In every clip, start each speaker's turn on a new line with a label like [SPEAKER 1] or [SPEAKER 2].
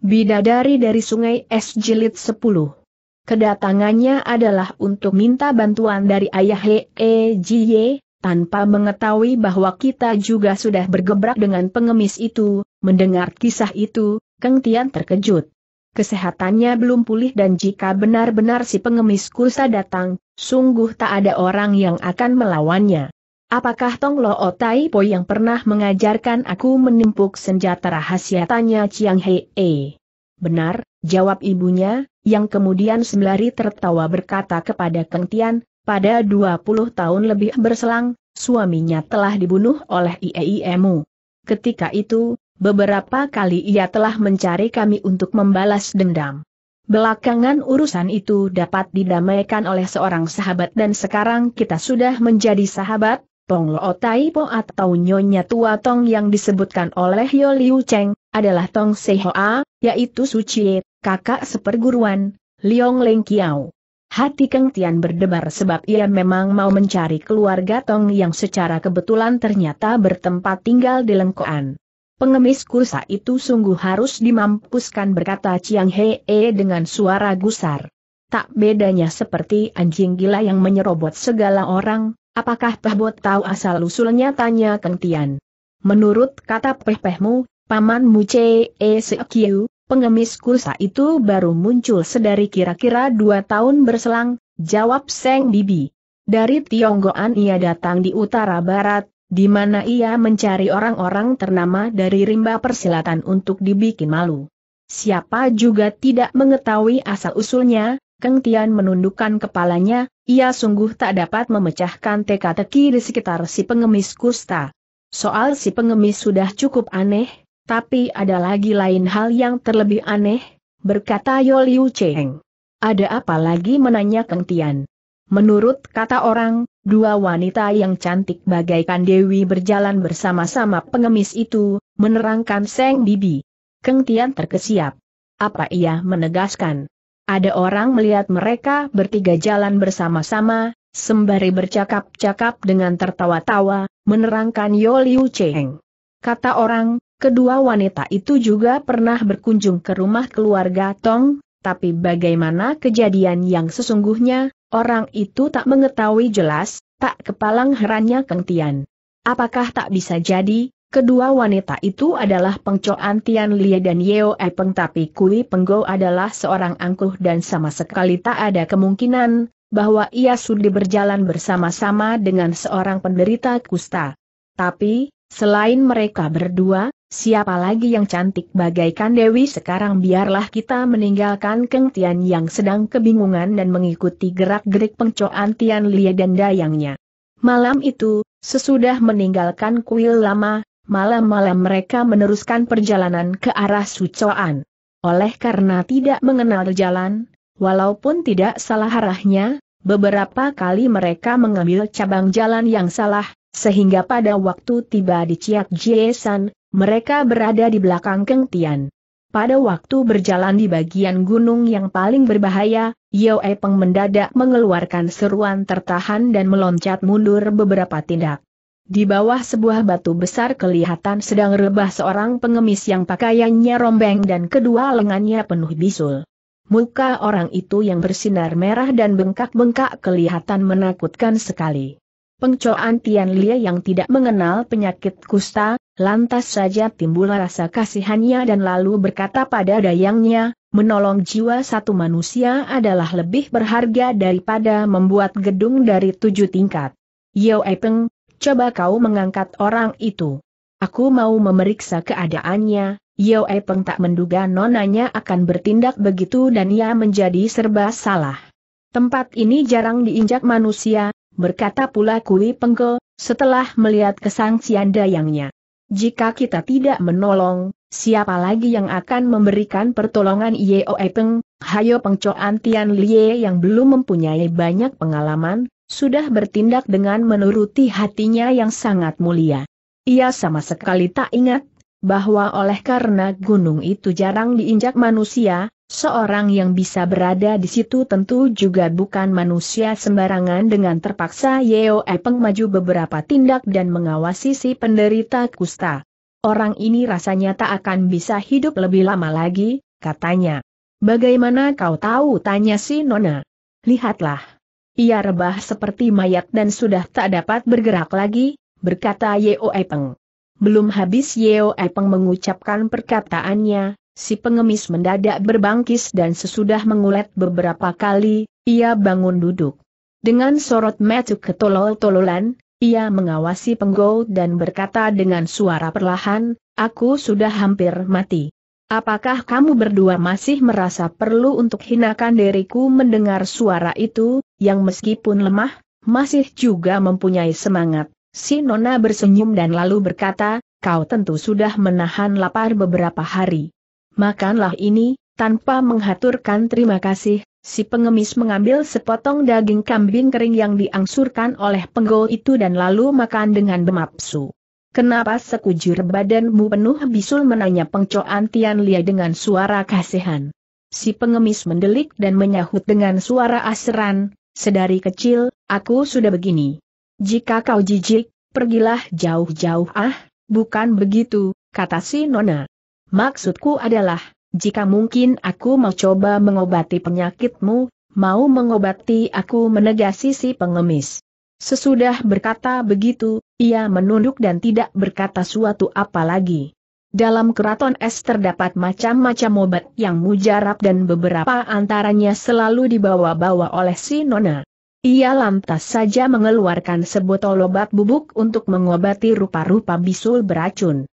[SPEAKER 1] Bidadari dari Sungai Es Jilid 10. Kedatangannya adalah untuk minta bantuan dari ayah Hee tanpa mengetahui bahwa kita juga sudah bergebrak dengan pengemis itu, mendengar kisah itu, Keng Tian terkejut. Kesehatannya belum pulih dan jika benar-benar si pengemis kursa datang, sungguh tak ada orang yang akan melawannya. Apakah Tong Lo Tonglo Po yang pernah mengajarkan aku menimpuk senjata rahasia tanya Chiang Hei? -e. Benar, jawab ibunya, yang kemudian sembari tertawa berkata kepada Keng Tian, pada 20 tahun lebih berselang, suaminya telah dibunuh oleh IEIMU. Ketika itu, beberapa kali ia telah mencari kami untuk membalas dendam. Belakangan urusan itu dapat didamaikan oleh seorang sahabat dan sekarang kita sudah menjadi sahabat, Pong Lo Tai Po atau Nyonya Tua Tong yang disebutkan oleh Yo Liu Cheng, adalah Tong Se Hoa, yaitu Suci, kakak seperguruan, Liong Leng Kiao. Hati Keng Tian berdebar sebab ia memang mau mencari keluarga Tong yang secara kebetulan ternyata bertempat tinggal di Lengkoan. Pengemis kursa itu sungguh harus dimampuskan berkata Chiang Hee dengan suara gusar. Tak bedanya seperti anjing gila yang menyerobot segala orang, Apakah Tohbot tahu asal-usulnya tanya Keng Tian? Menurut kata peh-pehmu, Paman Mu e Sekiu, pengemis kursa itu baru muncul sedari kira-kira dua tahun berselang, jawab Seng Bibi. Dari Tionggoan ia datang di utara barat, di mana ia mencari orang-orang ternama dari rimba persilatan untuk dibikin malu. Siapa juga tidak mengetahui asal-usulnya, Keng Tian menundukkan kepalanya, ia sungguh tak dapat memecahkan teka-teki di sekitar si pengemis kusta. Soal si pengemis sudah cukup aneh, tapi ada lagi lain hal yang terlebih aneh, berkata Yoliu Cheng. Ada apa lagi menanya Keng Tian? Menurut kata orang, dua wanita yang cantik bagaikan Dewi berjalan bersama-sama pengemis itu, menerangkan Seng Bibi. Keng Tian terkesiap. Apa ia menegaskan? Ada orang melihat mereka bertiga jalan bersama-sama, sembari bercakap-cakap dengan tertawa-tawa, menerangkan Yoliu Cheng. Kata orang, kedua wanita itu juga pernah berkunjung ke rumah keluarga Tong, tapi bagaimana kejadian yang sesungguhnya, orang itu tak mengetahui jelas, tak kepalang herannya Keng Tian. Apakah tak bisa jadi, Kedua wanita itu adalah pengcoan Tian Lia dan Yeo Epeng tapi Kui Penggo adalah seorang angkuh dan sama sekali tak ada kemungkinan bahwa ia sudah berjalan bersama-sama dengan seorang penderita kusta. Tapi, selain mereka berdua, siapa lagi yang cantik bagaikan Dewi sekarang biarlah kita meninggalkan Keng Tian yang sedang kebingungan dan mengikuti gerak-gerik pengcoan Tian Lia dan dayangnya. Malam itu, sesudah meninggalkan kuil lama, malam-malam mereka meneruskan perjalanan ke arah Sucoan. Oleh karena tidak mengenal jalan, walaupun tidak salah arahnya, beberapa kali mereka mengambil cabang jalan yang salah, sehingga pada waktu tiba di Ciak Jiesan, mereka berada di belakang Keng Tian. Pada waktu berjalan di bagian gunung yang paling berbahaya, Yao Peng mendadak mengeluarkan seruan tertahan dan meloncat mundur beberapa tindak. Di bawah sebuah batu besar kelihatan sedang rebah seorang pengemis yang pakaiannya rombeng dan kedua lengannya penuh bisul. Muka orang itu yang bersinar merah dan bengkak-bengkak kelihatan menakutkan sekali. Pengcoan Tian Lia yang tidak mengenal penyakit kusta, lantas saja timbul rasa kasihannya dan lalu berkata pada dayangnya, menolong jiwa satu manusia adalah lebih berharga daripada membuat gedung dari tujuh tingkat. Yao Epeng, coba kau mengangkat orang itu. Aku mau memeriksa keadaannya, Yeo Epeng tak menduga nonanya akan bertindak begitu dan ia menjadi serba salah. Tempat ini jarang diinjak manusia, berkata pula Kui Pengke, setelah melihat kesangsian dayangnya. Jika kita tidak menolong, siapa lagi yang akan memberikan pertolongan Yeo Epeng, Hayo Pengcoan Tian Lie yang belum mempunyai banyak pengalaman, sudah bertindak dengan menuruti hatinya yang sangat mulia. Ia sama sekali tak ingat, bahwa oleh karena gunung itu jarang diinjak manusia, seorang yang bisa berada di situ tentu juga bukan manusia sembarangan dengan terpaksa Yeo Epeng maju beberapa tindak dan mengawasi si penderita kusta. Orang ini rasanya tak akan bisa hidup lebih lama lagi, katanya. Bagaimana kau tahu? tanya si Nona. Lihatlah. Ia rebah seperti mayat dan sudah tak dapat bergerak lagi, berkata Yeo Epeng. Belum habis Yeo Epeng mengucapkan perkataannya, si pengemis mendadak berbangkis dan sesudah mengulet beberapa kali, ia bangun duduk. Dengan sorot ke tolol tololan ia mengawasi penggo dan berkata dengan suara perlahan, aku sudah hampir mati. Apakah kamu berdua masih merasa perlu untuk hinakan diriku mendengar suara itu, yang meskipun lemah, masih juga mempunyai semangat? Si Nona bersenyum dan lalu berkata, kau tentu sudah menahan lapar beberapa hari. Makanlah ini, tanpa menghaturkan terima kasih, si pengemis mengambil sepotong daging kambing kering yang diangsurkan oleh penggol itu dan lalu makan dengan bemapsu. Kenapa sekujur badanmu penuh bisul menanya pengcoan Tian Lia dengan suara kasihan. Si pengemis mendelik dan menyahut dengan suara aseran, sedari kecil, aku sudah begini. Jika kau jijik, pergilah jauh-jauh ah, bukan begitu, kata si Nona. Maksudku adalah, jika mungkin aku mau coba mengobati penyakitmu, mau mengobati aku menegasi si pengemis. Sesudah berkata begitu, ia menunduk dan tidak berkata suatu apa lagi. Dalam keraton es terdapat macam-macam obat yang mujarab dan beberapa antaranya selalu dibawa-bawa oleh si Nona. Ia lantas saja mengeluarkan sebotol obat bubuk untuk mengobati rupa-rupa bisul beracun.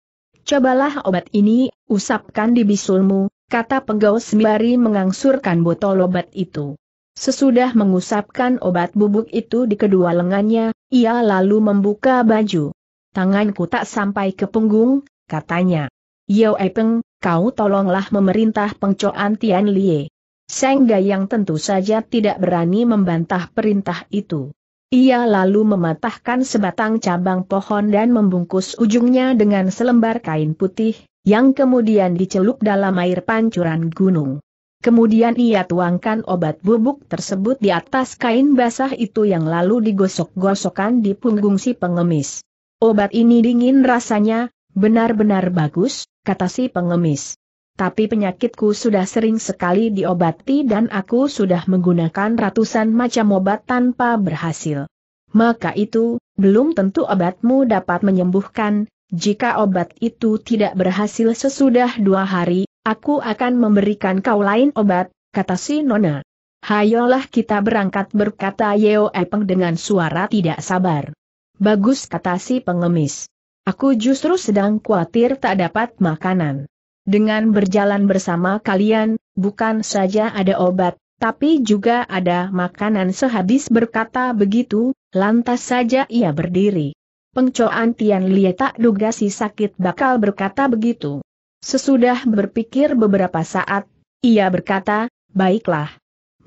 [SPEAKER 1] Cobalah obat ini, usapkan di bisulmu, kata penggawa sembari mengangsurkan botol obat itu. Sesudah mengusapkan obat bubuk itu di kedua lengannya, ia lalu membuka baju. Tanganku tak sampai ke punggung, katanya. Yao Epeng, kau tolonglah memerintah pengcoan Tian Lie. Sengga yang tentu saja tidak berani membantah perintah itu. Ia lalu mematahkan sebatang cabang pohon dan membungkus ujungnya dengan selembar kain putih, yang kemudian dicelup dalam air pancuran gunung. Kemudian ia tuangkan obat bubuk tersebut di atas kain basah itu yang lalu digosok-gosokkan di punggung si pengemis. Obat ini dingin rasanya, benar-benar bagus, kata si pengemis. Tapi penyakitku sudah sering sekali diobati dan aku sudah menggunakan ratusan macam obat tanpa berhasil. Maka itu, belum tentu obatmu dapat menyembuhkan, jika obat itu tidak berhasil sesudah dua hari, Aku akan memberikan kau lain obat, kata si Nona. Hayolah kita berangkat berkata Yeo Epeng dengan suara tidak sabar. Bagus kata si pengemis. Aku justru sedang khawatir tak dapat makanan. Dengan berjalan bersama kalian, bukan saja ada obat, tapi juga ada makanan sehabis berkata begitu, lantas saja ia berdiri. Pengcoan Tian Lie tak duga si sakit bakal berkata begitu. Sesudah berpikir beberapa saat, ia berkata, baiklah.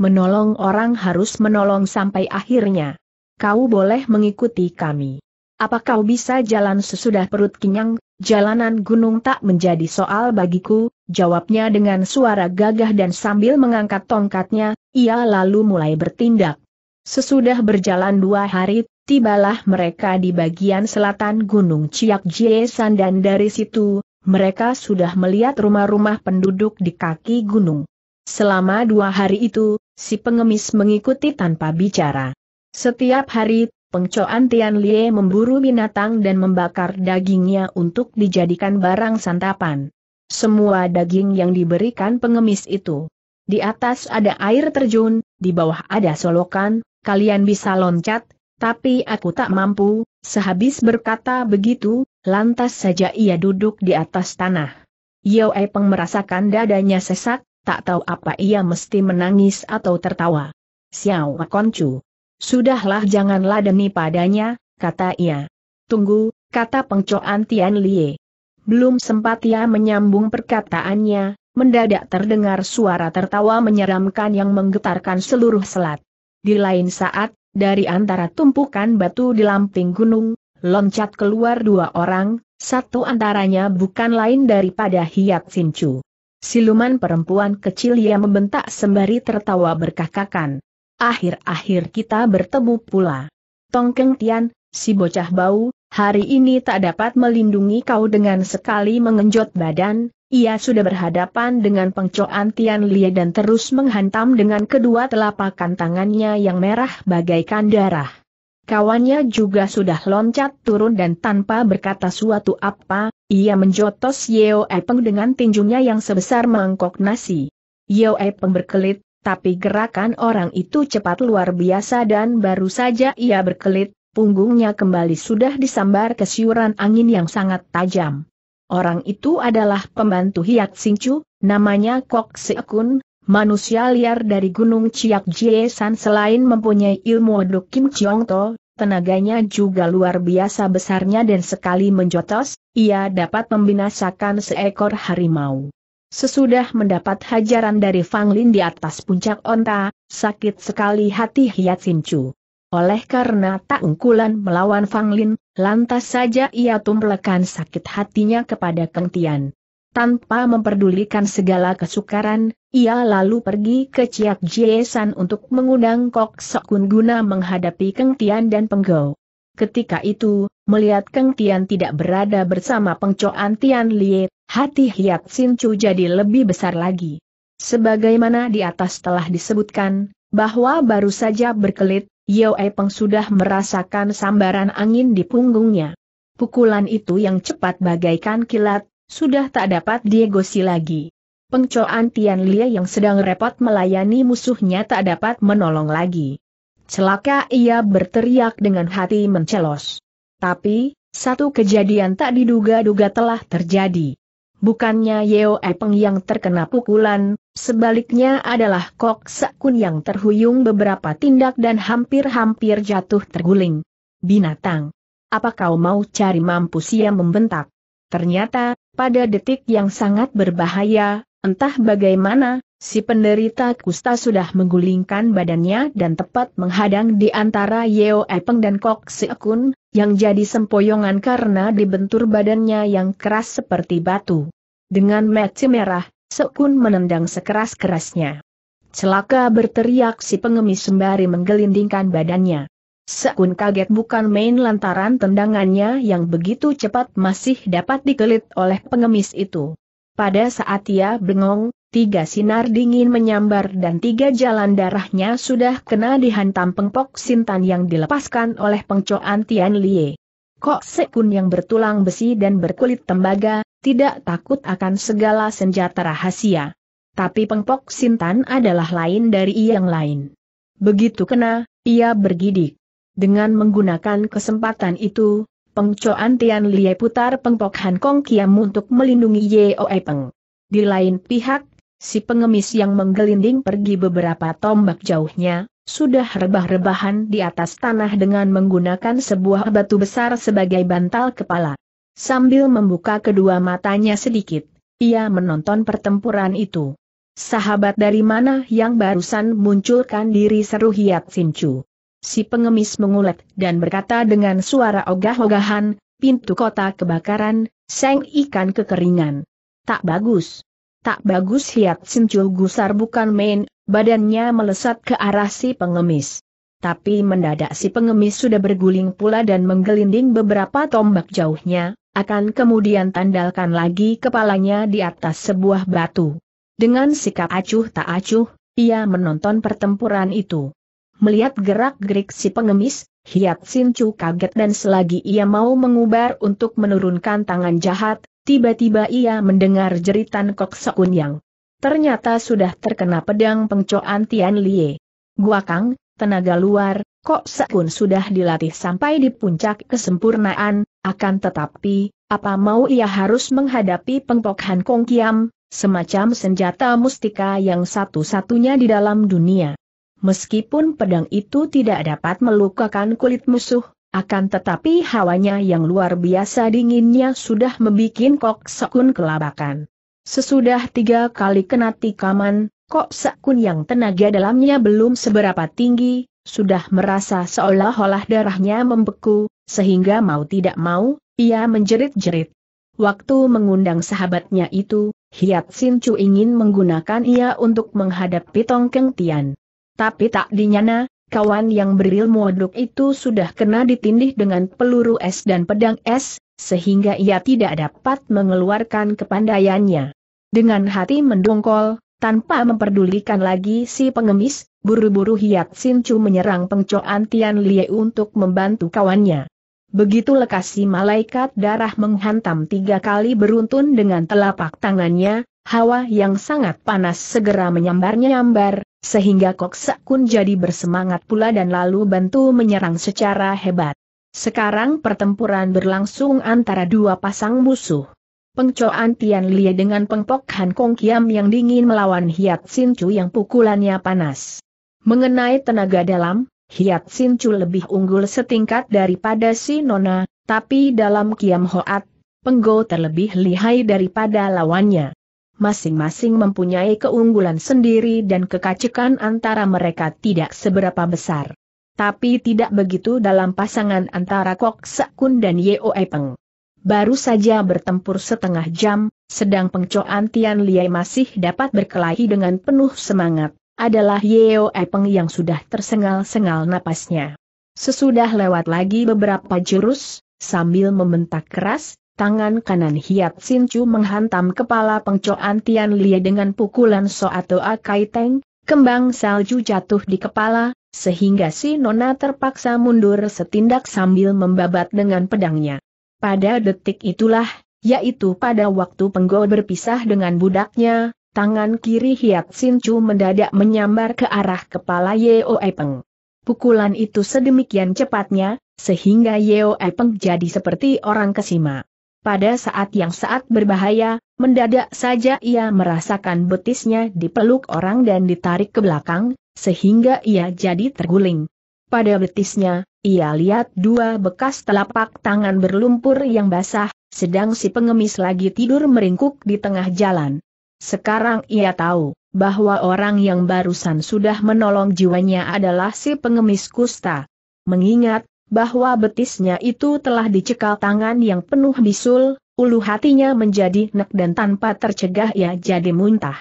[SPEAKER 1] Menolong orang harus menolong sampai akhirnya. Kau boleh mengikuti kami. Apa kau bisa jalan sesudah perut kenyang? Jalanan gunung tak menjadi soal bagiku, jawabnya dengan suara gagah dan sambil mengangkat tongkatnya, ia lalu mulai bertindak. Sesudah berjalan dua hari, tibalah mereka di bagian selatan Gunung Ciak Jiesan dan dari situ, mereka sudah melihat rumah-rumah penduduk di kaki gunung. Selama dua hari itu, si pengemis mengikuti tanpa bicara. Setiap hari, pengcoan Tian Lie memburu binatang dan membakar dagingnya untuk dijadikan barang santapan. Semua daging yang diberikan pengemis itu. Di atas ada air terjun, di bawah ada solokan, kalian bisa loncat, tapi aku tak mampu, sehabis berkata begitu, lantas saja ia duduk di atas tanah. Yao Epeng merasakan dadanya sesak, tak tahu apa ia mesti menangis atau tertawa. Xiao Konchu. Sudahlah jangan ladeni padanya, kata ia. Tunggu, kata pengcoan Tian Lie. Belum sempat ia menyambung perkataannya, mendadak terdengar suara tertawa menyeramkan yang menggetarkan seluruh selat. Di lain saat, dari antara tumpukan batu di lamping gunung, loncat keluar dua orang, satu antaranya bukan lain daripada Hiat Sincu. Siluman perempuan kecil yang membentak sembari tertawa berkakakan. Akhir-akhir kita bertemu pula. Tongkeng Tian, si bocah bau, hari ini tak dapat melindungi kau dengan sekali mengenjot badan, ia sudah berhadapan dengan pengcoan Tian Lie dan terus menghantam dengan kedua telapak tangannya yang merah bagaikan darah. Kawannya juga sudah loncat turun dan tanpa berkata suatu apa, ia menjotos Yeo Epeng dengan tinjunya yang sebesar mangkok nasi. Yeo Epeng berkelit, tapi gerakan orang itu cepat luar biasa dan baru saja ia berkelit, punggungnya kembali sudah disambar kesiuran angin yang sangat tajam. Orang itu adalah pembantu Hiat Singcu, namanya Kok Seekun, manusia liar dari Gunung Ciak San selain mempunyai ilmu Duk Kim Chiong To, tenaganya juga luar biasa besarnya dan sekali menjotos, ia dapat membinasakan seekor harimau. Sesudah mendapat hajaran dari Fang Lin di atas puncak onta, sakit sekali hati Hiat Sinchu. Oleh karena tak ungkulan melawan Fang Lin, lantas saja ia tumplekan sakit hatinya kepada Keng Tian. Tanpa memperdulikan segala kesukaran, ia lalu pergi ke Ciak Jiesan untuk mengundang Kok Sok Kun guna menghadapi Keng Tian dan Penggau. Ketika itu, melihat Keng Tian tidak berada bersama pengcoan Tian Lie, hati Hiat Sin Chu jadi lebih besar lagi. Sebagaimana di atas telah disebutkan, bahwa baru saja berkelit, Yao Peng sudah merasakan sambaran angin di punggungnya. Pukulan itu yang cepat bagaikan kilat, sudah tak dapat diegosi lagi. Pengcoan Tian Lie yang sedang repot melayani musuhnya tak dapat menolong lagi. Celaka ia berteriak dengan hati mencelos. Tapi, satu kejadian tak diduga-duga telah terjadi. Bukannya Yeo Epeng yang terkena pukulan, Sebaliknya adalah Kok Sakun yang terhuyung beberapa tindak dan hampir-hampir jatuh terguling. Binatang. Apa kau mau cari mampus ia membentak? Ternyata, pada detik yang sangat berbahaya, entah bagaimana, si penderita kusta sudah menggulingkan badannya dan tepat menghadang di antara Yeo Epeng dan Kok Sekun, yang jadi sempoyongan karena dibentur badannya yang keras seperti batu. Dengan mati merah, Sekun menendang sekeras-kerasnya. Celaka berteriak si pengemis sembari menggelindingkan badannya. Sekun kaget bukan main lantaran tendangannya yang begitu cepat masih dapat dikelit oleh pengemis itu. Pada saat ia bengong, tiga sinar dingin menyambar dan tiga jalan darahnya sudah kena dihantam pengpok sintan yang dilepaskan oleh pengcoan Tian Lie. Kok Sekun yang bertulang besi dan berkulit tembaga, tidak takut akan segala senjata rahasia. Tapi pengpok Sintan adalah lain dari yang lain. Begitu kena, ia bergidik. Dengan menggunakan kesempatan itu, pengcoan Tian Lie putar pengpok Han Kong Kiam untuk melindungi Yeoe Peng. Di lain pihak, si pengemis yang menggelinding pergi beberapa tombak jauhnya, sudah rebah-rebahan di atas tanah dengan menggunakan sebuah batu besar sebagai bantal kepala. Sambil membuka kedua matanya sedikit, ia menonton pertempuran itu. Sahabat dari mana yang barusan munculkan diri seru Hiat Sincu? Si pengemis mengulek dan berkata dengan suara ogah-ogahan, pintu kota kebakaran, seng ikan kekeringan. Tak bagus. Tak bagus Hiat Sincu gusar bukan main, badannya melesat ke arah si pengemis. Tapi mendadak si pengemis sudah berguling pula dan menggelinding beberapa tombak jauhnya, akan kemudian tandalkan lagi kepalanya di atas sebuah batu. Dengan sikap acuh tak acuh, ia menonton pertempuran itu. Melihat gerak-gerik si pengemis, Hiat Sinchu kaget dan selagi ia mau mengubar untuk menurunkan tangan jahat, tiba-tiba ia mendengar jeritan Kok yang ternyata sudah terkena pedang pengcoan Tian Lie. Kang, tenaga luar, kok sekun sudah dilatih sampai di puncak kesempurnaan, akan tetapi, apa mau ia harus menghadapi pengpok Han Kong Kiam, semacam senjata mustika yang satu-satunya di dalam dunia. Meskipun pedang itu tidak dapat melukakan kulit musuh, akan tetapi hawanya yang luar biasa dinginnya sudah membuat Kok Sekun kelabakan. Sesudah tiga kali kena tikaman, kok sakun yang tenaga dalamnya belum seberapa tinggi, sudah merasa seolah-olah darahnya membeku, sehingga mau tidak mau, ia menjerit-jerit. Waktu mengundang sahabatnya itu, Hiat Sin Chu ingin menggunakan ia untuk menghadapi Tong Keng Tian. Tapi tak dinyana, kawan yang berilmu aduk itu sudah kena ditindih dengan peluru es dan pedang es, sehingga ia tidak dapat mengeluarkan kepandaiannya. Dengan hati mendongkol, tanpa memperdulikan lagi si pengemis, buru-buru Hiat Sin Chu menyerang pengcoan Tian Lie untuk membantu kawannya. Begitu lekasi malaikat darah menghantam tiga kali beruntun dengan telapak tangannya, hawa yang sangat panas segera menyambar-nyambar, sehingga Kok Sakun jadi bersemangat pula dan lalu bantu menyerang secara hebat. Sekarang pertempuran berlangsung antara dua pasang musuh. Pengcoan Tian Lie dengan pengpok Han Kong Kiam yang dingin melawan Hiat Sin Chu yang pukulannya panas. Mengenai tenaga dalam, Hiat Sin Chu lebih unggul setingkat daripada si Nona, tapi dalam Kiam Hoat, Penggo terlebih lihai daripada lawannya masing-masing mempunyai keunggulan sendiri dan kekacikan antara mereka tidak seberapa besar tapi tidak begitu dalam pasangan antara Kok Sakun dan Yeoe Peng. Baru saja bertempur setengah jam, sedang pengcoan Tian Liai masih dapat berkelahi dengan penuh semangat, adalah Yeoe Peng yang sudah tersengal-sengal napasnya. Sesudah lewat lagi beberapa jurus, sambil membentak keras, tangan kanan Hiat Sin Chu menghantam kepala pengcoan Tian Liai dengan pukulan Soato Teng, kembang salju jatuh di kepala, sehingga si Nona terpaksa mundur setindak sambil membabat dengan pedangnya. Pada detik itulah, yaitu pada waktu Penggo berpisah dengan budaknya, tangan kiri Hiat Sin Chu mendadak menyambar ke arah kepala Yeo Epeng. Pukulan itu sedemikian cepatnya, sehingga Yeo Epeng jadi seperti orang kesima. Pada saat yang saat berbahaya, Mendadak saja ia merasakan betisnya dipeluk orang dan ditarik ke belakang, sehingga ia jadi terguling. Pada betisnya, ia lihat dua bekas telapak tangan berlumpur yang basah, sedang si pengemis lagi tidur meringkuk di tengah jalan. Sekarang ia tahu bahwa orang yang barusan sudah menolong jiwanya adalah si pengemis kusta. Mengingat bahwa betisnya itu telah dicekal tangan yang penuh bisul, Ulu hatinya menjadi nek dan tanpa tercegah ya jadi muntah.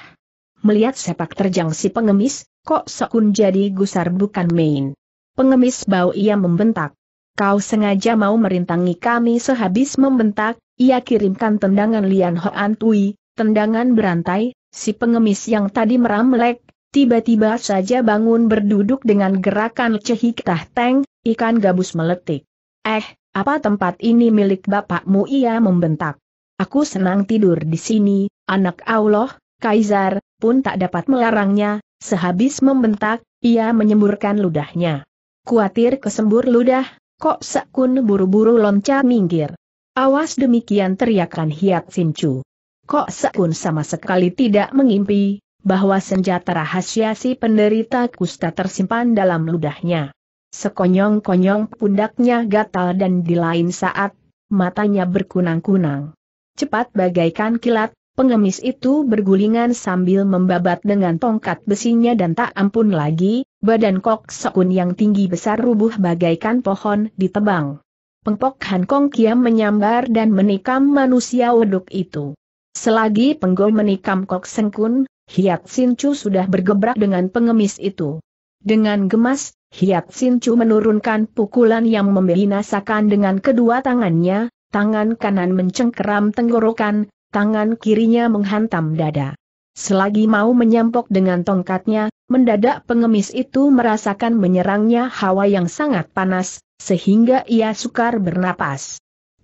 [SPEAKER 1] Melihat sepak terjang si pengemis, kok sekun jadi gusar bukan main. Pengemis bau ia membentak. Kau sengaja mau merintangi kami sehabis membentak, ia kirimkan tendangan Lian Hoan Tui, tendangan berantai, si pengemis yang tadi meramlek, tiba-tiba saja bangun berduduk dengan gerakan cehik tah teng, ikan gabus meletik. Eh, apa tempat ini milik bapakmu? Ia membentak. Aku senang tidur di sini, anak Allah, Kaisar, pun tak dapat melarangnya, sehabis membentak, ia menyemburkan ludahnya. Kuatir kesembur ludah, kok sekun buru-buru loncat minggir. Awas demikian teriakan Hiat Sincu. Kok sekun sama sekali tidak mengimpi, bahwa senjata rahasia si penderita kusta tersimpan dalam ludahnya. Sekonyong-konyong pundaknya gatal dan di lain saat, matanya berkunang-kunang. Cepat bagaikan kilat, pengemis itu bergulingan sambil membabat dengan tongkat besinya dan tak ampun lagi, badan kok sekun yang tinggi besar rubuh bagaikan pohon ditebang. Pengpok Han Kong Kiam menyambar dan menikam manusia weduk itu. Selagi penggol menikam kok sengkun, Hiat Chu sudah bergebrak dengan pengemis itu. Dengan gemas, Hiat Chu menurunkan pukulan yang membinasakan dengan kedua tangannya, tangan kanan mencengkeram tenggorokan, tangan kirinya menghantam dada. Selagi mau menyampok dengan tongkatnya, mendadak pengemis itu merasakan menyerangnya hawa yang sangat panas, sehingga ia sukar bernapas.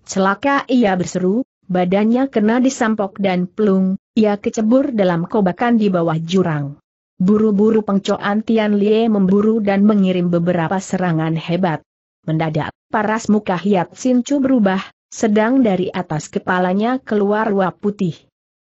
[SPEAKER 1] Celaka ia berseru, badannya kena disampok dan pelung, ia kecebur dalam kobakan di bawah jurang. Buru-buru pengcoan Tian Lie memburu dan mengirim beberapa serangan hebat. Mendadak, paras muka Hiat Sin Chu berubah, sedang dari atas kepalanya keluar uap putih.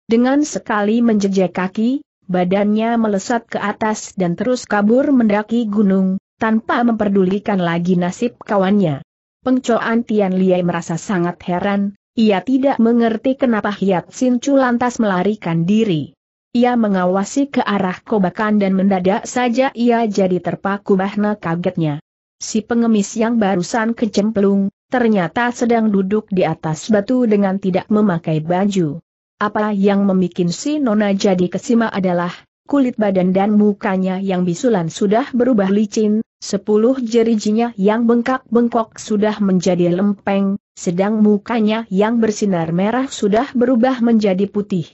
[SPEAKER 1] Dengan sekali menjejak kaki, badannya melesat ke atas dan terus kabur mendaki gunung, tanpa memperdulikan lagi nasib kawannya. Pengcoan Tian Lie merasa sangat heran, ia tidak mengerti kenapa Hiat Sin Chu lantas melarikan diri. Ia mengawasi ke arah kobakan dan mendadak saja ia jadi terpaku bahna kagetnya. Si pengemis yang barusan kecemplung, ternyata sedang duduk di atas batu dengan tidak memakai baju. Apa yang memikin si Nona jadi kesima adalah, kulit badan dan mukanya yang bisulan sudah berubah licin, sepuluh jerijinya yang bengkak-bengkok sudah menjadi lempeng, sedang mukanya yang bersinar merah sudah berubah menjadi putih.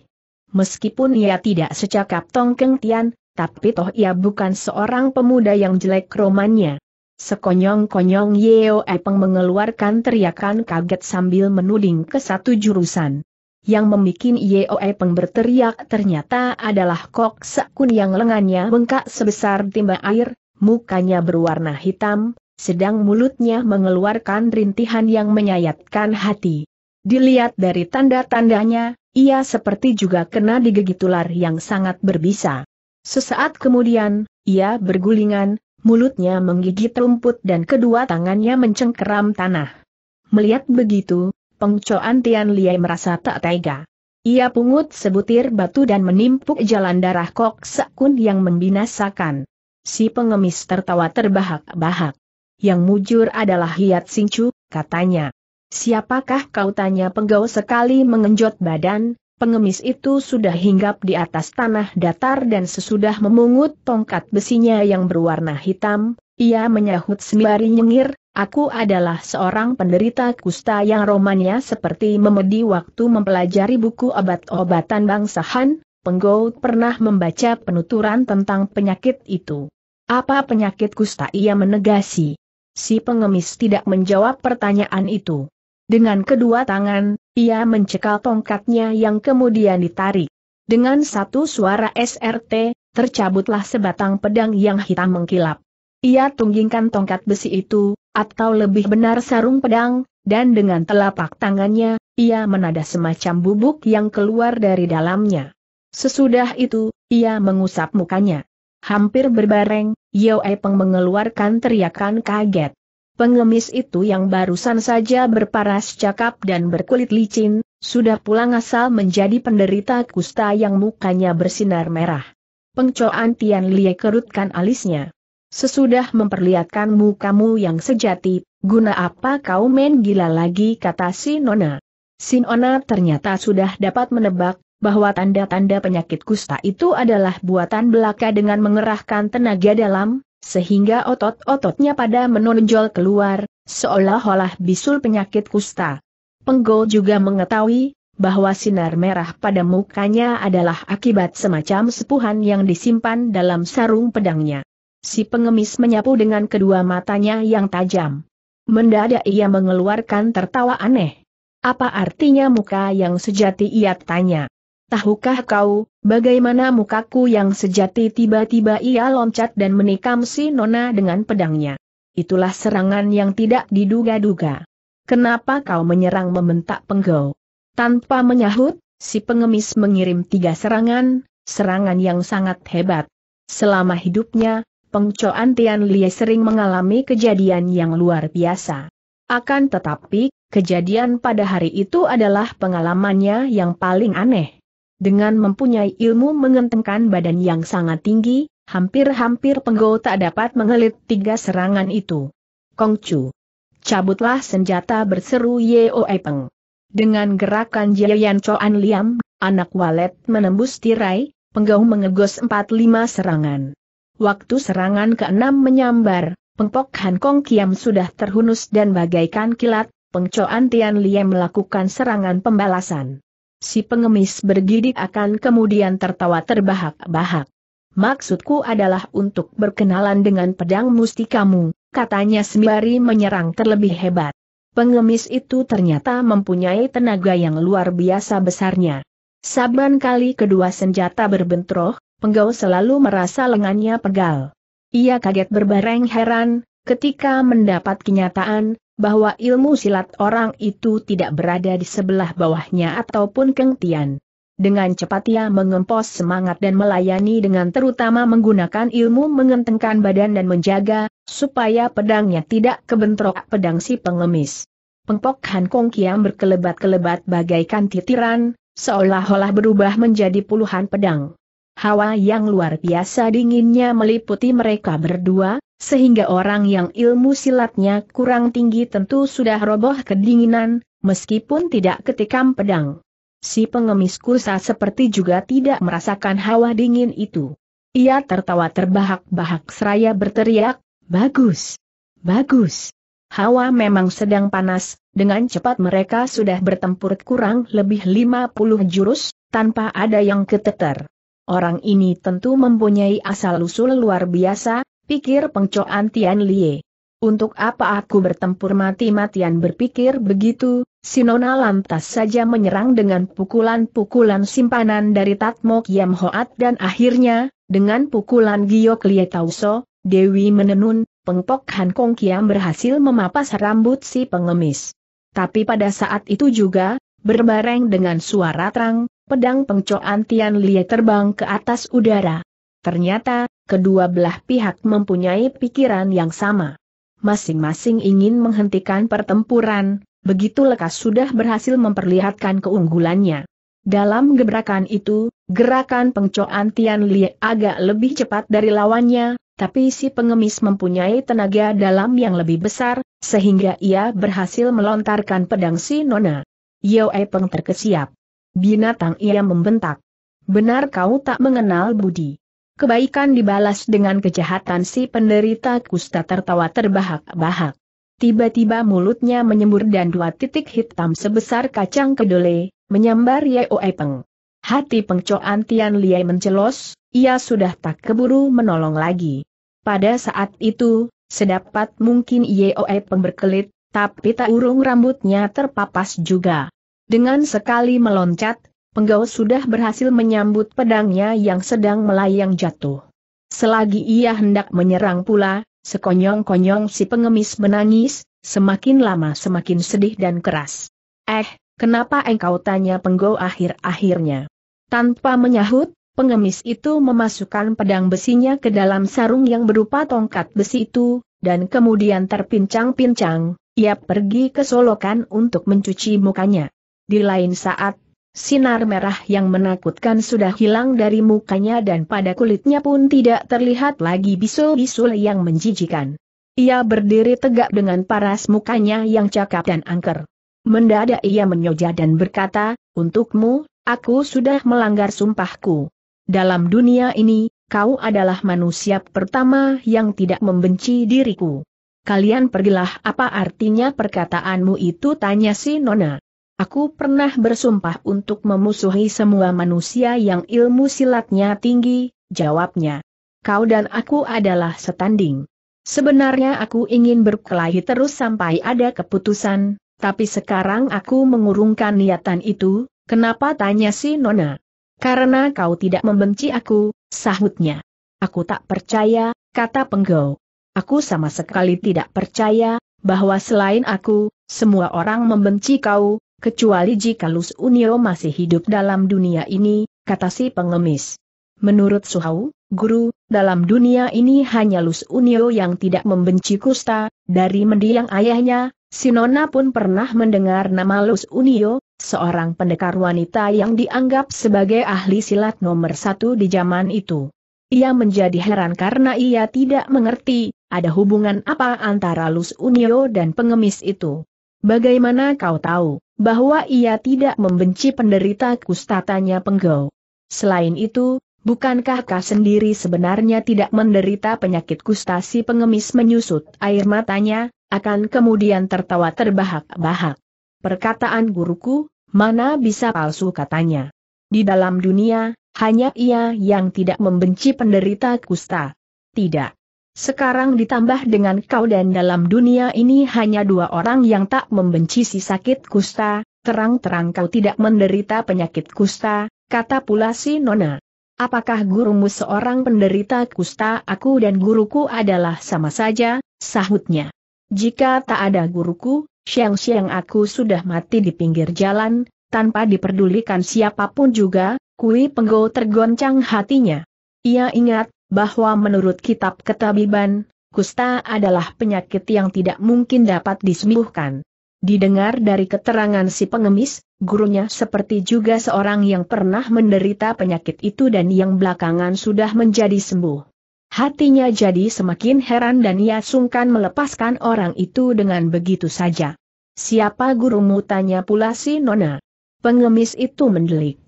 [SPEAKER 1] Meskipun ia tidak secakap Tongkeng Tian, tapi toh ia bukan seorang pemuda yang jelek romannya. Sekonyong-konyong Yeo Epeng mengeluarkan teriakan kaget sambil menuding ke satu jurusan. Yang membuat Yeo Epeng berteriak ternyata adalah Kok Sekun yang lengannya bengkak sebesar timba air, mukanya berwarna hitam, sedang mulutnya mengeluarkan rintihan yang menyayatkan hati. Dilihat dari tanda-tandanya, ia seperti juga kena digigit ular yang sangat berbisa. Sesaat kemudian, ia bergulingan, mulutnya menggigit rumput dan kedua tangannya mencengkeram tanah. Melihat begitu, pengcoan Tian Liai merasa tak tega. Ia pungut sebutir batu dan menimpuk jalan darah Kok Sekun yang membinasakan. Si pengemis tertawa terbahak-bahak. Yang mujur adalah Hiat Singcu, katanya. Siapakah kau tanya penggau sekali mengenjot badan, pengemis itu sudah hinggap di atas tanah datar dan sesudah memungut tongkat besinya yang berwarna hitam, ia menyahut sembari nyengir, aku adalah seorang penderita kusta yang romannya seperti memedi waktu mempelajari buku obat-obatan bangsa Han, penggau pernah membaca penuturan tentang penyakit itu. Apa penyakit kusta ia menegasi? Si pengemis tidak menjawab pertanyaan itu. Dengan kedua tangan, ia mencekal tongkatnya yang kemudian ditarik. Dengan satu suara SRT, tercabutlah sebatang pedang yang hitam mengkilap. Ia tunggingkan tongkat besi itu, atau lebih benar sarung pedang, dan dengan telapak tangannya, ia menada semacam bubuk yang keluar dari dalamnya. Sesudah itu, ia mengusap mukanya. Hampir berbareng, Yeo Peng mengeluarkan teriakan kaget. Pengemis itu yang barusan saja berparas cakap dan berkulit licin, sudah pulang asal menjadi penderita kusta yang mukanya bersinar merah. Pengcoan Tian Lie kerutkan alisnya. Sesudah memperlihatkan mukamu yang sejati, guna apa kau main gila lagi kata si Nona. Si Nona ternyata sudah dapat menebak, bahwa tanda-tanda penyakit kusta itu adalah buatan belaka dengan mengerahkan tenaga dalam, sehingga otot-ototnya pada menonjol keluar, seolah-olah bisul penyakit kusta. Penggol juga mengetahui, bahwa sinar merah pada mukanya adalah akibat semacam sepuhan yang disimpan dalam sarung pedangnya. Si pengemis menyapu dengan kedua matanya yang tajam. Mendadak ia mengeluarkan tertawa aneh. Apa artinya muka yang sejati ia tanya. Tahukah kau, bagaimana mukaku yang sejati tiba-tiba ia loncat dan menikam si Nona dengan pedangnya. Itulah serangan yang tidak diduga-duga. Kenapa kau menyerang membentak penggau? Tanpa menyahut, si pengemis mengirim tiga serangan, serangan yang sangat hebat. Selama hidupnya, pengcoan Tian Lie sering mengalami kejadian yang luar biasa. Akan tetapi, kejadian pada hari itu adalah pengalamannya yang paling aneh. Dengan mempunyai ilmu mengentengkan badan yang sangat tinggi, hampir-hampir Penggo tak dapat mengelit tiga serangan itu. Kongcu. Cabutlah senjata berseru Yeoe Peng. Dengan gerakan Jayan Choan Liam, anak walet menembus tirai, Penggau mengegos empat lima serangan. Waktu serangan keenam menyambar, Pengpok Han Kong Kiam sudah terhunus dan bagaikan kilat, Pengcoan Tian Liam melakukan serangan pembalasan. Si pengemis bergidik akan kemudian tertawa terbahak-bahak. Maksudku adalah untuk berkenalan dengan pedang mustikamu, katanya sembari menyerang terlebih hebat. Pengemis itu ternyata mempunyai tenaga yang luar biasa besarnya. Saban kali kedua senjata berbentroh, penggau selalu merasa lengannya pegal. Ia kaget berbareng heran, ketika mendapat kenyataan, bahwa ilmu silat orang itu tidak berada di sebelah bawahnya ataupun kengtian. Dengan cepat ia mengempos semangat dan melayani dengan terutama menggunakan ilmu mengentengkan badan dan menjaga, supaya pedangnya tidak kebentrok pedang si pengemis. Pengpok Han Kong Kiam berkelebat-kelebat bagaikan titiran, seolah-olah berubah menjadi puluhan pedang. Hawa yang luar biasa dinginnya meliputi mereka berdua, sehingga orang yang ilmu silatnya kurang tinggi tentu sudah roboh kedinginan, meskipun tidak ketikam pedang. Si pengemis kursa seperti juga tidak merasakan hawa dingin itu. Ia tertawa terbahak-bahak seraya berteriak, bagus, bagus. Hawa memang sedang panas, dengan cepat mereka sudah bertempur kurang lebih 50 jurus, tanpa ada yang keteter. Orang ini tentu mempunyai asal-usul luar biasa, pikir pengcoan Tian Lie. Untuk apa aku bertempur mati-matian berpikir begitu, Sinona lantas saja menyerang dengan pukulan-pukulan simpanan dari Tatmo Kiam Hoat dan akhirnya, dengan pukulan Giok Lie Tauso, Dewi menenun, pengpok Han Kong Kiam berhasil memapas rambut si pengemis. Tapi pada saat itu juga, berbareng dengan suara terang, pedang pengcoan Tian Lie terbang ke atas udara. Ternyata, kedua belah pihak mempunyai pikiran yang sama. Masing-masing ingin menghentikan pertempuran, begitu lekas sudah berhasil memperlihatkan keunggulannya. Dalam gebrakan itu, gerakan pengcoan Tian Li agak lebih cepat dari lawannya, tapi si pengemis mempunyai tenaga dalam yang lebih besar, sehingga ia berhasil melontarkan pedang si Nona. Yao Peng terkesiap. Binatang ia membentak. Benar kau tak mengenal budi. Kebaikan dibalas dengan kejahatan si penderita kusta tertawa terbahak-bahak. Tiba-tiba mulutnya menyembur dan dua titik hitam sebesar kacang kedele, menyambar Yeoe Peng. Hati pengcoan Tian Liai mencelos, ia sudah tak keburu menolong lagi. Pada saat itu, sedapat mungkin Yeoe Peng berkelit, tapi tak urung rambutnya terpapas juga. Dengan sekali meloncat, Penggawa sudah berhasil menyambut pedangnya yang sedang melayang jatuh. Selagi ia hendak menyerang pula, sekonyong-konyong si pengemis menangis, semakin lama semakin sedih dan keras. Eh, kenapa engkau tanya penggau akhir-akhirnya? Tanpa menyahut, pengemis itu memasukkan pedang besinya ke dalam sarung yang berupa tongkat besi itu, dan kemudian terpincang-pincang, ia pergi ke solokan untuk mencuci mukanya. Di lain saat, Sinar merah yang menakutkan sudah hilang dari mukanya dan pada kulitnya pun tidak terlihat lagi bisul-bisul yang menjijikan. Ia berdiri tegak dengan paras mukanya yang cakap dan angker. Mendadak ia menyoja dan berkata, Untukmu, aku sudah melanggar sumpahku. Dalam dunia ini, kau adalah manusia pertama yang tidak membenci diriku. Kalian pergilah apa artinya perkataanmu itu tanya si Nona. Aku pernah bersumpah untuk memusuhi semua manusia yang ilmu silatnya tinggi, jawabnya. Kau dan aku adalah setanding. Sebenarnya aku ingin berkelahi terus sampai ada keputusan, tapi sekarang aku mengurungkan niatan itu, kenapa tanya si Nona? Karena kau tidak membenci aku, sahutnya. Aku tak percaya, kata penggau. Aku sama sekali tidak percaya, bahwa selain aku, semua orang membenci kau, kecuali jika Lus Unio masih hidup dalam dunia ini, kata si pengemis. Menurut Suhau, guru, dalam dunia ini hanya Lus Unio yang tidak membenci Kusta, dari mendiang ayahnya, Sinona pun pernah mendengar nama Lus Unio, seorang pendekar wanita yang dianggap sebagai ahli silat nomor satu di zaman itu. Ia menjadi heran karena ia tidak mengerti, ada hubungan apa antara Lus Unio dan pengemis itu. Bagaimana kau tahu? bahwa ia tidak membenci penderita kustatanya penggau. Selain itu, bukankah kau sendiri sebenarnya tidak menderita penyakit kustasi pengemis menyusut air matanya, akan kemudian tertawa terbahak-bahak. Perkataan guruku, mana bisa palsu katanya. Di dalam dunia, hanya ia yang tidak membenci penderita kusta. Tidak sekarang ditambah dengan kau dan dalam dunia ini hanya dua orang yang tak membenci si sakit kusta, terang-terang kau tidak menderita penyakit kusta, kata pula si Nona. Apakah gurumu seorang penderita kusta aku dan guruku adalah sama saja, sahutnya. Jika tak ada guruku, siang-siang aku sudah mati di pinggir jalan, tanpa diperdulikan siapapun juga, kui penggo tergoncang hatinya. Ia ingat, bahwa menurut kitab ketabiban, kusta adalah penyakit yang tidak mungkin dapat disembuhkan. Didengar dari keterangan si pengemis, gurunya seperti juga seorang yang pernah menderita penyakit itu dan yang belakangan sudah menjadi sembuh. Hatinya jadi semakin heran dan ia sungkan melepaskan orang itu dengan begitu saja. Siapa gurumu tanya pula si Nona. Pengemis itu mendelik.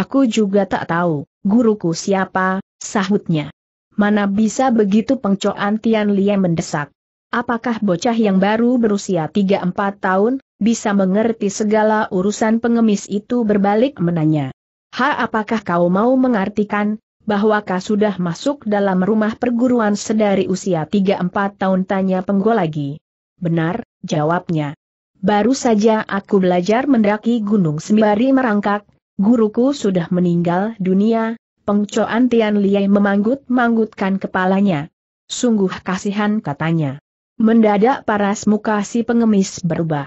[SPEAKER 1] Aku juga tak tahu, guruku siapa, sahutnya. Mana bisa begitu pengcoan Tian Lie mendesak. Apakah bocah yang baru berusia 3-4 tahun, bisa mengerti segala urusan pengemis itu berbalik menanya. Ha apakah kau mau mengartikan, bahwa kau sudah masuk dalam rumah perguruan sedari usia 3-4 tahun tanya penggo lagi. Benar, jawabnya. Baru saja aku belajar mendaki gunung sembari merangkak, guruku sudah meninggal dunia, Pengcoan Tian Liai memanggut-manggutkan kepalanya. Sungguh kasihan katanya. Mendadak paras muka si pengemis berubah.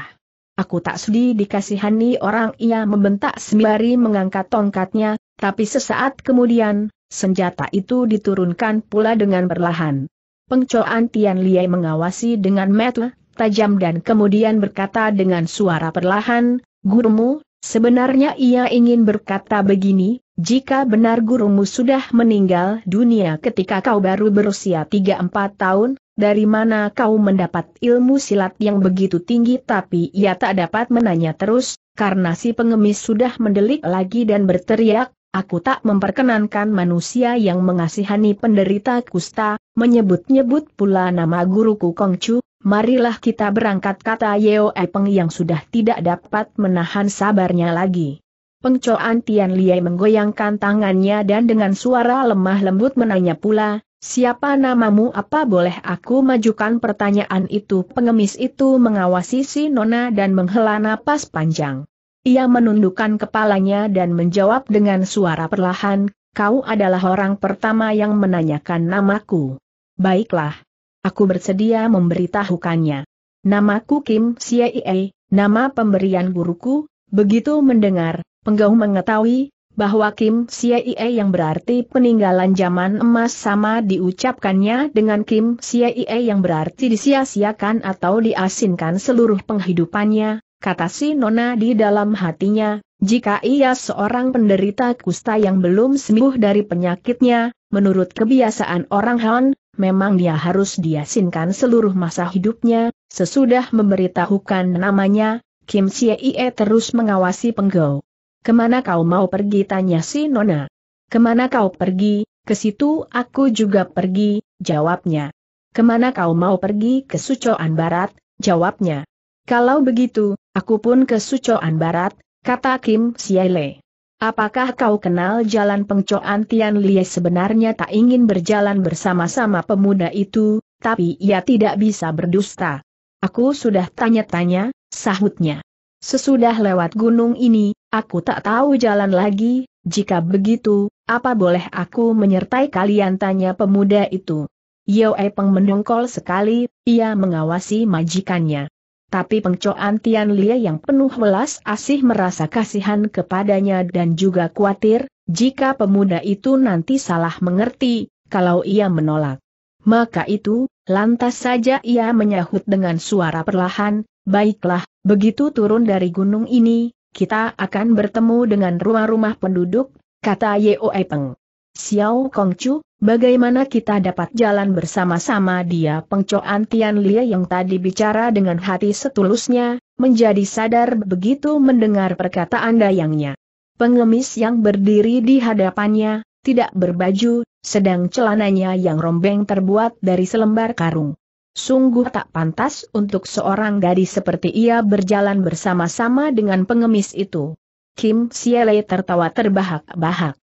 [SPEAKER 1] Aku tak sudi dikasihani orang ia membentak sembari mengangkat tongkatnya, tapi sesaat kemudian, senjata itu diturunkan pula dengan perlahan. Pengcoan Tian Liai mengawasi dengan metu, tajam dan kemudian berkata dengan suara perlahan, Gurumu, Sebenarnya ia ingin berkata begini, jika benar gurumu sudah meninggal dunia ketika kau baru berusia 3-4 tahun, dari mana kau mendapat ilmu silat yang begitu tinggi tapi ia tak dapat menanya terus, karena si pengemis sudah mendelik lagi dan berteriak, Aku tak memperkenankan manusia yang mengasihani penderita kusta, menyebut-nyebut pula nama guruku Kongcu, Marilah kita berangkat kata Yeo Epeng yang sudah tidak dapat menahan sabarnya lagi. Pengcoan Tian Liai menggoyangkan tangannya dan dengan suara lemah lembut menanya pula, siapa namamu apa boleh aku majukan pertanyaan itu pengemis itu mengawasi si Nona dan menghela napas panjang. Ia menundukkan kepalanya dan menjawab dengan suara perlahan, kau adalah orang pertama yang menanyakan namaku. Baiklah. Aku bersedia memberitahukannya. Namaku Kim Siee, nama pemberian guruku, begitu mendengar, penggau mengetahui, bahwa Kim Siee yang berarti peninggalan zaman emas sama diucapkannya dengan Kim Siee yang berarti disia-siakan atau diasinkan seluruh penghidupannya, kata si Nona di dalam hatinya, jika ia seorang penderita kusta yang belum sembuh dari penyakitnya, menurut kebiasaan orang Han, memang dia harus diasinkan seluruh masa hidupnya, sesudah memberitahukan namanya, Kim Sye terus mengawasi penggau. Kemana kau mau pergi tanya si Nona. Kemana kau pergi, ke situ aku juga pergi, jawabnya. Kemana kau mau pergi ke Sucoan Barat, jawabnya. Kalau begitu, aku pun ke Sucoan Barat, kata Kim Siele. Apakah kau kenal jalan pengcoan Tian Lie sebenarnya tak ingin berjalan bersama-sama pemuda itu, tapi ia tidak bisa berdusta. Aku sudah tanya-tanya, sahutnya. Sesudah lewat gunung ini, aku tak tahu jalan lagi, jika begitu, apa boleh aku menyertai kalian tanya pemuda itu. Yoe Peng menongkol sekali, ia mengawasi majikannya. Tapi pengcoan Tian Lia yang penuh welas asih merasa kasihan kepadanya dan juga khawatir, jika pemuda itu nanti salah mengerti, kalau ia menolak. Maka itu, lantas saja ia menyahut dengan suara perlahan, baiklah, begitu turun dari gunung ini, kita akan bertemu dengan rumah-rumah penduduk, kata Yeo Peng. Xiao Kongchu, bagaimana kita dapat jalan bersama-sama dia pengcoan Tian Lia yang tadi bicara dengan hati setulusnya, menjadi sadar begitu mendengar perkataan dayangnya. Pengemis yang berdiri di hadapannya, tidak berbaju, sedang celananya yang rombeng terbuat dari selembar karung. Sungguh tak pantas untuk seorang gadis seperti ia berjalan bersama-sama dengan pengemis itu. Kim Siele tertawa terbahak-bahak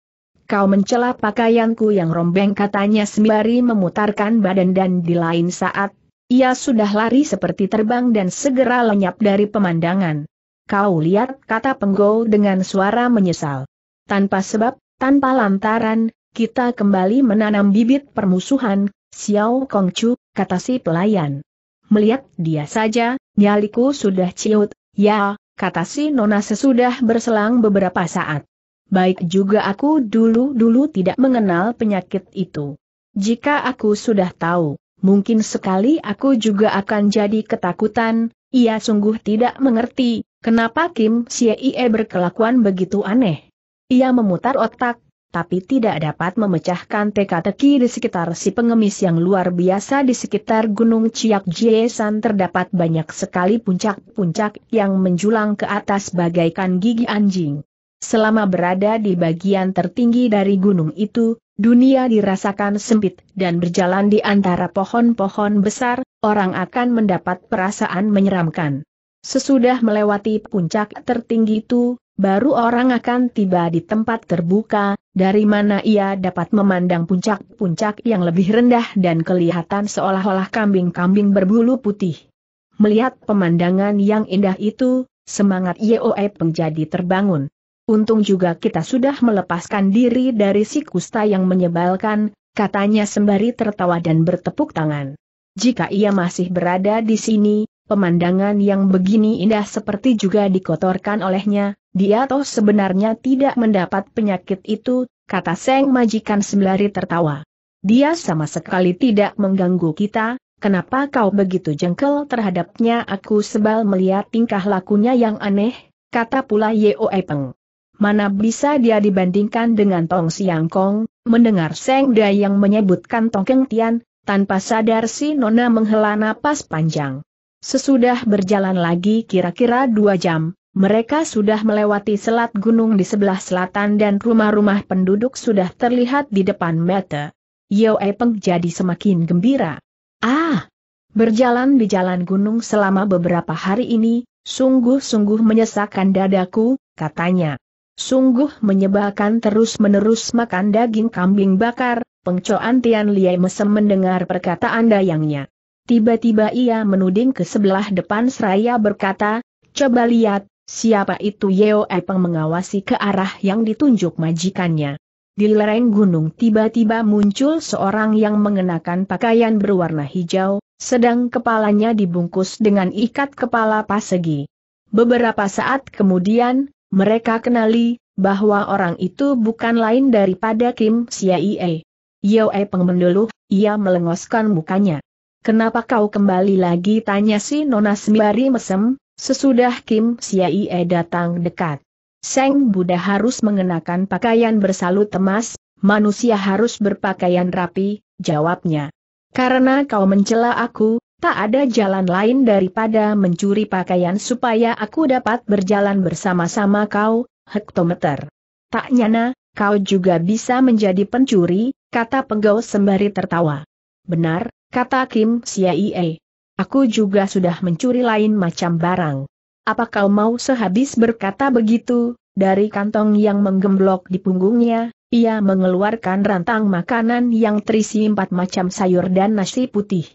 [SPEAKER 1] kau mencela pakaianku yang rombeng katanya sembari memutarkan badan dan di lain saat, ia sudah lari seperti terbang dan segera lenyap dari pemandangan. Kau lihat kata penggol dengan suara menyesal. Tanpa sebab, tanpa lantaran, kita kembali menanam bibit permusuhan, Xiao Kongcu, kata si pelayan. Melihat dia saja, nyaliku sudah ciut, ya, kata si nona sesudah berselang beberapa saat baik juga aku dulu-dulu tidak mengenal penyakit itu. Jika aku sudah tahu, mungkin sekali aku juga akan jadi ketakutan, ia sungguh tidak mengerti, kenapa Kim Sie berkelakuan begitu aneh. Ia memutar otak, tapi tidak dapat memecahkan teka-teki di sekitar si pengemis yang luar biasa di sekitar Gunung Ciak Jiesan terdapat banyak sekali puncak-puncak yang menjulang ke atas bagaikan gigi anjing. Selama berada di bagian tertinggi dari gunung itu, dunia dirasakan sempit dan berjalan di antara pohon-pohon besar, orang akan mendapat perasaan menyeramkan. Sesudah melewati puncak tertinggi itu, baru orang akan tiba di tempat terbuka, dari mana ia dapat memandang puncak-puncak yang lebih rendah dan kelihatan seolah-olah kambing-kambing berbulu putih. Melihat pemandangan yang indah itu, semangat Yeoe menjadi terbangun. Untung juga kita sudah melepaskan diri dari si kusta yang menyebalkan, katanya sembari tertawa dan bertepuk tangan. Jika ia masih berada di sini, pemandangan yang begini indah seperti juga dikotorkan olehnya, dia toh sebenarnya tidak mendapat penyakit itu, kata Seng Majikan sembari tertawa. Dia sama sekali tidak mengganggu kita, kenapa kau begitu jengkel terhadapnya aku sebal melihat tingkah lakunya yang aneh, kata pula Yeo Epeng mana bisa dia dibandingkan dengan Tong Siang Kong, mendengar Seng Dayang yang menyebutkan Tong Keng Tian, tanpa sadar si Nona menghela napas panjang. Sesudah berjalan lagi kira-kira dua jam, mereka sudah melewati selat gunung di sebelah selatan dan rumah-rumah penduduk sudah terlihat di depan mata. Yeo Peng jadi semakin gembira. Ah! Berjalan di jalan gunung selama beberapa hari ini, sungguh-sungguh menyesakkan dadaku, katanya. Sungguh menyebalkan terus-menerus makan daging kambing bakar, pengcoan Tian Liai mesem mendengar perkataan dayangnya. Tiba-tiba ia menuding ke sebelah depan seraya berkata, coba lihat, siapa itu Yeo Epeng mengawasi ke arah yang ditunjuk majikannya. Di lereng gunung tiba-tiba muncul seorang yang mengenakan pakaian berwarna hijau, sedang kepalanya dibungkus dengan ikat kepala pasegi. Beberapa saat kemudian, mereka kenali bahwa orang itu bukan lain daripada Kim Siaie. Yoe pengemendulu, ia melengoskan mukanya. Kenapa kau kembali lagi tanya si Nona Sembari mesem, sesudah Kim Siaie datang dekat. Seng Buddha harus mengenakan pakaian bersalut emas, manusia harus berpakaian rapi, jawabnya. Karena kau mencela aku, Tak ada jalan lain daripada mencuri pakaian supaya aku dapat berjalan bersama-sama kau, hektometer. Tak nyana, kau juga bisa menjadi pencuri, kata penggau sembari tertawa. Benar, kata Kim Siaie. Aku juga sudah mencuri lain macam barang. Apa kau mau sehabis berkata begitu, dari kantong yang menggemblok di punggungnya, ia mengeluarkan rantang makanan yang terisi empat macam sayur dan nasi putih.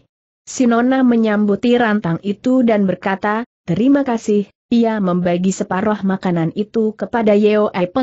[SPEAKER 1] Sinona menyambuti rantang itu dan berkata, terima kasih, ia membagi separuh makanan itu kepada Yeo Ai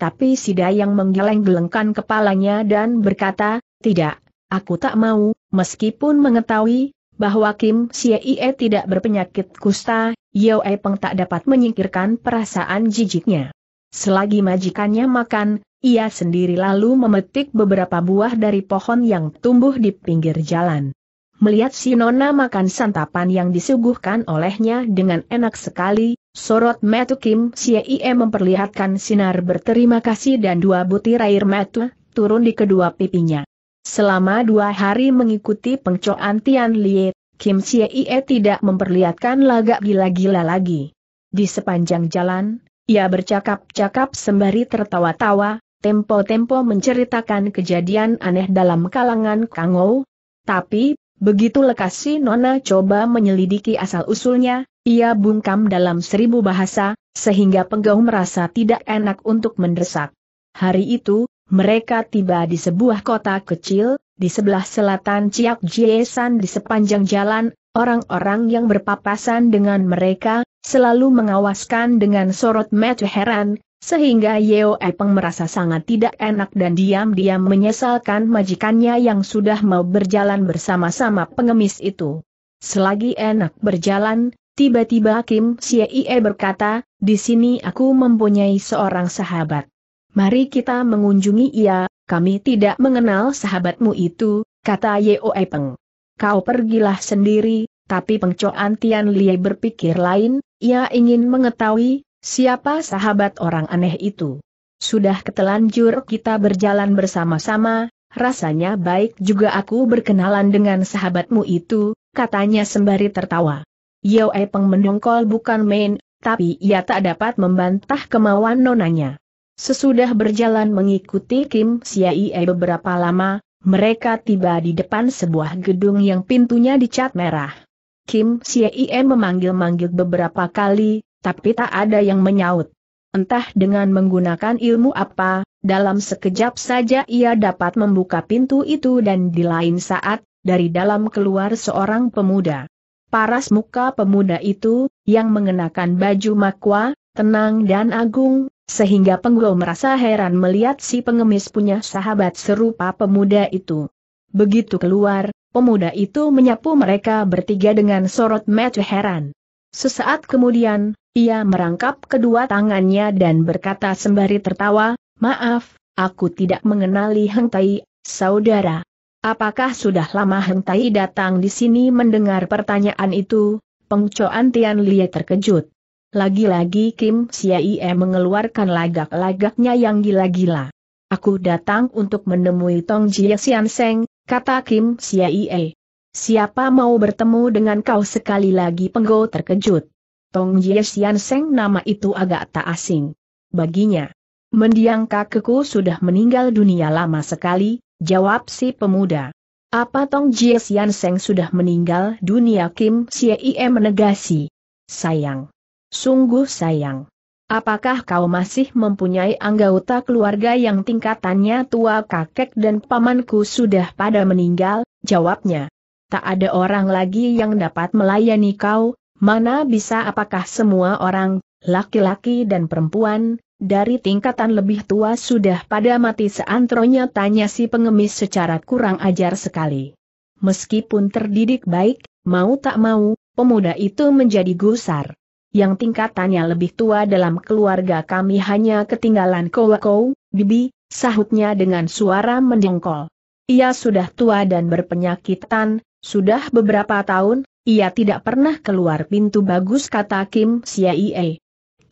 [SPEAKER 1] tapi si Dayang menggeleng-gelengkan kepalanya dan berkata, tidak, aku tak mau, meskipun mengetahui, bahwa Kim Ie tidak berpenyakit kusta, Yeo Ai tak dapat menyingkirkan perasaan jijiknya. Selagi majikannya makan, ia sendiri lalu memetik beberapa buah dari pohon yang tumbuh di pinggir jalan. Melihat si Nona makan santapan yang disuguhkan olehnya dengan enak sekali, sorot metu Kim Sie memperlihatkan sinar berterima kasih dan dua butir air metu turun di kedua pipinya. Selama dua hari mengikuti pengcoan Tian Lie, Kim Sie tidak memperlihatkan lagak gila-gila lagi. Di sepanjang jalan, ia bercakap-cakap sembari tertawa-tawa, tempo-tempo menceritakan kejadian aneh dalam kalangan Kangou, tapi, Begitu lekas si Nona coba menyelidiki asal-usulnya, ia bungkam dalam seribu bahasa, sehingga penggaum merasa tidak enak untuk mendesak. Hari itu, mereka tiba di sebuah kota kecil, di sebelah selatan Ciak Jiesan di sepanjang jalan, orang-orang yang berpapasan dengan mereka, selalu mengawaskan dengan sorot mata heran, sehingga Yeo Peng merasa sangat tidak enak dan diam-diam menyesalkan majikannya yang sudah mau berjalan bersama-sama pengemis itu. Selagi enak berjalan, tiba-tiba Kim Siee berkata, di sini aku mempunyai seorang sahabat. Mari kita mengunjungi ia, kami tidak mengenal sahabatmu itu, kata Yeo Peng. Kau pergilah sendiri, tapi pengcoan Tian Lie berpikir lain, ia ingin mengetahui Siapa sahabat orang aneh itu? Sudah ketelanjur kita berjalan bersama-sama, rasanya baik juga aku berkenalan dengan sahabatmu itu, katanya sembari tertawa. Yao Epeng mendongkol bukan main, tapi ia tak dapat membantah kemauan nonanya. Sesudah berjalan mengikuti Kim Siaie beberapa lama, mereka tiba di depan sebuah gedung yang pintunya dicat merah. Kim Siaie memanggil-manggil beberapa kali, tapi tak ada yang menyaut. Entah dengan menggunakan ilmu apa, dalam sekejap saja ia dapat membuka pintu itu dan di lain saat, dari dalam keluar seorang pemuda. Paras muka pemuda itu, yang mengenakan baju makwa, tenang dan agung, sehingga penggol merasa heran melihat si pengemis punya sahabat serupa pemuda itu. Begitu keluar, pemuda itu menyapu mereka bertiga dengan sorot mata heran. Sesaat kemudian, ia merangkap kedua tangannya dan berkata sembari tertawa, Maaf, aku tidak mengenali Heng Tai, saudara. Apakah sudah lama Heng Tai datang di sini mendengar pertanyaan itu? Pengcoan Tian Lie terkejut. Lagi-lagi Kim Siaie mengeluarkan lagak-lagaknya yang gila-gila. Aku datang untuk menemui Tong Jie Sian Seng, kata Kim Siaie. Siapa mau bertemu dengan kau sekali lagi penggo terkejut. Tong Ye Sian Seng nama itu agak tak asing. Baginya. Mendiang kakekku sudah meninggal dunia lama sekali, jawab si pemuda. Apa Tong Ye Sian Seng sudah meninggal dunia Kim Siei menegasi? Sayang. Sungguh sayang. Apakah kau masih mempunyai anggota keluarga yang tingkatannya tua kakek dan pamanku sudah pada meninggal? Jawabnya. Tak ada orang lagi yang dapat melayani kau, Mana bisa apakah semua orang, laki-laki dan perempuan, dari tingkatan lebih tua sudah pada mati seantronya tanya si pengemis secara kurang ajar sekali. Meskipun terdidik baik, mau tak mau, pemuda itu menjadi gusar. Yang tingkatannya lebih tua dalam keluarga kami hanya ketinggalan kowakou, bibi, sahutnya dengan suara mendengkol. Ia sudah tua dan berpenyakitan, sudah beberapa tahun, ia tidak pernah keluar pintu bagus kata Kim Siaie.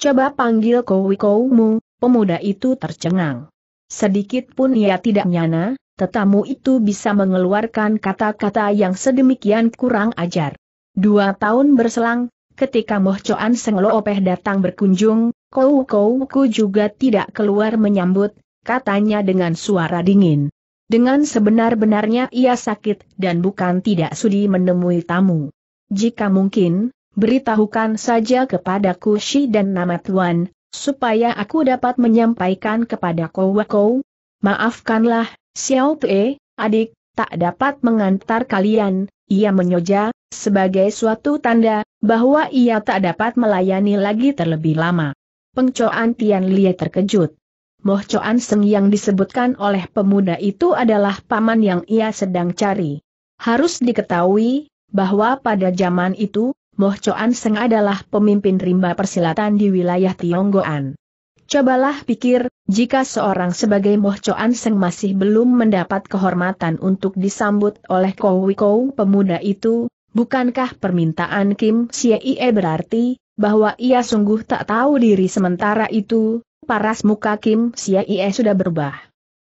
[SPEAKER 1] Coba panggil Kowi Koumu, pemuda itu tercengang. Sedikit pun ia tidak nyana, tetamu itu bisa mengeluarkan kata-kata yang sedemikian kurang ajar. Dua tahun berselang, ketika Moh Choan Seng datang berkunjung, Kou Kou juga tidak keluar menyambut, katanya dengan suara dingin. Dengan sebenar-benarnya ia sakit dan bukan tidak sudi menemui tamu. Jika mungkin, beritahukan saja kepada Kushi dan nama Tuan, supaya aku dapat menyampaikan kepada Kowakou. Maafkanlah, Xiao Pei, adik, tak dapat mengantar kalian, ia menyoja, sebagai suatu tanda, bahwa ia tak dapat melayani lagi terlebih lama. Pengcoan Tian Lie terkejut. Moh Choan Seng yang disebutkan oleh pemuda itu adalah paman yang ia sedang cari. Harus diketahui, bahwa pada zaman itu, Moh Choan Seng adalah pemimpin rimba persilatan di wilayah Tionggoan. Cobalah pikir, jika seorang sebagai Moh Choan Seng masih belum mendapat kehormatan untuk disambut oleh Kowi Kow pemuda itu, bukankah permintaan Kim Ie berarti, bahwa ia sungguh tak tahu diri sementara itu, Paras muka Kim Siaie sudah berubah.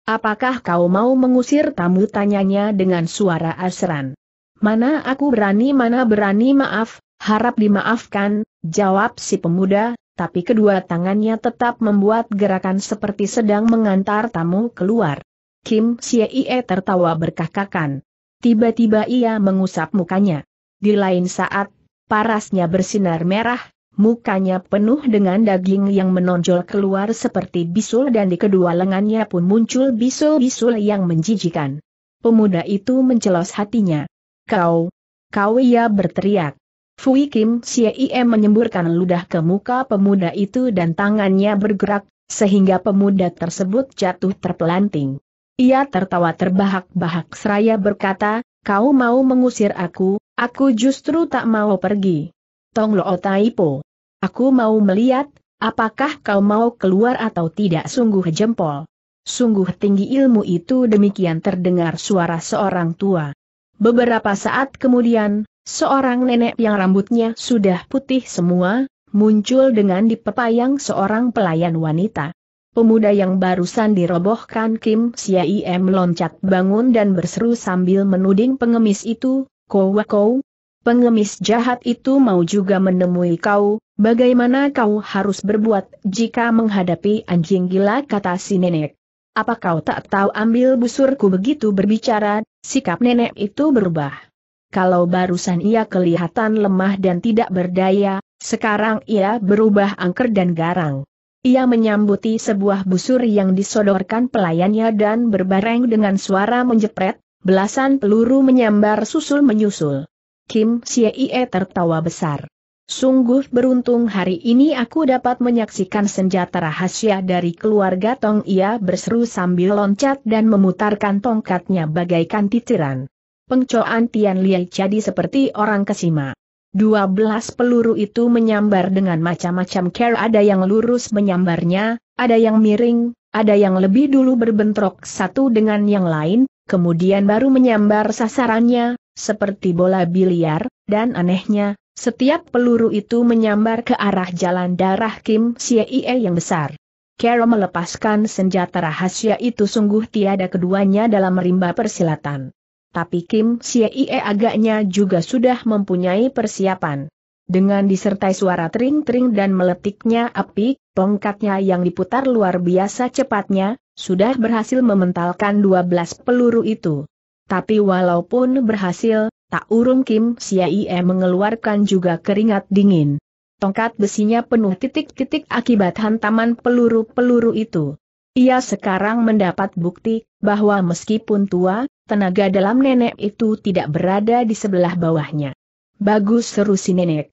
[SPEAKER 1] Apakah kau mau mengusir tamu tanyanya dengan suara asran? Mana aku berani mana berani maaf, harap dimaafkan, jawab si pemuda, tapi kedua tangannya tetap membuat gerakan seperti sedang mengantar tamu keluar. Kim Siaie tertawa berkakakan. Tiba-tiba ia mengusap mukanya. Di lain saat, parasnya bersinar merah, Mukanya penuh dengan daging yang menonjol keluar seperti bisul dan di kedua lengannya pun muncul bisul-bisul yang menjijikan. Pemuda itu mencelos hatinya. Kau, kau ia berteriak. Fui Kim Siei menyemburkan ludah ke muka pemuda itu dan tangannya bergerak, sehingga pemuda tersebut jatuh terpelanting. Ia tertawa terbahak-bahak seraya berkata, kau mau mengusir aku, aku justru tak mau pergi. Tong Loo Taipo. Aku mau melihat, apakah kau mau keluar atau tidak sungguh jempol. Sungguh tinggi ilmu itu demikian terdengar suara seorang tua. Beberapa saat kemudian, seorang nenek yang rambutnya sudah putih semua, muncul dengan dipepayang seorang pelayan wanita. Pemuda yang barusan dirobohkan Kim Siaim loncat bangun dan berseru sambil menuding pengemis itu, Kowa Kow, pengemis jahat itu mau juga menemui kau, bagaimana kau harus berbuat jika menghadapi anjing gila kata si nenek. Apa kau tak tahu ambil busurku begitu berbicara, sikap nenek itu berubah. Kalau barusan ia kelihatan lemah dan tidak berdaya, sekarang ia berubah angker dan garang. Ia menyambuti sebuah busur yang disodorkan pelayannya dan berbareng dengan suara menjepret, belasan peluru menyambar susul-menyusul. Kim Xie tertawa besar. Sungguh beruntung hari ini aku dapat menyaksikan senjata rahasia dari keluarga Tong Ia berseru sambil loncat dan memutarkan tongkatnya bagaikan titiran. Pengcoan Tian Liai jadi seperti orang kesima. Dua belas peluru itu menyambar dengan macam-macam care ada yang lurus menyambarnya, ada yang miring, ada yang lebih dulu berbentrok satu dengan yang lain, kemudian baru menyambar sasarannya, seperti bola biliar, dan anehnya, setiap peluru itu menyambar ke arah jalan darah Kim Siee yang besar. Carol melepaskan senjata rahasia itu sungguh tiada keduanya dalam rimba persilatan. Tapi Kim Siee agaknya juga sudah mempunyai persiapan. Dengan disertai suara tring-tring dan meletiknya api, tongkatnya yang diputar luar biasa cepatnya, sudah berhasil mementalkan 12 peluru itu. Tapi walaupun berhasil, tak urung Kim Siaie mengeluarkan juga keringat dingin. Tongkat besinya penuh titik-titik akibat hantaman peluru-peluru itu. Ia sekarang mendapat bukti bahwa meskipun tua, tenaga dalam nenek itu tidak berada di sebelah bawahnya. Bagus seru si nenek.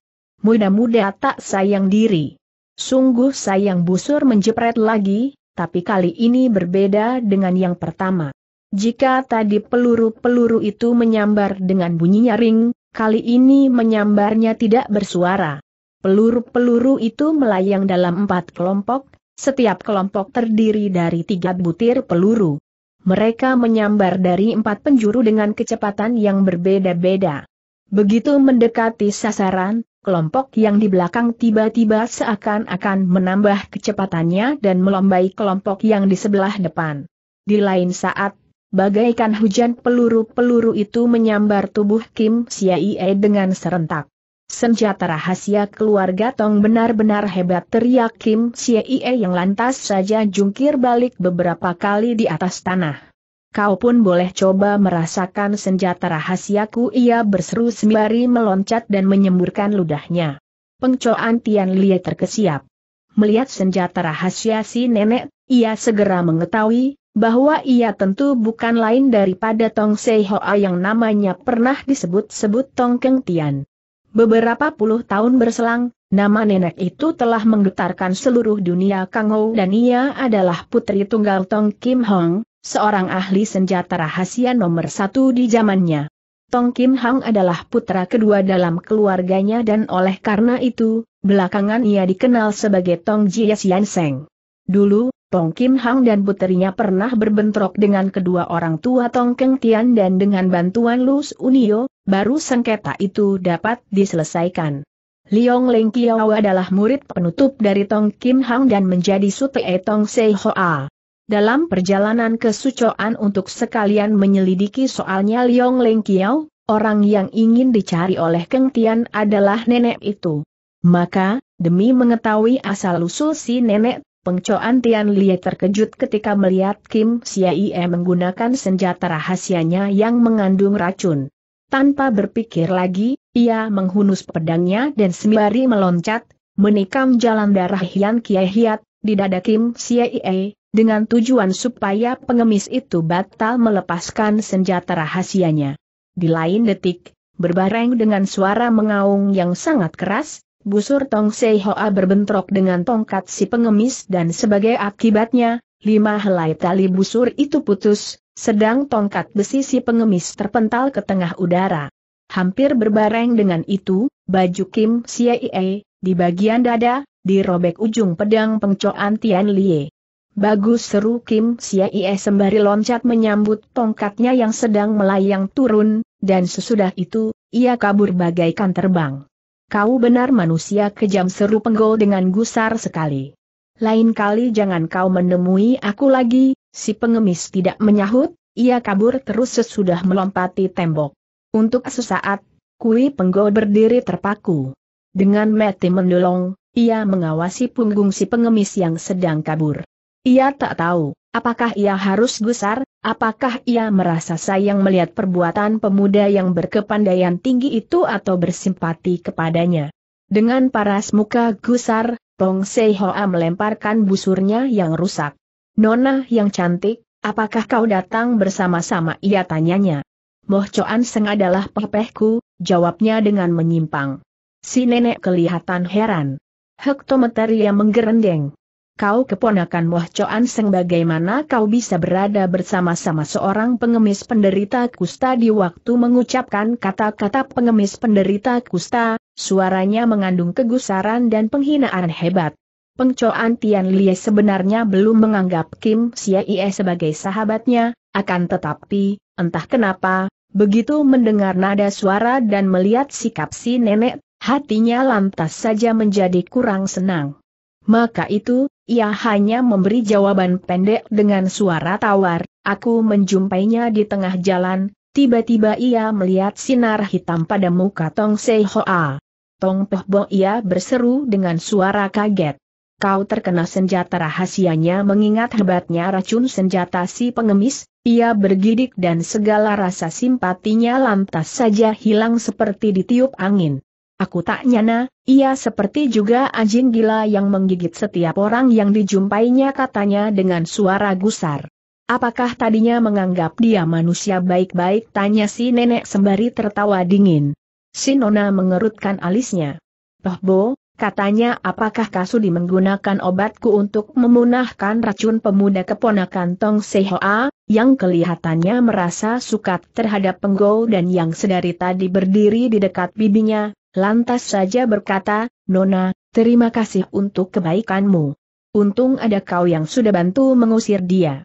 [SPEAKER 1] Muda-muda tak sayang diri. Sungguh sayang busur menjepret lagi, tapi kali ini berbeda dengan yang pertama. Jika tadi peluru-peluru itu menyambar dengan bunyi nyaring, kali ini menyambarnya tidak bersuara. Peluru-peluru itu melayang dalam empat kelompok, setiap kelompok terdiri dari tiga butir peluru. Mereka menyambar dari empat penjuru dengan kecepatan yang berbeda-beda. Begitu mendekati sasaran, kelompok yang di belakang tiba-tiba seakan-akan menambah kecepatannya dan melombai kelompok yang di sebelah depan. Di lain saat, bagaikan hujan peluru-peluru itu menyambar tubuh Kim Siaie dengan serentak. Senjata rahasia keluarga Tong benar-benar hebat teriak Kim Siaie yang lantas saja jungkir balik beberapa kali di atas tanah. Kau pun boleh coba merasakan senjata rahasiaku ia berseru sembari meloncat dan menyemburkan ludahnya. Pengcoan Tian Lie terkesiap. Melihat senjata rahasia si nenek, ia segera mengetahui bahwa ia tentu bukan lain daripada Tong Sei Hoa yang namanya pernah disebut-sebut Tong Keng Tian. Beberapa puluh tahun berselang, nama nenek itu telah menggetarkan seluruh dunia Kang Ho dan ia adalah putri tunggal Tong Kim Hong, seorang ahli senjata rahasia nomor satu di zamannya. Tong Kim Hong adalah putra kedua dalam keluarganya dan oleh karena itu, belakangan ia dikenal sebagai Tong Jia Xian Seng. Dulu, Tong Kim Hang dan puterinya pernah berbentrok dengan kedua orang tua Tong Keng Tian dan dengan bantuan Lus Unio, baru sengketa itu dapat diselesaikan. Liong Leng Kiao adalah murid penutup dari Tong Kim Hang dan menjadi sutee Tong Sei Hoa. Dalam perjalanan ke Sucoan untuk sekalian menyelidiki soalnya Liong Leng Kiao, orang yang ingin dicari oleh Keng Tian adalah nenek itu. Maka, demi mengetahui asal-usul si nenek Pengcoan Tian Lie terkejut ketika melihat Kim Siaie menggunakan senjata rahasianya yang mengandung racun. Tanpa berpikir lagi, ia menghunus pedangnya dan sembari meloncat, menikam jalan darah Hian Kie Hiat, di dada Kim Siaie, dengan tujuan supaya pengemis itu batal melepaskan senjata rahasianya. Di lain detik, berbareng dengan suara mengaung yang sangat keras, busur Tong Sei Hoa berbentrok dengan tongkat si pengemis dan sebagai akibatnya, lima helai tali busur itu putus, sedang tongkat besi si pengemis terpental ke tengah udara. Hampir berbareng dengan itu, baju Kim Siei, di bagian dada, dirobek ujung pedang pengcoan Tian Lie. Bagus seru Kim Siai sembari loncat menyambut tongkatnya yang sedang melayang turun, dan sesudah itu, ia kabur bagaikan terbang. Kau benar manusia kejam seru penggol dengan gusar sekali. Lain kali jangan kau menemui aku lagi, si pengemis tidak menyahut, ia kabur terus sesudah melompati tembok. Untuk sesaat, kui penggol berdiri terpaku. Dengan mati mendolong, ia mengawasi punggung si pengemis yang sedang kabur. Ia tak tahu, Apakah ia harus gusar? Apakah ia merasa sayang melihat perbuatan pemuda yang berkepandaian tinggi itu atau bersimpati kepadanya? Dengan paras muka gusar, Tong hoa melemparkan busurnya yang rusak. Nona yang cantik, apakah kau datang bersama-sama? Ia tanyanya. Moh Choan Seng adalah pepehku, jawabnya dengan menyimpang. Si nenek kelihatan heran. Hektometer ia menggerendeng kau keponakan Moh Coan Seng bagaimana kau bisa berada bersama-sama seorang pengemis penderita kusta di waktu mengucapkan kata-kata pengemis penderita kusta, suaranya mengandung kegusaran dan penghinaan hebat. Coan Tian Lie sebenarnya belum menganggap Kim Sia Ie sebagai sahabatnya, akan tetapi, entah kenapa, begitu mendengar nada suara dan melihat sikap si nenek, hatinya lantas saja menjadi kurang senang. Maka itu, ia hanya memberi jawaban pendek dengan suara tawar, aku menjumpainya di tengah jalan, tiba-tiba ia melihat sinar hitam pada muka Tong Hoa. Tong Pohbo ia berseru dengan suara kaget. Kau terkena senjata rahasianya mengingat hebatnya racun senjata si pengemis, ia bergidik dan segala rasa simpatinya lantas saja hilang seperti ditiup angin. Aku tak nyana, ia seperti juga anjing gila yang menggigit setiap orang yang dijumpainya katanya dengan suara gusar. Apakah tadinya menganggap dia manusia baik-baik tanya si nenek sembari tertawa dingin. Si Nona mengerutkan alisnya. Toh Bo, katanya apakah Kasudi menggunakan obatku untuk memunahkan racun pemuda keponakan Tong Sehoa, yang kelihatannya merasa sukat terhadap penggol dan yang sedari tadi berdiri di dekat bibinya, lantas saja berkata, Nona, terima kasih untuk kebaikanmu. Untung ada kau yang sudah bantu mengusir dia.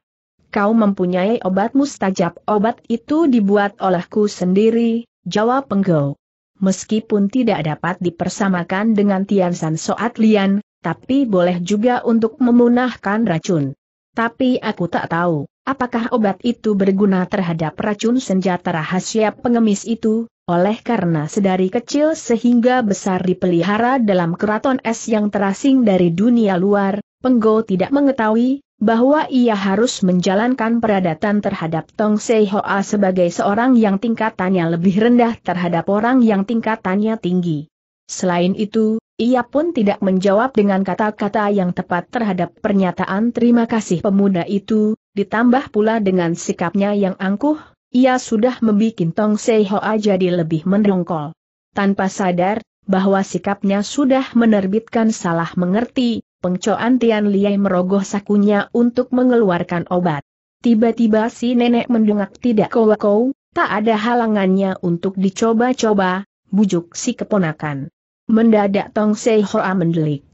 [SPEAKER 1] Kau mempunyai obat mustajab, obat itu dibuat olehku sendiri, jawab Penggau. Meskipun tidak dapat dipersamakan dengan Tian San Soat Lian, tapi boleh juga untuk memunahkan racun. Tapi aku tak tahu. Apakah obat itu berguna terhadap racun senjata rahasia pengemis itu? Oleh karena sedari kecil sehingga besar dipelihara dalam keraton es yang terasing dari dunia luar, Penggo tidak mengetahui bahwa ia harus menjalankan peradatan terhadap Tong Sei Hoa sebagai seorang yang tingkatannya lebih rendah terhadap orang yang tingkatannya tinggi. Selain itu, ia pun tidak menjawab dengan kata-kata yang tepat terhadap pernyataan terima kasih pemuda itu, ditambah pula dengan sikapnya yang angkuh, ia sudah membuat Tong Sei aja jadi lebih mendongkol. Tanpa sadar, bahwa sikapnya sudah menerbitkan salah mengerti, pengcoan Tian Liai merogoh sakunya untuk mengeluarkan obat. Tiba-tiba si nenek mendongak tidak kau tak ada halangannya untuk dicoba-coba, bujuk si keponakan. Mendadak Tong Sei Hoa mendelik.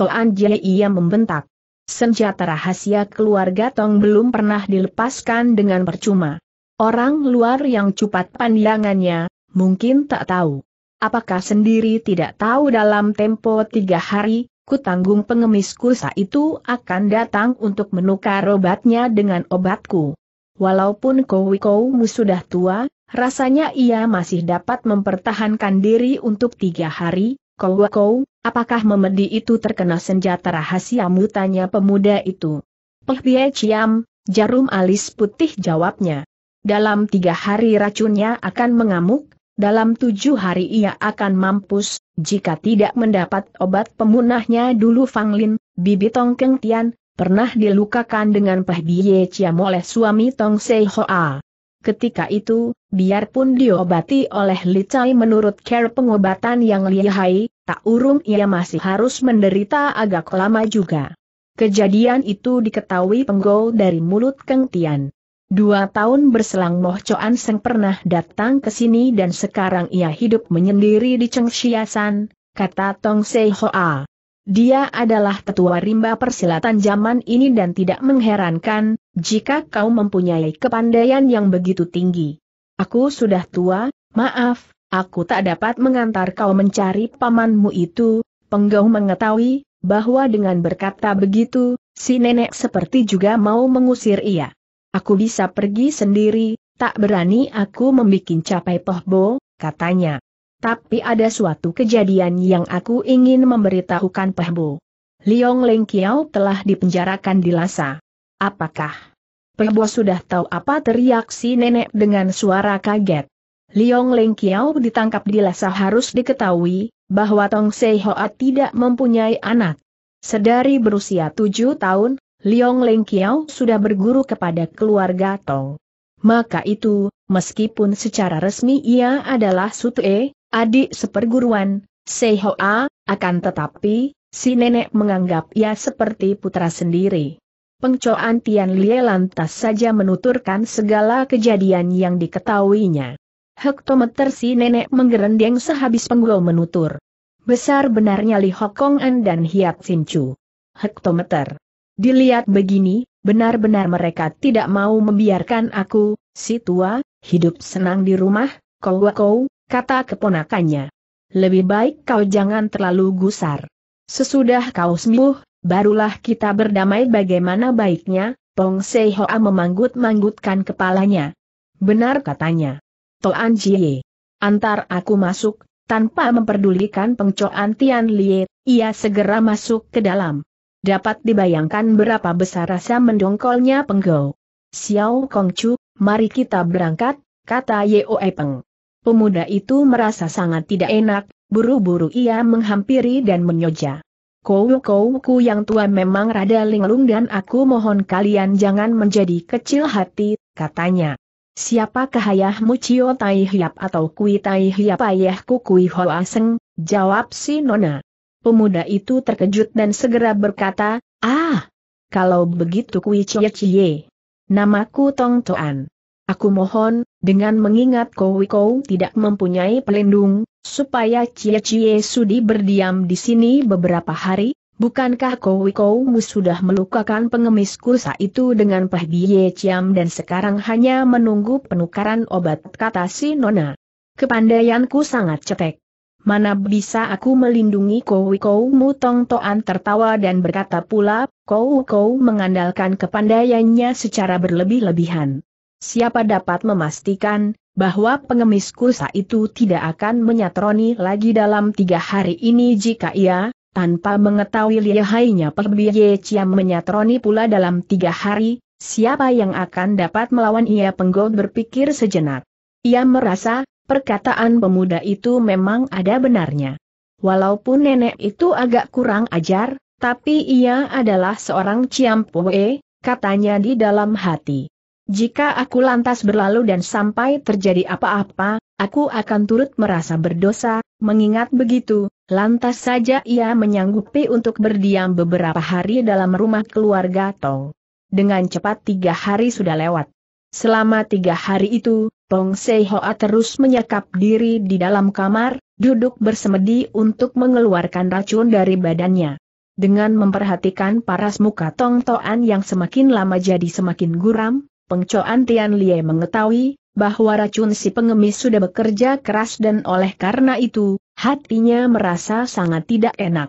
[SPEAKER 1] Toan Jie ia membentak. Senjata rahasia keluarga Tong belum pernah dilepaskan dengan percuma. Orang luar yang cupat pandangannya, mungkin tak tahu. Apakah sendiri tidak tahu dalam tempo tiga hari, kutanggung pengemisku pengemis kursa itu akan datang untuk menukar obatnya dengan obatku. Walaupun musuh sudah tua, Rasanya ia masih dapat mempertahankan diri untuk tiga hari, Kau kau, apakah memedi itu terkena senjata rahasia? mutanya pemuda itu. Pehbie ciam, jarum alis putih jawabnya. Dalam tiga hari racunnya akan mengamuk, dalam tujuh hari ia akan mampus, jika tidak mendapat obat pemunahnya dulu Fanglin, bibi Tong Keng Tian, pernah dilukakan dengan Pehbie ciam oleh suami Tong Sei Hoa. Ketika itu, biarpun diobati oleh Li Chai menurut care pengobatan yang lihai, tak urung ia masih harus menderita agak lama juga. Kejadian itu diketahui penggol dari mulut Keng Tian. Dua tahun berselang Moh Choan Seng pernah datang ke sini dan sekarang ia hidup menyendiri di Cheng Shiasan, kata Tong Sei Hoa. Dia adalah tetua rimba persilatan zaman ini dan tidak mengherankan, jika kau mempunyai kepandaian yang begitu tinggi. Aku sudah tua, maaf, aku tak dapat mengantar kau mencari pamanmu itu, penggau mengetahui, bahwa dengan berkata begitu, si nenek seperti juga mau mengusir ia. Aku bisa pergi sendiri, tak berani aku membuat capai pohbo, katanya. Tapi ada suatu kejadian yang aku ingin memberitahukan Pehbo. Liong Leng Kiao telah dipenjarakan di Lhasa. Apakah? Pehbo sudah tahu apa teriak si nenek dengan suara kaget. Liong Leng Kiao ditangkap di Lhasa harus diketahui, bahwa Tong Sei Hoa tidak mempunyai anak. Sedari berusia tujuh tahun, Liong Leng Kiao sudah berguru kepada keluarga Tong. Maka itu, meskipun secara resmi ia adalah e adik seperguruan, Sehoa, akan tetapi, si nenek menganggap ia seperti putra sendiri. Pengcoan Tian Lie lantas saja menuturkan segala kejadian yang diketahuinya. Hektometer si nenek menggerendeng sehabis penggol menutur. Besar benarnya Li An dan Hiat Chu. Hektometer. Dilihat begini, benar-benar mereka tidak mau membiarkan aku, si tua, hidup senang di rumah, kau kau, kata keponakannya. Lebih baik kau jangan terlalu gusar. Sesudah kau sembuh, barulah kita berdamai bagaimana baiknya, Pong Sehoa memanggut-manggutkan kepalanya. Benar katanya. Toan Jie. Antar aku masuk, tanpa memperdulikan pengcoan Tian Lie, ia segera masuk ke dalam. Dapat dibayangkan berapa besar rasa mendongkolnya penggau. Xiao Kongchu mari kita berangkat, kata Yeo Peng. Pemuda itu merasa sangat tidak enak, buru-buru ia menghampiri dan menyoja. Kau-kauku yang tua memang rada linglung dan aku mohon kalian jangan menjadi kecil hati, katanya. Siapakah ayahmu Cio Tai Hiap atau Kui Tai Hiap ayahku Kui Hoaseng? Aseng, jawab si Nona. Pemuda itu terkejut dan segera berkata, ah, kalau begitu Kui Cie Cie. Namaku Tong Toan. Aku mohon, dengan mengingat kau Kou tidak mempunyai pelindung, supaya Cie Cie Sudi berdiam di sini beberapa hari, bukankah kau-kau Koumu sudah melukakan pengemis kursa itu dengan Pah Bie Ciam dan sekarang hanya menunggu penukaran obat kata si Nona. Kepandaianku sangat cetek. Mana bisa aku melindungi kau Koumu Tong Toan tertawa dan berkata pula, kau Kou mengandalkan kepandaiannya secara berlebih-lebihan. Siapa dapat memastikan bahwa pengemis kusa itu tidak akan menyatroni lagi dalam tiga hari ini jika ia, tanpa mengetahui lihainya pergi Ciam menyatroni pula dalam tiga hari, siapa yang akan dapat melawan ia Penggol berpikir sejenak. Ia merasa, perkataan pemuda itu memang ada benarnya. Walaupun nenek itu agak kurang ajar, tapi ia adalah seorang Ciam Pue, katanya di dalam hati. Jika aku lantas berlalu dan sampai terjadi apa-apa, aku akan turut merasa berdosa, mengingat begitu, lantas saja ia menyanggupi untuk berdiam beberapa hari dalam rumah keluarga Tong. Dengan cepat tiga hari sudah lewat. Selama tiga hari itu, Tong Sehoa terus menyekap diri di dalam kamar, duduk bersemedi untuk mengeluarkan racun dari badannya. Dengan memperhatikan paras muka Tong Toan yang semakin lama jadi semakin guram, Pengcoan Tian Lie mengetahui bahwa racun si pengemis sudah bekerja keras dan oleh karena itu, hatinya merasa sangat tidak enak.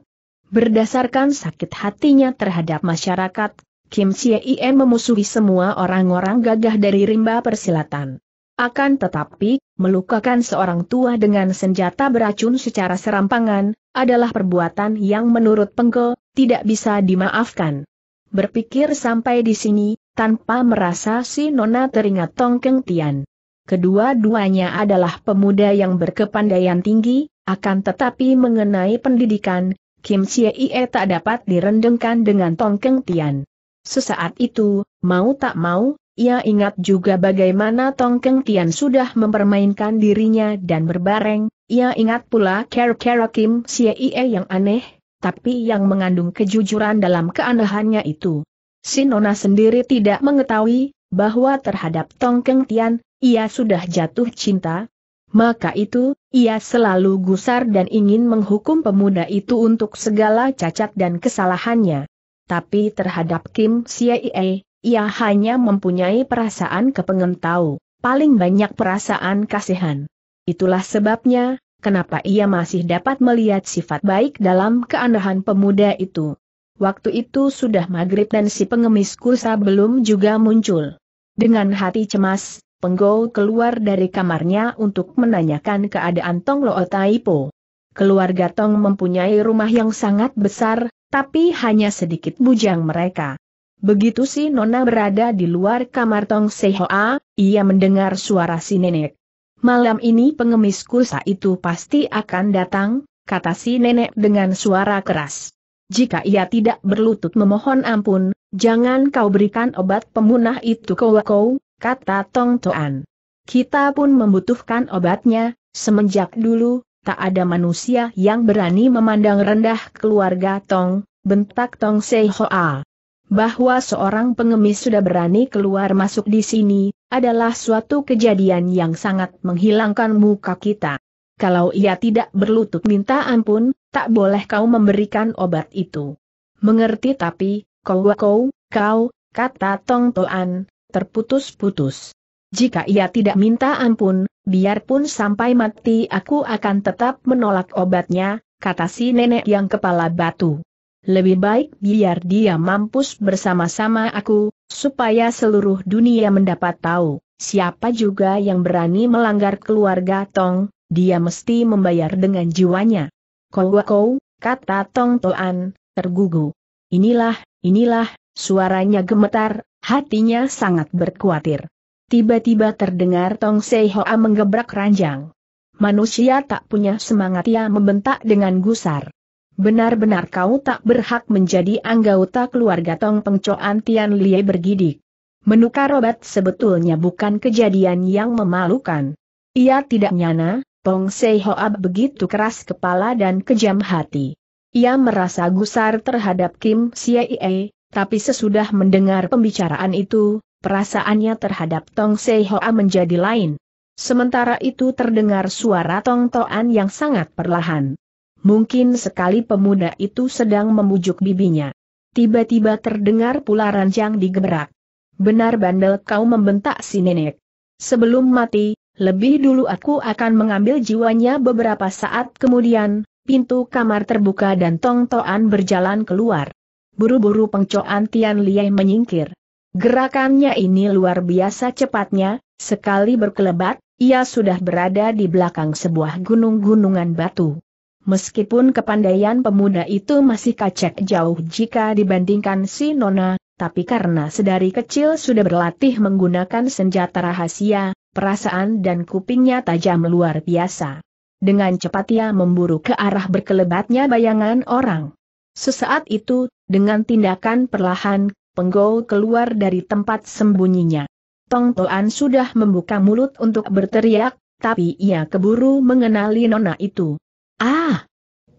[SPEAKER 1] Berdasarkan sakit hatinya terhadap masyarakat, Kim Chien memusuhi semua orang-orang gagah dari rimba persilatan. Akan tetapi, melukakan seorang tua dengan senjata beracun secara serampangan, adalah perbuatan yang menurut Pengko, tidak bisa dimaafkan. Berpikir sampai di sini, tanpa merasa si Nona teringat Tongkeng Tian. Kedua-duanya adalah pemuda yang berkepandaian tinggi, akan tetapi mengenai pendidikan, Kim Chie Ie tak dapat direndengkan dengan Tongkeng Tian. Sesaat itu, mau tak mau, ia ingat juga bagaimana Tongkeng Tian sudah mempermainkan dirinya dan berbareng, ia ingat pula care kera Kim Chie Ie yang aneh, tapi yang mengandung kejujuran dalam keanehannya itu. Sinona sendiri tidak mengetahui, bahwa terhadap Tong Tian, ia sudah jatuh cinta. Maka itu, ia selalu gusar dan ingin menghukum pemuda itu untuk segala cacat dan kesalahannya. Tapi terhadap Kim Siaie, ia hanya mempunyai perasaan kepengen tahu, paling banyak perasaan kasihan. Itulah sebabnya, kenapa ia masih dapat melihat sifat baik dalam keanehan pemuda itu. Waktu itu sudah maghrib dan si pengemis kursa belum juga muncul. Dengan hati cemas, Penggou keluar dari kamarnya untuk menanyakan keadaan Tong Lo Taipo. Keluarga Tong mempunyai rumah yang sangat besar, tapi hanya sedikit bujang mereka. Begitu si Nona berada di luar kamar Tong Sehoa, ia mendengar suara si nenek. Malam ini pengemis kursa itu pasti akan datang, kata si nenek dengan suara keras jika ia tidak berlutut memohon ampun, jangan kau berikan obat pemunah itu kau kau, kata Tong Toan. Kita pun membutuhkan obatnya, semenjak dulu, tak ada manusia yang berani memandang rendah keluarga Tong, bentak Tong Sehoa. Bahwa seorang pengemis sudah berani keluar masuk di sini, adalah suatu kejadian yang sangat menghilangkan muka kita kalau ia tidak berlutut minta ampun, tak boleh kau memberikan obat itu. Mengerti tapi, kau kau, kau, kata Tong Toan, terputus-putus. Jika ia tidak minta ampun, biarpun sampai mati aku akan tetap menolak obatnya, kata si nenek yang kepala batu. Lebih baik biar dia mampus bersama-sama aku, supaya seluruh dunia mendapat tahu, siapa juga yang berani melanggar keluarga Tong, dia mesti membayar dengan jiwanya. Kau, kau, kata Tong Toan, tergugu. Inilah, inilah, suaranya gemetar, hatinya sangat berkuatir. Tiba-tiba terdengar Tong Hoa menggebrak ranjang. Manusia tak punya semangat ia membentak dengan gusar. Benar-benar kau tak berhak menjadi anggota keluarga Tong Pengcoan Tian Lie bergidik. Menukar obat sebetulnya bukan kejadian yang memalukan. Ia tidak nyana, Tong Sei Hoa begitu keras kepala dan kejam hati. Ia merasa gusar terhadap Kim Siaie, tapi sesudah mendengar pembicaraan itu, perasaannya terhadap Tong Sei Hoa menjadi lain. Sementara itu terdengar suara Tong Toan yang sangat perlahan. Mungkin sekali pemuda itu sedang memujuk bibinya. Tiba-tiba terdengar pula ranjang digerak. Benar bandel kau membentak si nenek. Sebelum mati, lebih dulu aku akan mengambil jiwanya beberapa saat kemudian, pintu kamar terbuka dan Tong Toan berjalan keluar. Buru-buru pengcoan Tian Liai menyingkir. Gerakannya ini luar biasa cepatnya, sekali berkelebat, ia sudah berada di belakang sebuah gunung-gunungan batu. Meskipun kepandaian pemuda itu masih kacek jauh jika dibandingkan si Nona, tapi karena sedari kecil sudah berlatih menggunakan senjata rahasia, perasaan dan kupingnya tajam luar biasa. Dengan cepat ia memburu ke arah berkelebatnya bayangan orang. Sesaat itu, dengan tindakan perlahan, Penggol keluar dari tempat sembunyinya. Tong Toan sudah membuka mulut untuk berteriak, tapi ia keburu mengenali nona itu. Ah!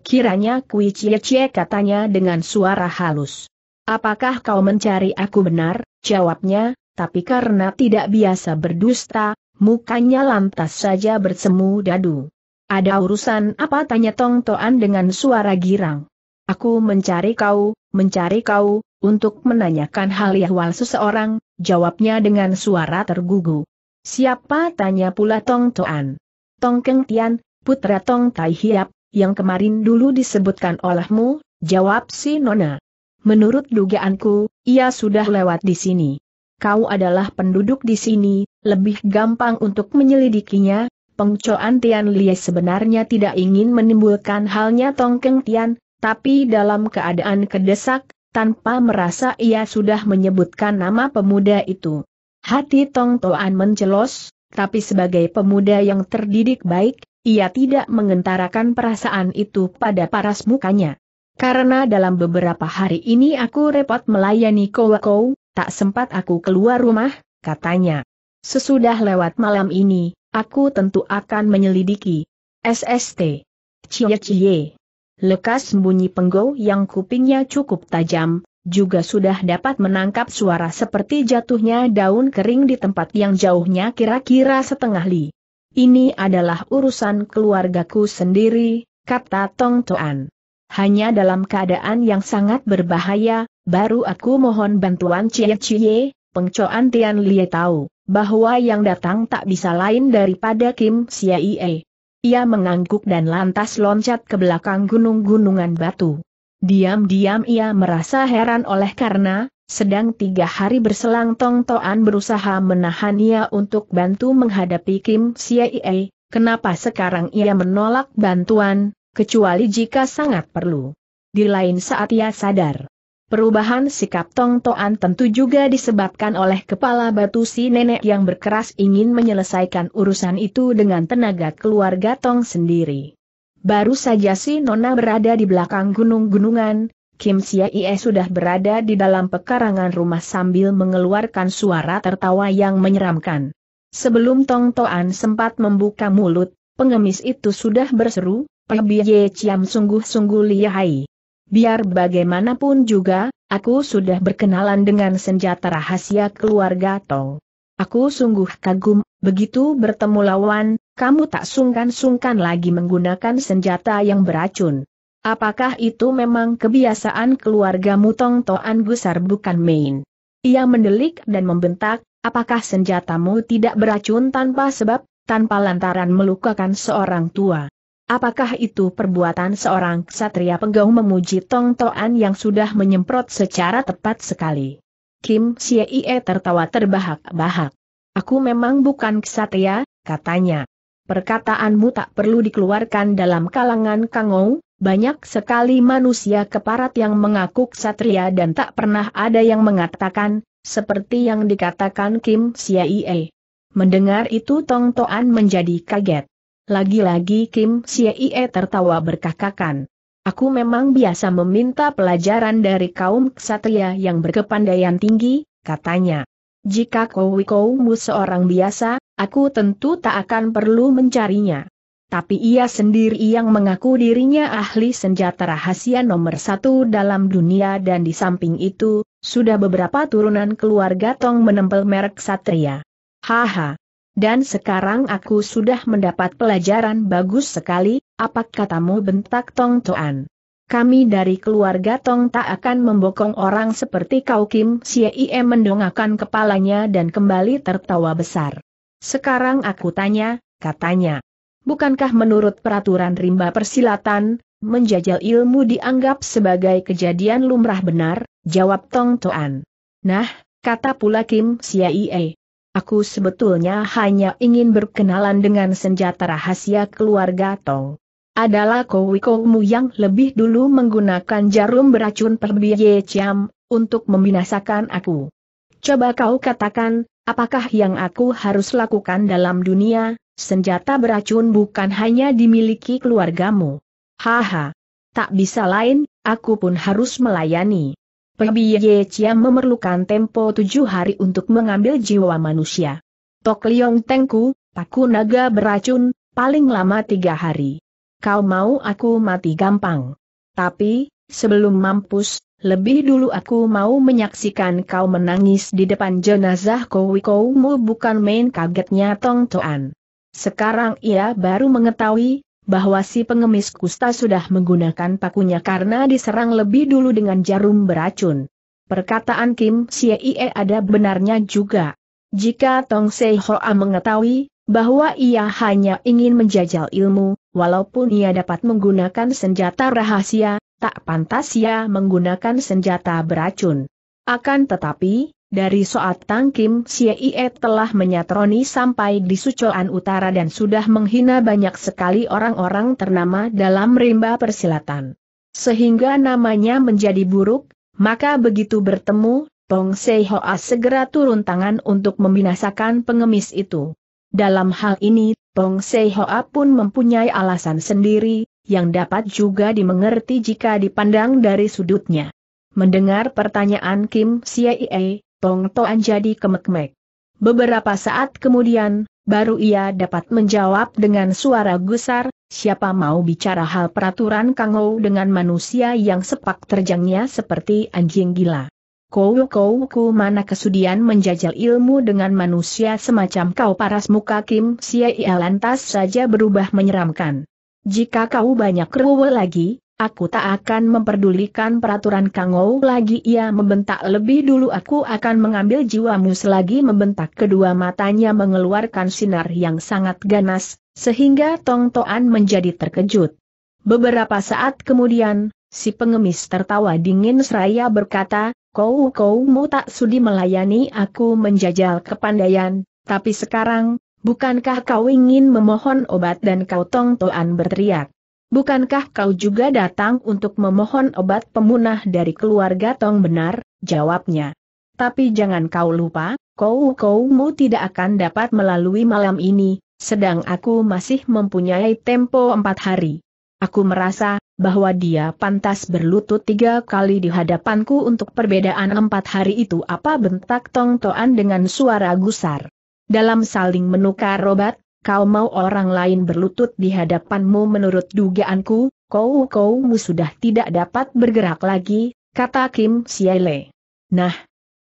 [SPEAKER 1] Kiranya Kui Cie Cie katanya dengan suara halus. Apakah kau mencari aku benar? Jawabnya, tapi karena tidak biasa berdusta, Mukanya lantas saja bersemu dadu. Ada urusan apa tanya Tong Toan dengan suara girang. Aku mencari kau, mencari kau, untuk menanyakan hal yahwal seseorang, jawabnya dengan suara tergugu. Siapa tanya pula Tong Toan? Tong Keng Tian, putra Tong Tai Hiap, yang kemarin dulu disebutkan olehmu, jawab si Nona. Menurut dugaanku, ia sudah lewat di sini kau adalah penduduk di sini, lebih gampang untuk menyelidikinya, pengcoan Tian Lie sebenarnya tidak ingin menimbulkan halnya Tongkeng Tian, tapi dalam keadaan kedesak, tanpa merasa ia sudah menyebutkan nama pemuda itu. Hati Tong Toan mencelos, tapi sebagai pemuda yang terdidik baik, ia tidak mengentarakan perasaan itu pada paras mukanya. Karena dalam beberapa hari ini aku repot melayani Kowakou, Tak sempat aku keluar rumah, katanya. Sesudah lewat malam ini, aku tentu akan menyelidiki. SST. Cie-cie. Lekas bunyi penggo yang kupingnya cukup tajam, juga sudah dapat menangkap suara seperti jatuhnya daun kering di tempat yang jauhnya kira-kira setengah li. Ini adalah urusan keluargaku sendiri, kata Tong Toan. Hanya dalam keadaan yang sangat berbahaya, baru aku mohon bantuan Cie Cie, pengcoan Tian Lie tahu, bahwa yang datang tak bisa lain daripada Kim Ie. Ia mengangguk dan lantas loncat ke belakang gunung-gunungan batu. Diam-diam ia merasa heran oleh karena, sedang tiga hari berselang Tong Toan berusaha menahan ia untuk bantu menghadapi Kim Ie, kenapa sekarang ia menolak bantuan, kecuali jika sangat perlu. Di lain saat ia sadar Perubahan sikap Tong Toan tentu juga disebabkan oleh kepala batu si nenek yang berkeras ingin menyelesaikan urusan itu dengan tenaga keluarga Tong sendiri. Baru saja si Nona berada di belakang gunung-gunungan, Kim Sia Ie sudah berada di dalam pekarangan rumah sambil mengeluarkan suara tertawa yang menyeramkan. Sebelum Tong Toan sempat membuka mulut, pengemis itu sudah berseru, Pebie Ciam sungguh-sungguh lihai. Biar bagaimanapun juga, aku sudah berkenalan dengan senjata rahasia keluarga Tong. Aku sungguh kagum, begitu bertemu lawan, kamu tak sungkan-sungkan lagi menggunakan senjata yang beracun. Apakah itu memang kebiasaan keluargamu Tong Toan Gusar bukan main? Ia mendelik dan membentak, apakah senjatamu tidak beracun tanpa sebab, tanpa lantaran melukakan seorang tua? Apakah itu perbuatan seorang ksatria penggau memuji Tong Toan yang sudah menyemprot secara tepat sekali? Kim Siei tertawa terbahak-bahak. Aku memang bukan ksatria, katanya. Perkataanmu tak perlu dikeluarkan dalam kalangan Kangou, banyak sekali manusia keparat yang mengaku ksatria dan tak pernah ada yang mengatakan, seperti yang dikatakan Kim Siei. Mendengar itu Tong Toan menjadi kaget. Lagi-lagi Kim Siee tertawa berkakakan. Aku memang biasa meminta pelajaran dari kaum ksatria yang berkepandaian tinggi, katanya. Jika kau Kowikoumu seorang biasa, aku tentu tak akan perlu mencarinya. Tapi ia sendiri yang mengaku dirinya ahli senjata rahasia nomor satu dalam dunia dan di samping itu, sudah beberapa turunan keluarga Tong menempel merek Satria. Haha, dan sekarang aku sudah mendapat pelajaran bagus sekali, apa katamu bentak Tong Toan. Kami dari keluarga Tong tak akan membokong orang seperti kau Kim Siei mendongakkan kepalanya dan kembali tertawa besar. Sekarang aku tanya, katanya. Bukankah menurut peraturan rimba persilatan, menjajal ilmu dianggap sebagai kejadian lumrah benar, jawab Tong Toan. Nah, kata pula Kim Siaie, Aku sebetulnya hanya ingin berkenalan dengan senjata rahasia keluarga Tong. Adalah kowikomu yang lebih dulu menggunakan jarum beracun perbiye Ciam, untuk membinasakan aku. Coba kau katakan, apakah yang aku harus lakukan dalam dunia, senjata beracun bukan hanya dimiliki keluargamu. Haha. Tak bisa lain, aku pun harus melayani. Ye Chiam memerlukan tempo tujuh hari untuk mengambil jiwa manusia. Tok Liong Tengku, paku naga beracun, paling lama tiga hari. Kau mau aku mati gampang. Tapi, sebelum mampus, lebih dulu aku mau menyaksikan kau menangis di depan jenazah kowikowmu bukan main kagetnya Tong Toan. Sekarang ia baru mengetahui, bahwa si pengemis kusta sudah menggunakan pakunya karena diserang lebih dulu dengan jarum beracun. Perkataan Kim Siei ada benarnya juga. Jika Tong Sei Hoa mengetahui bahwa ia hanya ingin menjajal ilmu, walaupun ia dapat menggunakan senjata rahasia, tak pantas ia menggunakan senjata beracun. Akan tetapi, dari Soat Tang Kim Siee telah menyatroni sampai di Sucoan Utara dan sudah menghina banyak sekali orang-orang ternama dalam rimba persilatan. Sehingga namanya menjadi buruk, maka begitu bertemu, Tong Sei Hoa segera turun tangan untuk membinasakan pengemis itu. Dalam hal ini, Tong Sei Hoa pun mempunyai alasan sendiri, yang dapat juga dimengerti jika dipandang dari sudutnya. Mendengar pertanyaan Kim Siee, Tong Toan jadi kemek-mek. Beberapa saat kemudian, baru ia dapat menjawab dengan suara gusar, siapa mau bicara hal peraturan Ou dengan manusia yang sepak terjangnya seperti anjing gila. Kau-kau-ku mana kesudian menjajal ilmu dengan manusia semacam kau paras muka Kim Ia lantas saja berubah menyeramkan. Jika kau banyak rewel lagi, Aku tak akan memperdulikan peraturan Kangou lagi ia membentak lebih dulu aku akan mengambil jiwamu selagi membentak kedua matanya mengeluarkan sinar yang sangat ganas, sehingga Tong Toan menjadi terkejut. Beberapa saat kemudian, si pengemis tertawa dingin seraya berkata, kau kau mu tak sudi melayani aku menjajal kepandaian, tapi sekarang, bukankah kau ingin memohon obat dan kau Tong Toan berteriak bukankah kau juga datang untuk memohon obat pemunah dari keluarga Tong benar, jawabnya. Tapi jangan kau lupa, kau-kaumu tidak akan dapat melalui malam ini, sedang aku masih mempunyai tempo empat hari. Aku merasa, bahwa dia pantas berlutut tiga kali di hadapanku untuk perbedaan empat hari itu apa bentak Tong Toan dengan suara gusar. Dalam saling menukar obat, kau mau orang lain berlutut di hadapanmu menurut dugaanku, kau-kaumu sudah tidak dapat bergerak lagi, kata Kim Siele. Nah,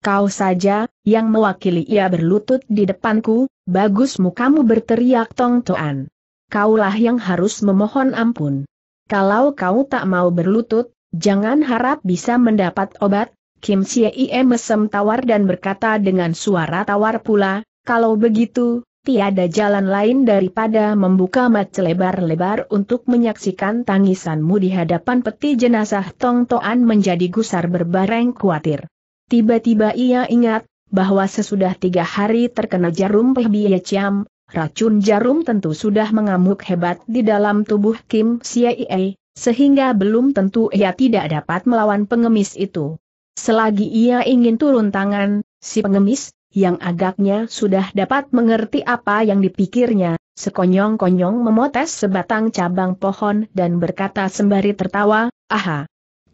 [SPEAKER 1] kau saja, yang mewakili ia berlutut di depanku, bagusmu kamu berteriak Tong Toan. Kaulah yang harus memohon ampun. Kalau kau tak mau berlutut, jangan harap bisa mendapat obat, Kim Siele mesem tawar dan berkata dengan suara tawar pula, kalau begitu, tiada jalan lain daripada membuka mata lebar-lebar untuk menyaksikan tangisanmu di hadapan peti jenazah Tong Toan menjadi gusar berbareng khawatir. Tiba-tiba ia ingat, bahwa sesudah tiga hari terkena jarum pehbiye ciam, racun jarum tentu sudah mengamuk hebat di dalam tubuh Kim Siaie, sehingga belum tentu ia tidak dapat melawan pengemis itu. Selagi ia ingin turun tangan, si pengemis, yang agaknya sudah dapat mengerti apa yang dipikirnya, sekonyong-konyong memotes sebatang cabang pohon dan berkata sembari tertawa, aha,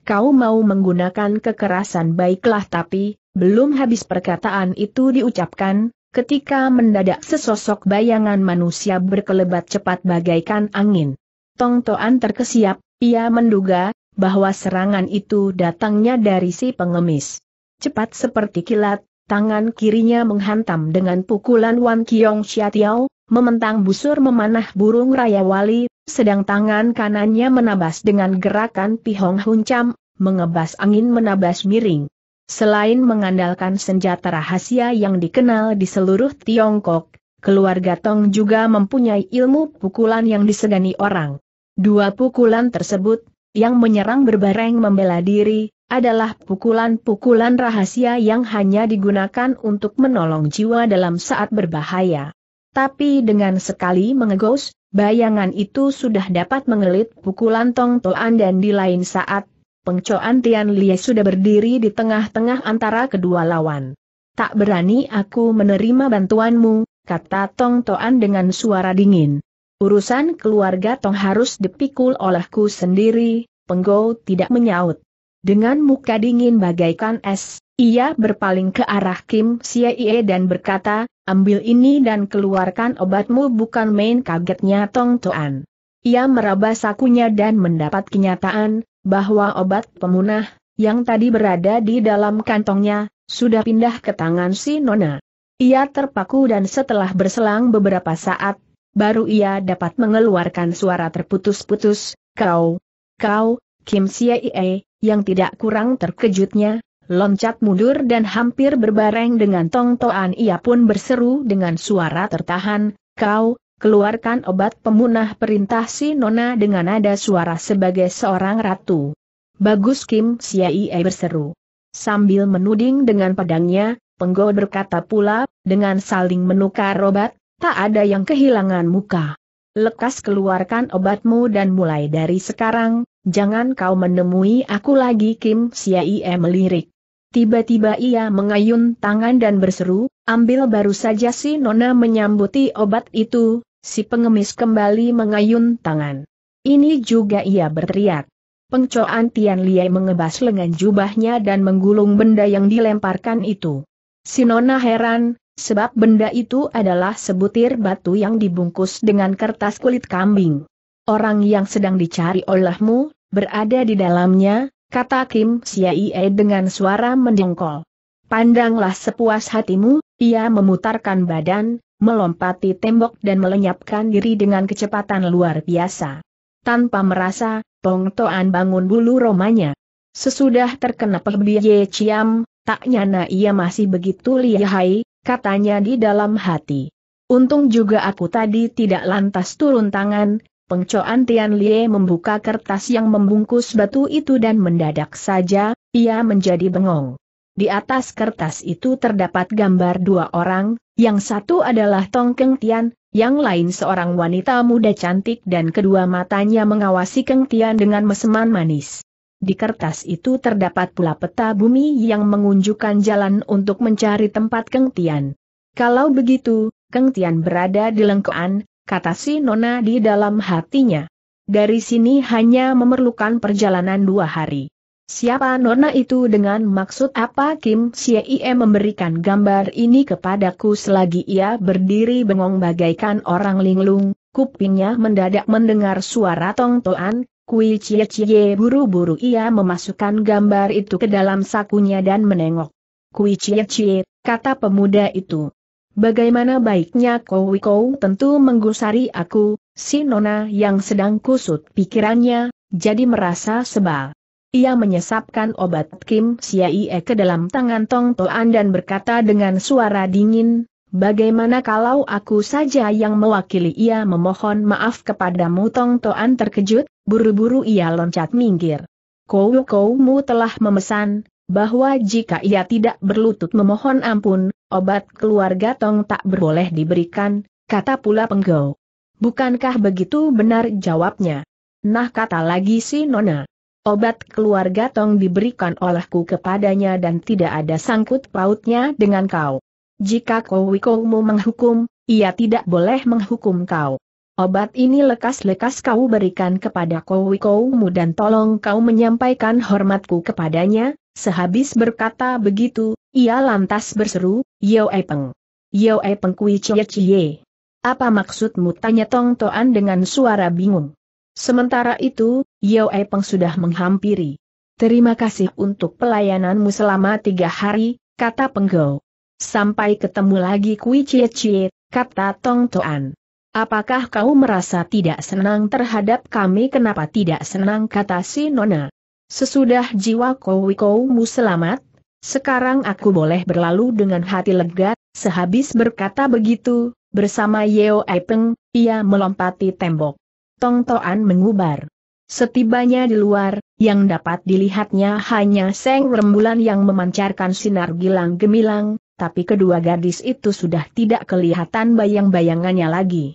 [SPEAKER 1] kau mau menggunakan kekerasan baiklah tapi, belum habis perkataan itu diucapkan, ketika mendadak sesosok bayangan manusia berkelebat cepat bagaikan angin. Tong Toan terkesiap, ia menduga, bahwa serangan itu datangnya dari si pengemis. Cepat seperti kilat, tangan kirinya menghantam dengan pukulan Wan Kiong Xiatiao, mementang busur memanah burung raya wali, sedang tangan kanannya menabas dengan gerakan pihong huncam, mengebas angin menabas miring. Selain mengandalkan senjata rahasia yang dikenal di seluruh Tiongkok, keluarga Tong juga mempunyai ilmu pukulan yang disegani orang. Dua pukulan tersebut, yang menyerang berbareng membela diri, adalah pukulan-pukulan rahasia yang hanya digunakan untuk menolong jiwa dalam saat berbahaya. Tapi dengan sekali mengegos, bayangan itu sudah dapat mengelit pukulan Tong Toan dan di lain saat, pengcoan Tian Lie sudah berdiri di tengah-tengah antara kedua lawan. Tak berani aku menerima bantuanmu, kata Tong Toan dengan suara dingin. Urusan keluarga Tong harus dipikul olehku sendiri, Penggau tidak menyaut. Dengan muka dingin bagaikan es, ia berpaling ke arah Kim Siaie dan berkata, ambil ini dan keluarkan obatmu bukan main kagetnya Tong Tuan. Ia meraba sakunya dan mendapat kenyataan, bahwa obat pemunah, yang tadi berada di dalam kantongnya, sudah pindah ke tangan si Nona. Ia terpaku dan setelah berselang beberapa saat, baru ia dapat mengeluarkan suara terputus-putus, kau, kau, Kim Siaie, yang tidak kurang terkejutnya, loncat mundur dan hampir berbareng dengan Tong Toan ia pun berseru dengan suara tertahan, kau, keluarkan obat pemunah perintah si Nona dengan nada suara sebagai seorang ratu. Bagus Kim Siai, berseru. Sambil menuding dengan pedangnya, penggo berkata pula, dengan saling menukar obat, tak ada yang kehilangan muka lekas keluarkan obatmu dan mulai dari sekarang, jangan kau menemui aku lagi Kim Siaie melirik. Tiba-tiba ia mengayun tangan dan berseru, ambil baru saja si Nona menyambuti obat itu, si pengemis kembali mengayun tangan. Ini juga ia berteriak. Pengcoan Tian Liai mengebas lengan jubahnya dan menggulung benda yang dilemparkan itu. Si Nona heran, sebab benda itu adalah sebutir batu yang dibungkus dengan kertas kulit kambing. Orang yang sedang dicari olehmu, berada di dalamnya, kata Kim Siaie dengan suara mendengkol. Pandanglah sepuas hatimu, ia memutarkan badan, melompati tembok dan melenyapkan diri dengan kecepatan luar biasa. Tanpa merasa, Pong Toan bangun bulu romanya. Sesudah terkena pebiye Ciam, tak nyana ia masih begitu lihai, katanya di dalam hati. Untung juga aku tadi tidak lantas turun tangan, pengcoan Tian Lie membuka kertas yang membungkus batu itu dan mendadak saja, ia menjadi bengong. Di atas kertas itu terdapat gambar dua orang, yang satu adalah Tong Keng Tian, yang lain seorang wanita muda cantik dan kedua matanya mengawasi Keng Tian dengan meseman manis. Di kertas itu terdapat pula peta bumi yang mengunjukkan jalan untuk mencari tempat Keng Tian. Kalau begitu, Keng Tian berada di lengkoan, kata si Nona di dalam hatinya. Dari sini hanya memerlukan perjalanan dua hari. Siapa Nona itu dengan maksud apa Kim Siem memberikan gambar ini kepadaku selagi ia berdiri bengong bagaikan orang linglung, kupingnya mendadak mendengar suara tongtoan, Kui Cie Cie buru-buru ia memasukkan gambar itu ke dalam sakunya dan menengok. Kui Cie Cie, kata pemuda itu. Bagaimana baiknya kau kau tentu menggusari aku, si Nona yang sedang kusut pikirannya, jadi merasa sebal. Ia menyesapkan obat Kim siai ke dalam tangan Tong Toan dan berkata dengan suara dingin, Bagaimana kalau aku saja yang mewakili ia memohon maaf kepadamu Tong Toan terkejut, buru-buru ia loncat minggir. kou mu telah memesan, bahwa jika ia tidak berlutut memohon ampun, obat keluarga Tong tak berboleh diberikan, kata pula penggau. Bukankah begitu benar jawabnya? Nah kata lagi si Nona. Obat keluarga Tong diberikan olehku kepadanya dan tidak ada sangkut pautnya dengan kau. Jika Kowikomu menghukum, ia tidak boleh menghukum kau. Obat ini lekas-lekas kau berikan kepada Kowikomu dan tolong kau menyampaikan hormatku kepadanya. Sehabis berkata begitu, ia lantas berseru, Yo Epeng. Yo Epeng Kui Chie Chie. Apa maksudmu tanya Tong Toan dengan suara bingung. Sementara itu, Yo Epeng sudah menghampiri. Terima kasih untuk pelayananmu selama tiga hari, kata Penggau. Sampai ketemu lagi Kui Cie Cie, kata Tong Toan. Apakah kau merasa tidak senang terhadap kami kenapa tidak senang kata si Nona? Sesudah jiwa kowi kowmu selamat, sekarang aku boleh berlalu dengan hati lega, sehabis berkata begitu, bersama Yeo Aipeng, ia melompati tembok. Tong Toan mengubar. Setibanya di luar, yang dapat dilihatnya hanya seng rembulan yang memancarkan sinar gilang gemilang, tapi kedua gadis itu sudah tidak kelihatan bayang-bayangannya lagi.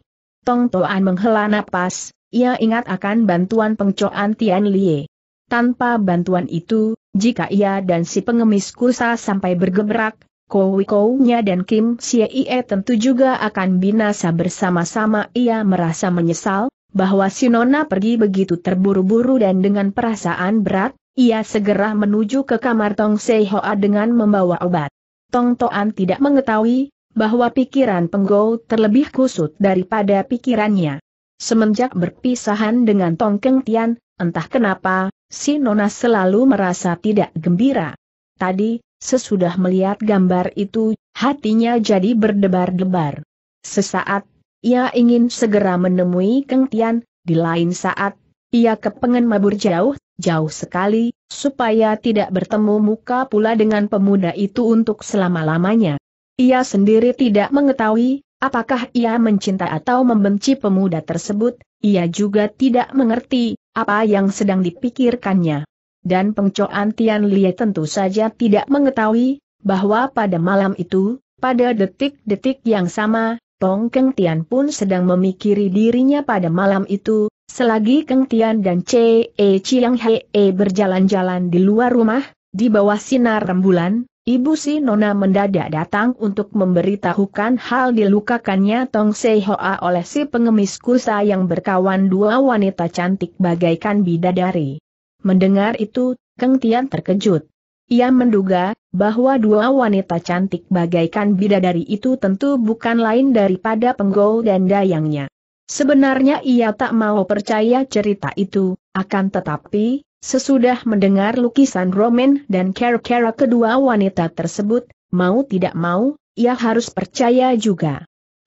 [SPEAKER 1] Tong Toan menghela napas, ia ingat akan bantuan pengcoan Tian Lie. Tanpa bantuan itu, jika ia dan si pengemis kusa sampai bergebrak, Kowi Kownya dan Kim Ie tentu juga akan binasa bersama-sama ia merasa menyesal, bahwa si Nona pergi begitu terburu-buru dan dengan perasaan berat, ia segera menuju ke kamar Tong Sei Hoa dengan membawa obat. Tong Toan tidak mengetahui, bahwa pikiran Penggou terlebih kusut daripada pikirannya. Semenjak berpisahan dengan Tong Keng Tian, entah kenapa, si Nona selalu merasa tidak gembira. Tadi, sesudah melihat gambar itu, hatinya jadi berdebar-debar. Sesaat, ia ingin segera menemui Keng Tian, di lain saat, ia kepengen mabur jauh, jauh sekali, supaya tidak bertemu muka pula dengan pemuda itu untuk selama-lamanya. Ia sendiri tidak mengetahui, apakah ia mencinta atau membenci pemuda tersebut, ia juga tidak mengerti, apa yang sedang dipikirkannya. Dan pengcoan Tian Lie tentu saja tidak mengetahui, bahwa pada malam itu, pada detik-detik yang sama, Tong Keng Tian pun sedang memikiri dirinya pada malam itu, Selagi Keng Tian dan Ce e Chiang Hee berjalan-jalan di luar rumah, di bawah sinar rembulan, Ibu si Nona mendadak datang untuk memberitahukan hal dilukakannya Tong Hoa oleh si pengemis kusa yang berkawan dua wanita cantik bagaikan bidadari. Mendengar itu, Keng Tian terkejut. Ia menduga, bahwa dua wanita cantik bagaikan bidadari itu tentu bukan lain daripada penggol dan dayangnya. Sebenarnya ia tak mau percaya cerita itu, akan tetapi, sesudah mendengar lukisan Roman dan kera-kera kedua wanita tersebut, mau tidak mau, ia harus percaya juga.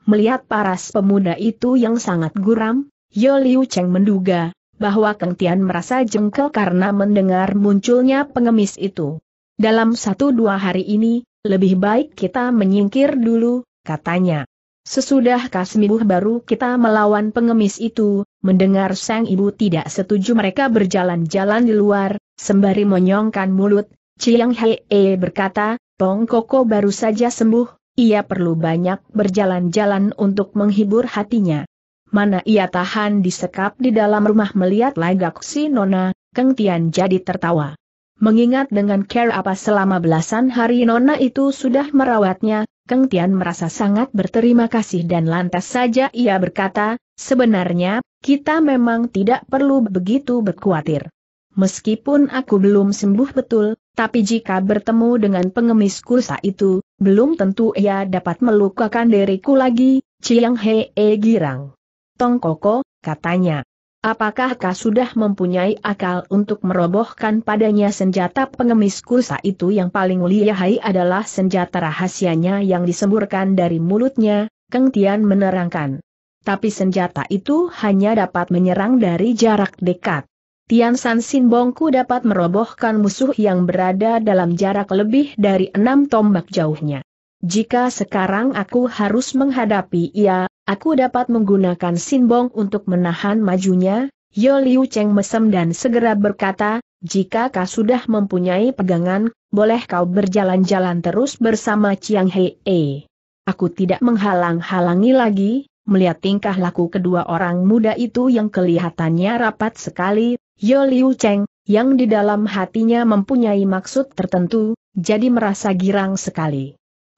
[SPEAKER 1] Melihat paras pemuda itu yang sangat guram, Yo Liu Cheng menduga, bahwa Keng Tian merasa jengkel karena mendengar munculnya pengemis itu. Dalam satu dua hari ini, lebih baik kita menyingkir dulu, katanya. Sesudah Kasmibuh baru kita melawan pengemis itu, mendengar sang ibu tidak setuju mereka berjalan-jalan di luar, sembari menyongkan mulut, Chiang Hei -e berkata, Tong Koko baru saja sembuh, ia perlu banyak berjalan-jalan untuk menghibur hatinya. Mana ia tahan disekap di dalam rumah melihat lagak si Nona, Keng Tian jadi tertawa. Mengingat dengan care apa selama belasan hari Nona itu sudah merawatnya, Keng Tian merasa sangat berterima kasih dan lantas saja ia berkata, sebenarnya, kita memang tidak perlu begitu berkhawatir. Meskipun aku belum sembuh betul, tapi jika bertemu dengan pengemis kursa itu, belum tentu ia dapat melukakan diriku lagi, Chiang Hee Girang. Tong Koko, katanya. Apakah kau sudah mempunyai akal untuk merobohkan padanya senjata pengemis kusa itu yang paling lihai adalah senjata rahasianya yang disemburkan dari mulutnya, Keng Tian menerangkan. Tapi senjata itu hanya dapat menyerang dari jarak dekat. Tian San Sin Bongku dapat merobohkan musuh yang berada dalam jarak lebih dari enam tombak jauhnya. Jika sekarang aku harus menghadapi ia, aku dapat menggunakan Sinbong untuk menahan majunya, Yo Liu Cheng mesem dan segera berkata, jika kau sudah mempunyai pegangan, boleh kau berjalan-jalan terus bersama Chiang Hei. Aku tidak menghalang-halangi lagi, melihat tingkah laku kedua orang muda itu yang kelihatannya rapat sekali, Yo Liu Cheng, yang di dalam hatinya mempunyai maksud tertentu, jadi merasa girang sekali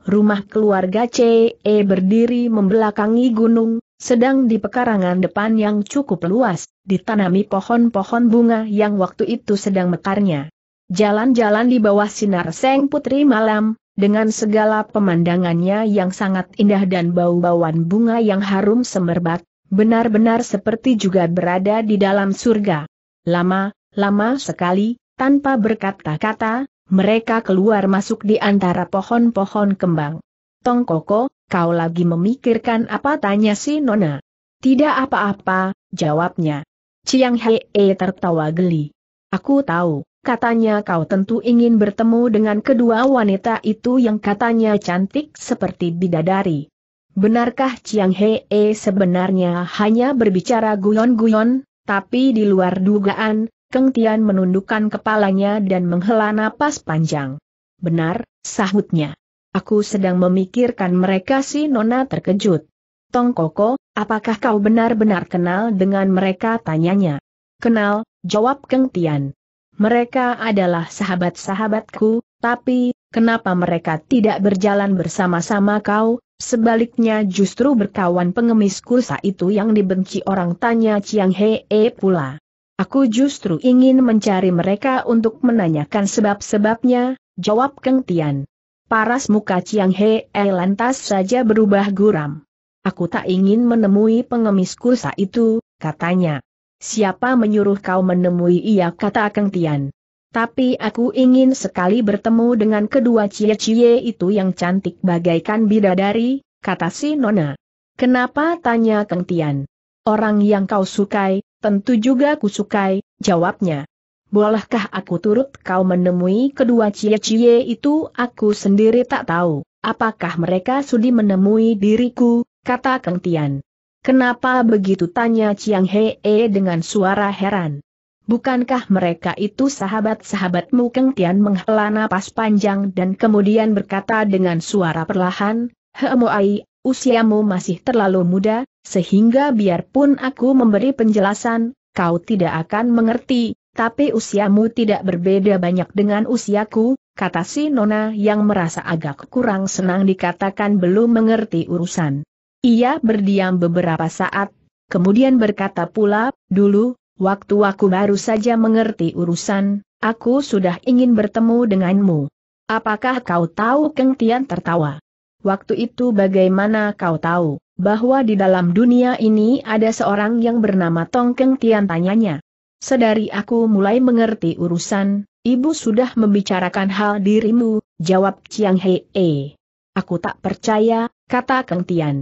[SPEAKER 1] rumah keluarga CE berdiri membelakangi gunung, sedang di pekarangan depan yang cukup luas, ditanami pohon-pohon bunga yang waktu itu sedang mekarnya. Jalan-jalan di bawah sinar seng putri malam, dengan segala pemandangannya yang sangat indah dan bau-bauan bunga yang harum semerbak, benar-benar seperti juga berada di dalam surga. Lama, lama sekali, tanpa berkata-kata, mereka keluar masuk di antara pohon-pohon kembang. Tong Koko, kau lagi memikirkan apa tanya si Nona? Tidak apa-apa, jawabnya. Chiang Hei tertawa geli. Aku tahu, katanya kau tentu ingin bertemu dengan kedua wanita itu yang katanya cantik seperti bidadari. Benarkah Chiang Hei sebenarnya hanya berbicara guyon-guyon, tapi di luar dugaan, Keng Tian menundukkan kepalanya dan menghela napas panjang. Benar, sahutnya. Aku sedang memikirkan mereka si Nona terkejut. Tong Koko, apakah kau benar-benar kenal dengan mereka tanyanya? Kenal, jawab Keng Tian. Mereka adalah sahabat-sahabatku, tapi, kenapa mereka tidak berjalan bersama-sama kau, sebaliknya justru berkawan pengemis kursa itu yang dibenci orang tanya Chiang Hee pula. Aku justru ingin mencari mereka untuk menanyakan sebab-sebabnya, jawab Keng Tian. Paras muka Chiang He eh lantas saja berubah guram. Aku tak ingin menemui pengemis kursa itu, katanya. Siapa menyuruh kau menemui ia kata Keng Tian. Tapi aku ingin sekali bertemu dengan kedua cie-cie itu yang cantik bagaikan bidadari, kata si Nona. Kenapa tanya Keng Tian. Orang yang kau sukai, Tentu juga kusukai, jawabnya. Bolehkah aku turut kau menemui kedua cie-cie itu aku sendiri tak tahu, apakah mereka sudi menemui diriku, kata Kang Tian. Kenapa begitu tanya Chiang Hee dengan suara heran. Bukankah mereka itu sahabat-sahabatmu Kang Tian menghela napas panjang dan kemudian berkata dengan suara perlahan, Hemoai, usiamu masih terlalu muda, sehingga biarpun aku memberi penjelasan, kau tidak akan mengerti, tapi usiamu tidak berbeda banyak dengan usiaku, kata si Nona yang merasa agak kurang senang dikatakan belum mengerti urusan. Ia berdiam beberapa saat, kemudian berkata pula, dulu, waktu aku baru saja mengerti urusan, aku sudah ingin bertemu denganmu. Apakah kau tahu Keng Tian tertawa? Waktu itu bagaimana kau tahu? bahwa di dalam dunia ini ada seorang yang bernama Tongkeng Tian tanyanya. Sedari aku mulai mengerti urusan, ibu sudah membicarakan hal dirimu, jawab Chiang Hei. -e. Aku tak percaya, kata Keng Tian.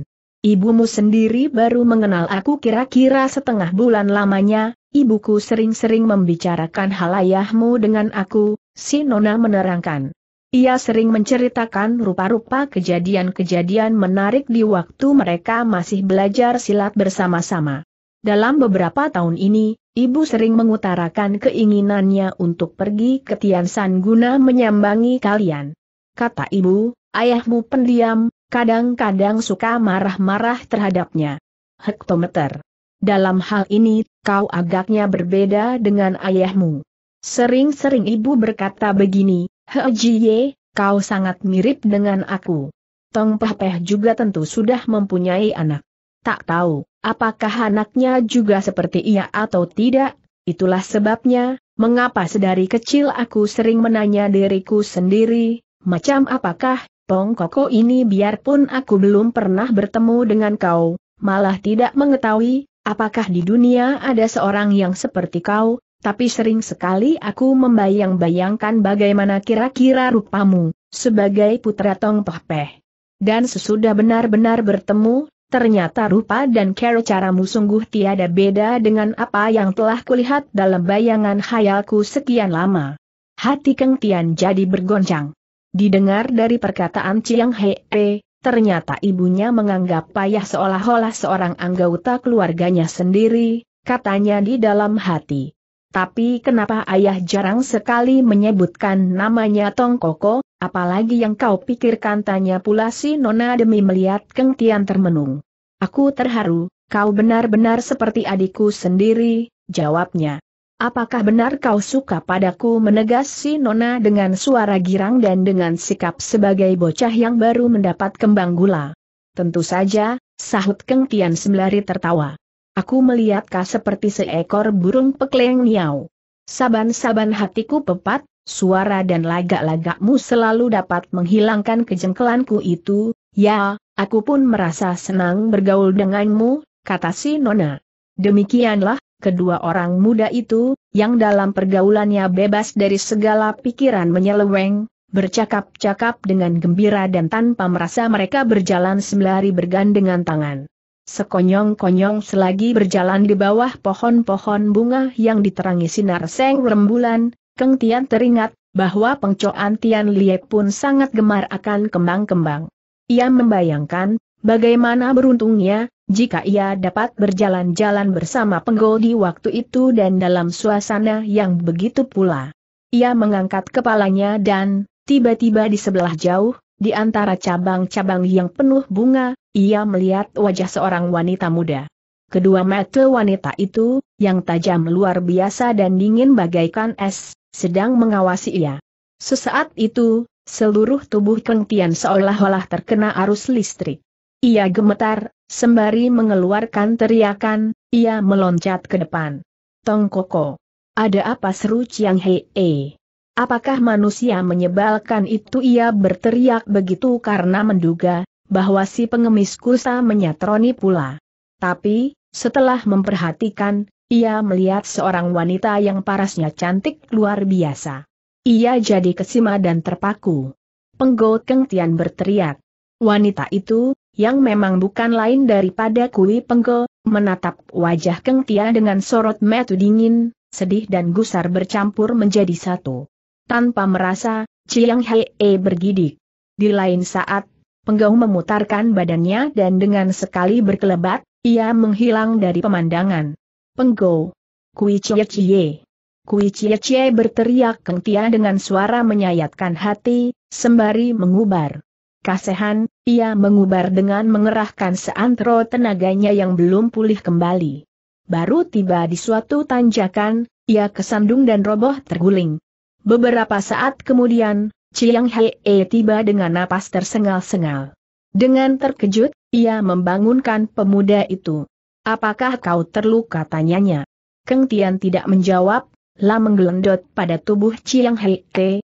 [SPEAKER 1] Ibumu sendiri baru mengenal aku kira-kira setengah bulan lamanya, ibuku sering-sering membicarakan hal ayahmu dengan aku, si Nona menerangkan. Ia sering menceritakan rupa-rupa kejadian-kejadian menarik di waktu mereka masih belajar silat bersama-sama. Dalam beberapa tahun ini, ibu sering mengutarakan keinginannya untuk pergi ke Tiansan guna menyambangi kalian. Kata ibu, ayahmu pendiam, kadang-kadang suka marah-marah terhadapnya. Hektometer. Dalam hal ini, kau agaknya berbeda dengan ayahmu. Sering-sering ibu berkata begini, Hejiye, kau sangat mirip dengan aku. Tong Peh juga tentu sudah mempunyai anak. Tak tahu, apakah anaknya juga seperti ia atau tidak, itulah sebabnya, mengapa sedari kecil aku sering menanya diriku sendiri, macam apakah, Tong Koko ini biarpun aku belum pernah bertemu dengan kau, malah tidak mengetahui, apakah di dunia ada seorang yang seperti kau, tapi sering sekali aku membayang-bayangkan bagaimana kira-kira rupamu, sebagai putra Tong Peh. Dan sesudah benar-benar bertemu, ternyata rupa dan cara caramu sungguh tiada beda dengan apa yang telah kulihat dalam bayangan khayalku sekian lama. Hati Keng Tian jadi bergoncang. Didengar dari perkataan Chiang Hei, ternyata ibunya menganggap payah seolah-olah seorang anggota keluarganya sendiri, katanya di dalam hati. Tapi kenapa ayah jarang sekali menyebutkan namanya Tong Koko, apalagi yang kau pikirkan tanya pula si Nona demi melihat Keng Tian termenung. Aku terharu, kau benar-benar seperti adikku sendiri, jawabnya. Apakah benar kau suka padaku menegas si Nona dengan suara girang dan dengan sikap sebagai bocah yang baru mendapat kembang gula? Tentu saja, sahut Keng Tian sembari tertawa. Aku melihat kau seperti seekor burung pekleng niau. Saban-saban hatiku pepat, suara dan lagak-lagakmu selalu dapat menghilangkan kejengkelanku itu, ya, aku pun merasa senang bergaul denganmu, kata si Nona. Demikianlah, kedua orang muda itu, yang dalam pergaulannya bebas dari segala pikiran menyeleweng, bercakap-cakap dengan gembira dan tanpa merasa mereka berjalan sembari bergandengan tangan. Sekonyong-konyong selagi berjalan di bawah pohon-pohon bunga yang diterangi sinar seng rembulan, Keng Tian teringat bahwa pengcoan Tian Lie pun sangat gemar akan kembang-kembang. Ia membayangkan bagaimana beruntungnya jika ia dapat berjalan-jalan bersama penggol di waktu itu dan dalam suasana yang begitu pula. Ia mengangkat kepalanya dan, tiba-tiba di sebelah jauh, di antara cabang-cabang yang penuh bunga, ia melihat wajah seorang wanita muda. Kedua mata wanita itu, yang tajam luar biasa dan dingin bagaikan es, sedang mengawasi ia. Sesaat itu, seluruh tubuh kentian seolah-olah terkena arus listrik. Ia gemetar, sembari mengeluarkan teriakan, ia meloncat ke depan. Tong Koko. Ada apa seru Chiang Hei? -e. Apakah manusia menyebalkan itu ia berteriak begitu karena menduga, bahwa si pengemis kusa menyatroni pula. Tapi, setelah memperhatikan, ia melihat seorang wanita yang parasnya cantik luar biasa. Ia jadi kesima dan terpaku. Penggo Keng Tian berteriak. Wanita itu, yang memang bukan lain daripada Kui Penggo, menatap wajah Keng Tian dengan sorot metu dingin, sedih dan gusar bercampur menjadi satu. Tanpa merasa, Chiang Hei -e bergidik. Di lain saat, Penggau memutarkan badannya dan dengan sekali berkelebat, ia menghilang dari pemandangan. Penggau. Kui cie cie. Kui cie cie berteriak kengtia dengan suara menyayatkan hati, sembari mengubar. Kasehan, ia mengubar dengan mengerahkan seantero tenaganya yang belum pulih kembali. Baru tiba di suatu tanjakan, ia kesandung dan roboh terguling. Beberapa saat kemudian, Chiang Hei tiba dengan napas tersengal-sengal. Dengan terkejut, ia membangunkan pemuda itu. Apakah kau terluka tanyanya? Keng Tian tidak menjawab, lah menggelendot pada tubuh Chiang Hei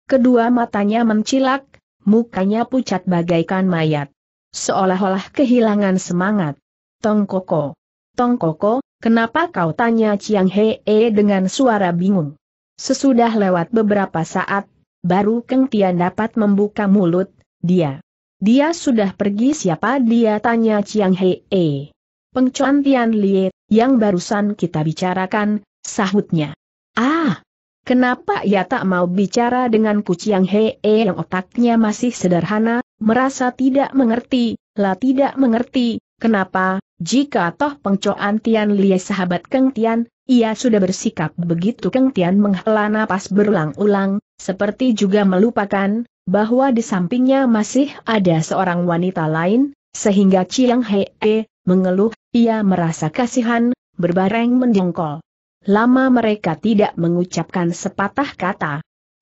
[SPEAKER 1] kedua matanya mencilak, mukanya pucat bagaikan mayat. Seolah-olah kehilangan semangat. Tong Koko. Tong Koko, kenapa kau tanya Chiang Hei dengan suara bingung? Sesudah lewat beberapa saat, baru Keng Tian dapat membuka mulut, dia. Dia sudah pergi siapa dia tanya Chiang Hei. Pengcuan Tian Lie, yang barusan kita bicarakan, sahutnya. Ah, Kenapa ia tak mau bicara dengan kuciang hee yang otaknya masih sederhana, merasa tidak mengerti, lah tidak mengerti, kenapa, jika toh pengcoan Tian Lie sahabat Keng Tian, ia sudah bersikap begitu Keng Tian menghela napas berulang-ulang, seperti juga melupakan, bahwa di sampingnya masih ada seorang wanita lain, sehingga Chiang Hee mengeluh, ia merasa kasihan, berbareng mendongkol. Lama mereka tidak mengucapkan sepatah kata.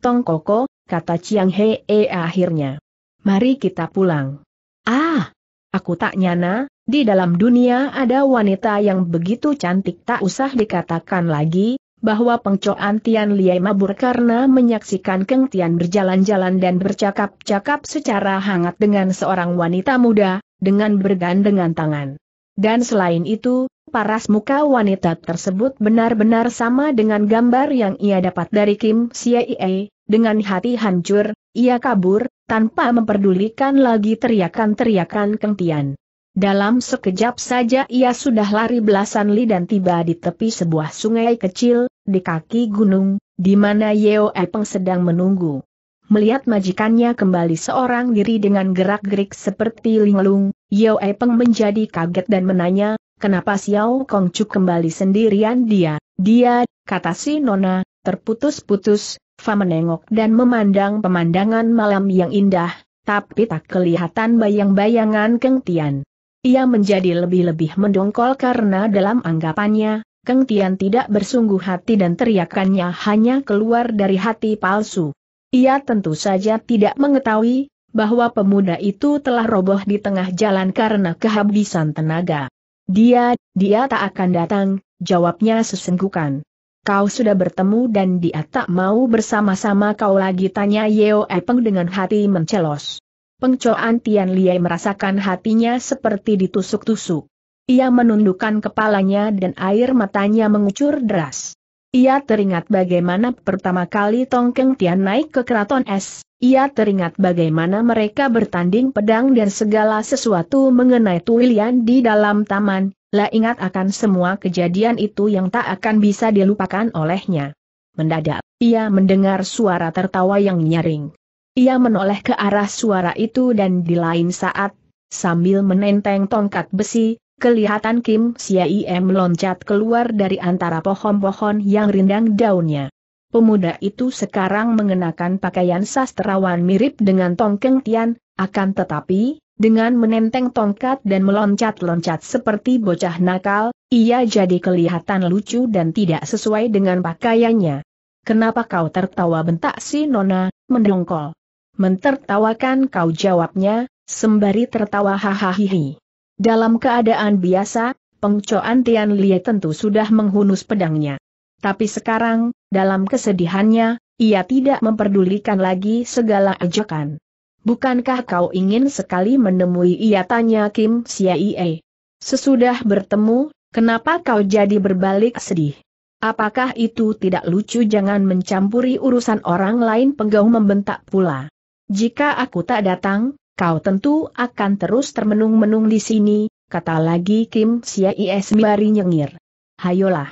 [SPEAKER 1] Tong Koko, kata Chiang Hee akhirnya. Mari kita pulang. Ah, aku tak nyana, di dalam dunia ada wanita yang begitu cantik tak usah dikatakan lagi, bahwa pengcoan Tian Liai mabur karena menyaksikan Keng Tian berjalan-jalan dan bercakap-cakap secara hangat dengan seorang wanita muda, dengan bergandengan tangan. Dan selain itu, paras muka wanita tersebut benar-benar sama dengan gambar yang ia dapat dari Kim CIA. dengan hati hancur, ia kabur, tanpa memperdulikan lagi teriakan-teriakan Keng Tian. Dalam sekejap saja ia sudah lari belasan li dan tiba di tepi sebuah sungai kecil, di kaki gunung, di mana Yeo Epeng sedang menunggu. Melihat majikannya kembali seorang diri dengan gerak-gerik seperti linglung, Yeo Epeng menjadi kaget dan menanya, kenapa Xiao Kongcu kembali sendirian dia? Dia, kata si Nona, terputus-putus, Fa menengok dan memandang pemandangan malam yang indah, tapi tak kelihatan bayang-bayangan Keng Tian. Ia menjadi lebih-lebih mendongkol karena dalam anggapannya, Keng Tian tidak bersungguh hati dan teriakannya hanya keluar dari hati palsu. Ia tentu saja tidak mengetahui, bahwa pemuda itu telah roboh di tengah jalan karena kehabisan tenaga. Dia, dia tak akan datang, jawabnya sesenggukan. Kau sudah bertemu dan dia tak mau bersama-sama kau lagi tanya Yeo Epeng dengan hati mencelos. Pengcoan Tian Liai merasakan hatinya seperti ditusuk-tusuk. Ia menundukkan kepalanya dan air matanya mengucur deras. Ia teringat bagaimana pertama kali Tongkeng Tian naik ke keraton es. Ia teringat bagaimana mereka bertanding pedang dan segala sesuatu mengenai Tuilian di dalam taman. Lah ingat akan semua kejadian itu yang tak akan bisa dilupakan olehnya. Mendadak, ia mendengar suara tertawa yang nyaring. Ia menoleh ke arah suara itu dan di lain saat, sambil menenteng tongkat besi, kelihatan Kim Siaie meloncat keluar dari antara pohon-pohon yang rindang daunnya. Pemuda itu sekarang mengenakan pakaian sastrawan mirip dengan Tongkeng Tian, akan tetapi, dengan menenteng tongkat dan meloncat-loncat seperti bocah nakal, ia jadi kelihatan lucu dan tidak sesuai dengan pakaiannya. Kenapa kau tertawa bentak si Nona, mendongkol? Mentertawakan kau jawabnya, sembari tertawa hahaha. Dalam keadaan biasa, pengcoan Tian Lie tentu sudah menghunus pedangnya. Tapi sekarang, dalam kesedihannya, ia tidak memperdulikan lagi segala ajakan. Bukankah kau ingin sekali menemui ia tanya Kim Siaie? Sesudah bertemu, kenapa kau jadi berbalik sedih? Apakah itu tidak lucu jangan mencampuri urusan orang lain penggau membentak pula. Jika aku tak datang, kau tentu akan terus termenung-menung di sini, kata lagi Kim Sia Isbari nyengir. Hayolah.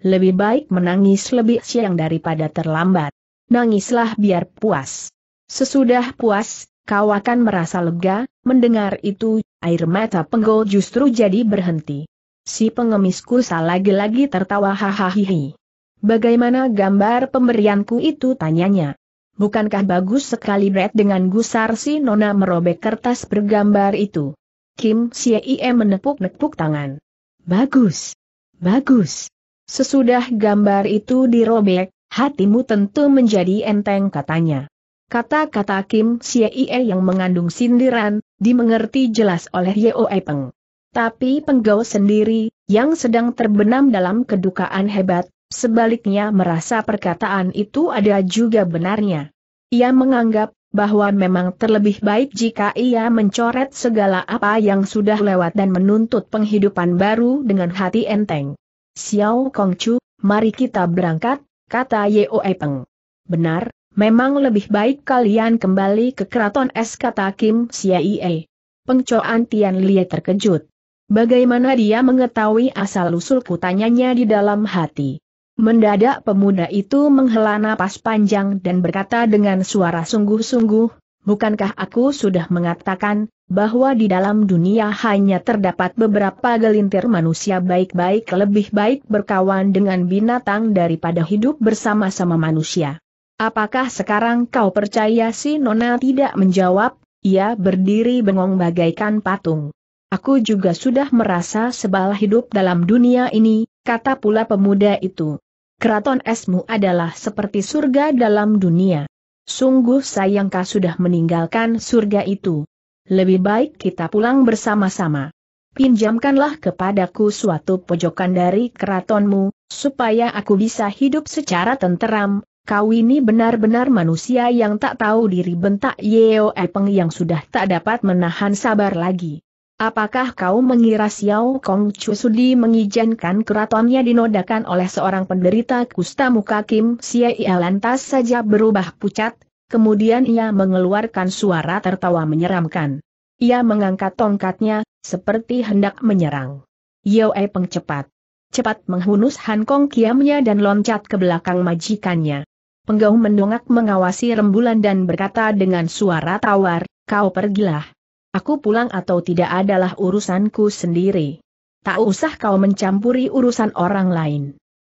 [SPEAKER 1] Lebih baik menangis lebih siang daripada terlambat. Nangislah biar puas. Sesudah puas, kau akan merasa lega, mendengar itu, air mata penggol justru jadi berhenti. Si pengemis kusa lagi-lagi tertawa hahaha. Bagaimana gambar pemberianku itu tanyanya bukankah bagus sekali Red dengan gusar si Nona merobek kertas bergambar itu? Kim Sie menepuk-nepuk tangan. Bagus. Bagus. Sesudah gambar itu dirobek, hatimu tentu menjadi enteng katanya. Kata-kata Kim Sie yang mengandung sindiran, dimengerti jelas oleh Yeo Peng. Tapi penggau sendiri, yang sedang terbenam dalam kedukaan hebat, sebaliknya merasa perkataan itu ada juga benarnya. Ia menganggap bahwa memang terlebih baik jika ia mencoret segala apa yang sudah lewat dan menuntut penghidupan baru dengan hati enteng. Xiao Kongchu, mari kita berangkat, kata Yeo Peng. Benar, memang lebih baik kalian kembali ke keraton es kata Kim Siaie. Pengcoan Tian Lie terkejut. Bagaimana dia mengetahui asal-usul kutanyanya di dalam hati. Mendadak pemuda itu menghela napas panjang dan berkata dengan suara sungguh-sungguh, Bukankah aku sudah mengatakan, bahwa di dalam dunia hanya terdapat beberapa gelintir manusia baik-baik lebih baik berkawan dengan binatang daripada hidup bersama-sama manusia. Apakah sekarang kau percaya si Nona tidak menjawab? Ia berdiri bengong bagaikan patung. Aku juga sudah merasa sebal hidup dalam dunia ini, kata pula pemuda itu. Keraton esmu adalah seperti surga dalam dunia. Sungguh sayangkah sudah meninggalkan surga itu. Lebih baik kita pulang bersama-sama. Pinjamkanlah kepadaku suatu pojokan dari keratonmu, supaya aku bisa hidup secara tenteram, Kau ini benar-benar manusia yang tak tahu diri bentak Yeo Epeng yang sudah tak dapat menahan sabar lagi. Apakah kau mengira Xiao Kong Chu Sudi mengizinkan keratonnya dinodakan oleh seorang penderita kusta muka Kim Xie lantas saja berubah pucat, kemudian ia mengeluarkan suara tertawa menyeramkan. Ia mengangkat tongkatnya, seperti hendak menyerang. Yoe Peng cepat. Cepat menghunus Han Kong kiamnya dan loncat ke belakang majikannya. Penggau mendongak mengawasi rembulan dan berkata dengan suara tawar, kau pergilah. Aku pulang atau tidak adalah urusanku sendiri. Tak usah kau mencampuri urusan orang lain.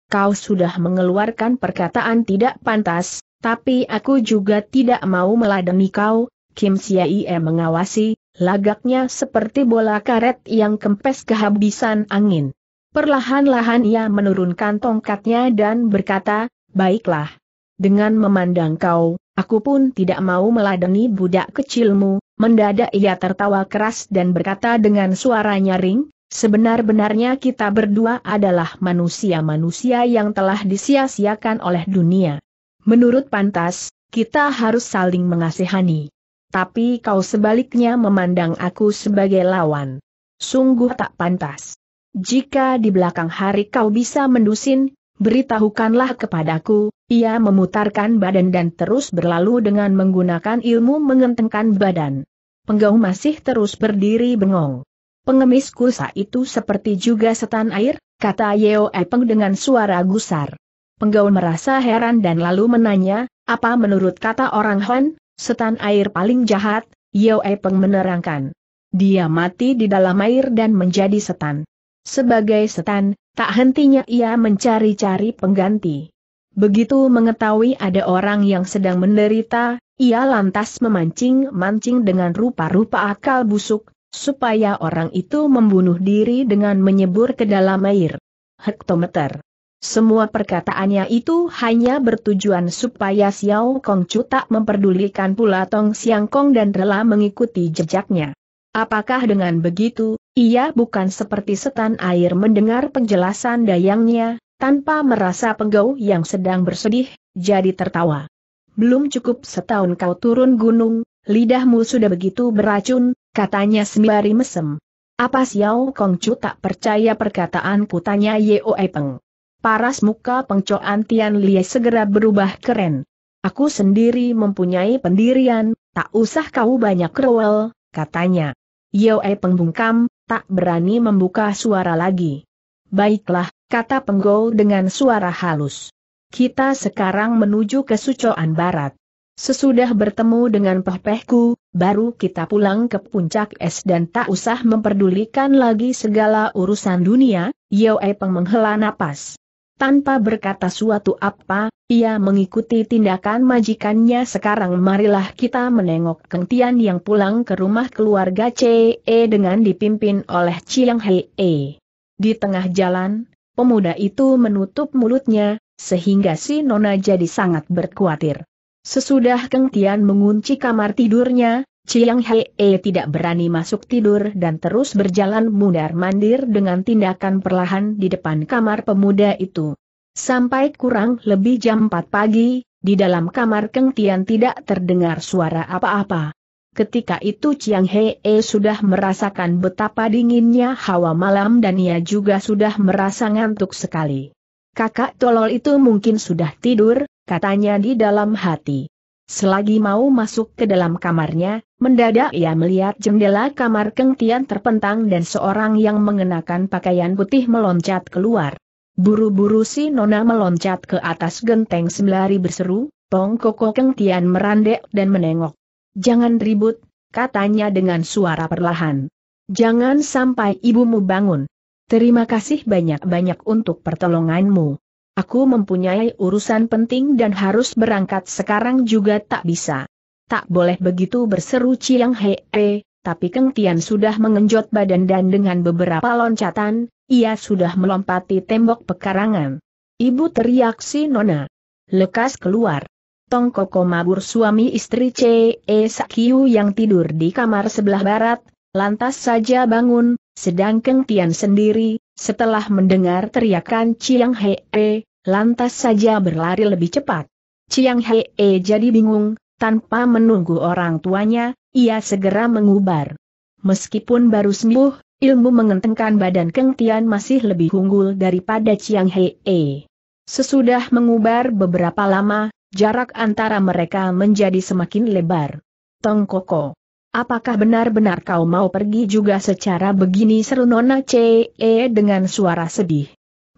[SPEAKER 1] Kau sudah mengeluarkan perkataan tidak pantas, tapi aku juga tidak mau meladeni kau, Kim Siaie mengawasi, lagaknya seperti bola karet yang kempes kehabisan angin. Perlahan-lahan ia menurunkan tongkatnya dan berkata, Baiklah. Dengan memandang kau, aku pun tidak mau meladeni budak kecilmu, Mendadak ia tertawa keras dan berkata dengan suara nyaring, sebenar-benarnya kita berdua adalah manusia-manusia yang telah disia-siakan oleh dunia. Menurut pantas, kita harus saling mengasihani. Tapi kau sebaliknya memandang aku sebagai lawan. Sungguh tak pantas. Jika di belakang hari kau bisa mendusin, beritahukanlah kepadaku, ia memutarkan badan dan terus berlalu dengan menggunakan ilmu mengentengkan badan. Penggau masih terus berdiri bengong. Pengemis kursa itu seperti juga setan air, kata Yeo Epeng dengan suara gusar. Penggau merasa heran dan lalu menanya, apa menurut kata orang Han, setan air paling jahat, Yeo Epeng menerangkan. Dia mati di dalam air dan menjadi setan. Sebagai setan, Tak hentinya ia mencari-cari pengganti. Begitu mengetahui ada orang yang sedang menderita, ia lantas memancing-mancing dengan rupa-rupa akal busuk, supaya orang itu membunuh diri dengan menyebur ke dalam air. Hektometer. Semua perkataannya itu hanya bertujuan supaya Xiao Kongcu tak memperdulikan pula Tong Siang Kong dan rela mengikuti jejaknya. Apakah dengan begitu, ia bukan seperti setan air mendengar penjelasan dayangnya, tanpa merasa penggau yang sedang bersedih, jadi tertawa. Belum cukup setahun kau turun gunung, lidahmu sudah begitu beracun, katanya sembari mesem. Apa Xiao Kongcu tak percaya perkataan tanya Yeo Peng. Paras muka pengcoan Tian Lie segera berubah keren. Aku sendiri mempunyai pendirian, tak usah kau banyak rewel, katanya. Yeo Peng bungkam, tak berani membuka suara lagi. Baiklah, kata Penggol dengan suara halus. Kita sekarang menuju ke Sucoan Barat. Sesudah bertemu dengan pehpehku, baru kita pulang ke puncak es dan tak usah memperdulikan lagi segala urusan dunia, Yeo Peng menghela napas. Tanpa berkata suatu apa, ia mengikuti tindakan majikannya sekarang marilah kita menengok Keng Tian yang pulang ke rumah keluarga CE dengan dipimpin oleh Chiang E. Di tengah jalan, pemuda itu menutup mulutnya, sehingga si Nona jadi sangat berkhawatir. Sesudah Keng Tian mengunci kamar tidurnya, Chiang Hei tidak berani masuk tidur dan terus berjalan mundar-mandir dengan tindakan perlahan di depan kamar pemuda itu. Sampai kurang lebih jam 4 pagi, di dalam kamar Keng Tian tidak terdengar suara apa-apa. Ketika itu Chiang Hee sudah merasakan betapa dinginnya hawa malam dan ia juga sudah merasa ngantuk sekali. Kakak tolol itu mungkin sudah tidur, katanya di dalam hati. Selagi mau masuk ke dalam kamarnya, mendadak ia melihat jendela kamar Keng Tian terpentang dan seorang yang mengenakan pakaian putih meloncat keluar. Buru-buru si Nona meloncat ke atas genteng sembari berseru, Tong Koko Keng Tian merandek dan menengok. Jangan ribut, katanya dengan suara perlahan. Jangan sampai ibumu bangun. Terima kasih banyak-banyak untuk pertolonganmu. Aku mempunyai urusan penting dan harus berangkat sekarang juga tak bisa. Tak boleh begitu berseru Chiang Hee, tapi Keng Tian sudah mengenjot badan dan dengan beberapa loncatan, ia sudah melompati tembok pekarangan. Ibu teriak si Nona. Lekas keluar. Tong Koko mabur suami istri C.E. Sakiu yang tidur di kamar sebelah barat, lantas saja bangun, sedang Keng Tian sendiri, setelah mendengar teriakan Chiang Hee, lantas saja berlari lebih cepat. Chiang Hee jadi bingung, tanpa menunggu orang tuanya, ia segera mengubar. Meskipun baru sembuh, ilmu mengentengkan badan Keng Tian masih lebih unggul daripada Chiang Hee. Sesudah mengubar beberapa lama, jarak antara mereka menjadi semakin lebar. Tong Koko. Apakah benar-benar kau mau pergi juga secara begini seru Nona CE e, dengan suara sedih.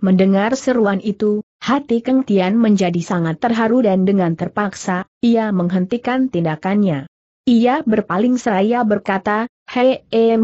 [SPEAKER 1] Mendengar seruan itu, hati Keng Tian menjadi sangat terharu dan dengan terpaksa, ia menghentikan tindakannya. Ia berpaling seraya berkata, Hei e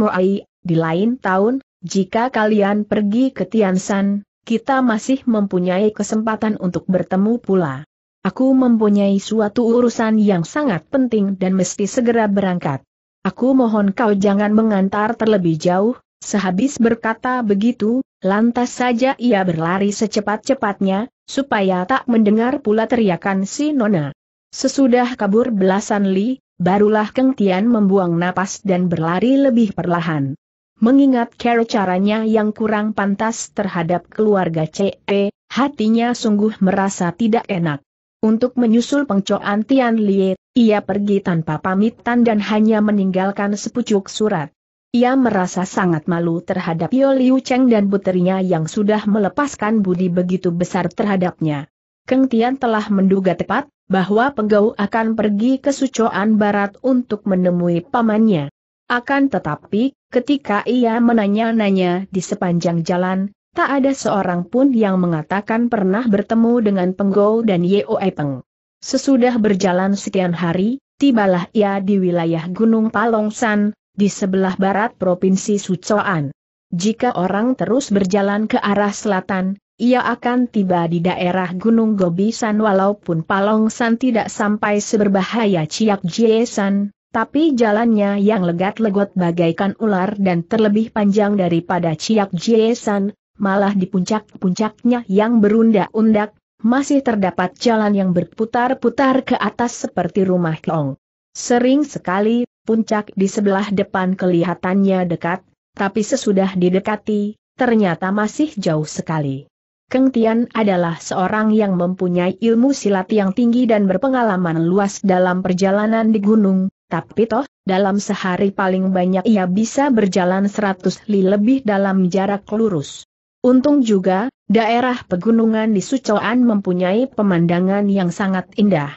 [SPEAKER 1] di lain tahun, jika kalian pergi ke Tiansan, kita masih mempunyai kesempatan untuk bertemu pula. Aku mempunyai suatu urusan yang sangat penting dan mesti segera berangkat. Aku mohon kau jangan mengantar terlebih jauh, sehabis berkata begitu, lantas saja ia berlari secepat-cepatnya, supaya tak mendengar pula teriakan si Nona. Sesudah kabur belasan li, barulah Keng Tian membuang napas dan berlari lebih perlahan. Mengingat cara caranya yang kurang pantas terhadap keluarga CE, hatinya sungguh merasa tidak enak. Untuk menyusul pengcoan Tian Lie, ia pergi tanpa pamitan dan hanya meninggalkan sepucuk surat. Ia merasa sangat malu terhadap Yo Liu Cheng dan putrinya yang sudah melepaskan budi begitu besar terhadapnya. Keng Tian telah menduga tepat, bahwa penggau akan pergi ke Sucoan Barat untuk menemui pamannya. Akan tetapi, ketika ia menanya-nanya di sepanjang jalan, Tak ada seorang pun yang mengatakan pernah bertemu dengan Penggo dan Yeo Peng. Sesudah berjalan sekian hari, tibalah ia di wilayah Gunung Palongsan, di sebelah barat Provinsi Sucoan. Jika orang terus berjalan ke arah selatan, ia akan tiba di daerah Gunung Gobisan walaupun Palongsan tidak sampai seberbahaya Ciak Jiesan, tapi jalannya yang legat-legot bagaikan ular dan terlebih panjang daripada Ciak Jiesan, malah di puncak-puncaknya yang berundak-undak, masih terdapat jalan yang berputar-putar ke atas seperti rumah long. Sering sekali, puncak di sebelah depan kelihatannya dekat, tapi sesudah didekati, ternyata masih jauh sekali. Keng Tian adalah seorang yang mempunyai ilmu silat yang tinggi dan berpengalaman luas dalam perjalanan di gunung, tapi toh, dalam sehari paling banyak ia bisa berjalan 100 li lebih dalam jarak lurus. Untung juga, daerah pegunungan di Sucoan mempunyai pemandangan yang sangat indah.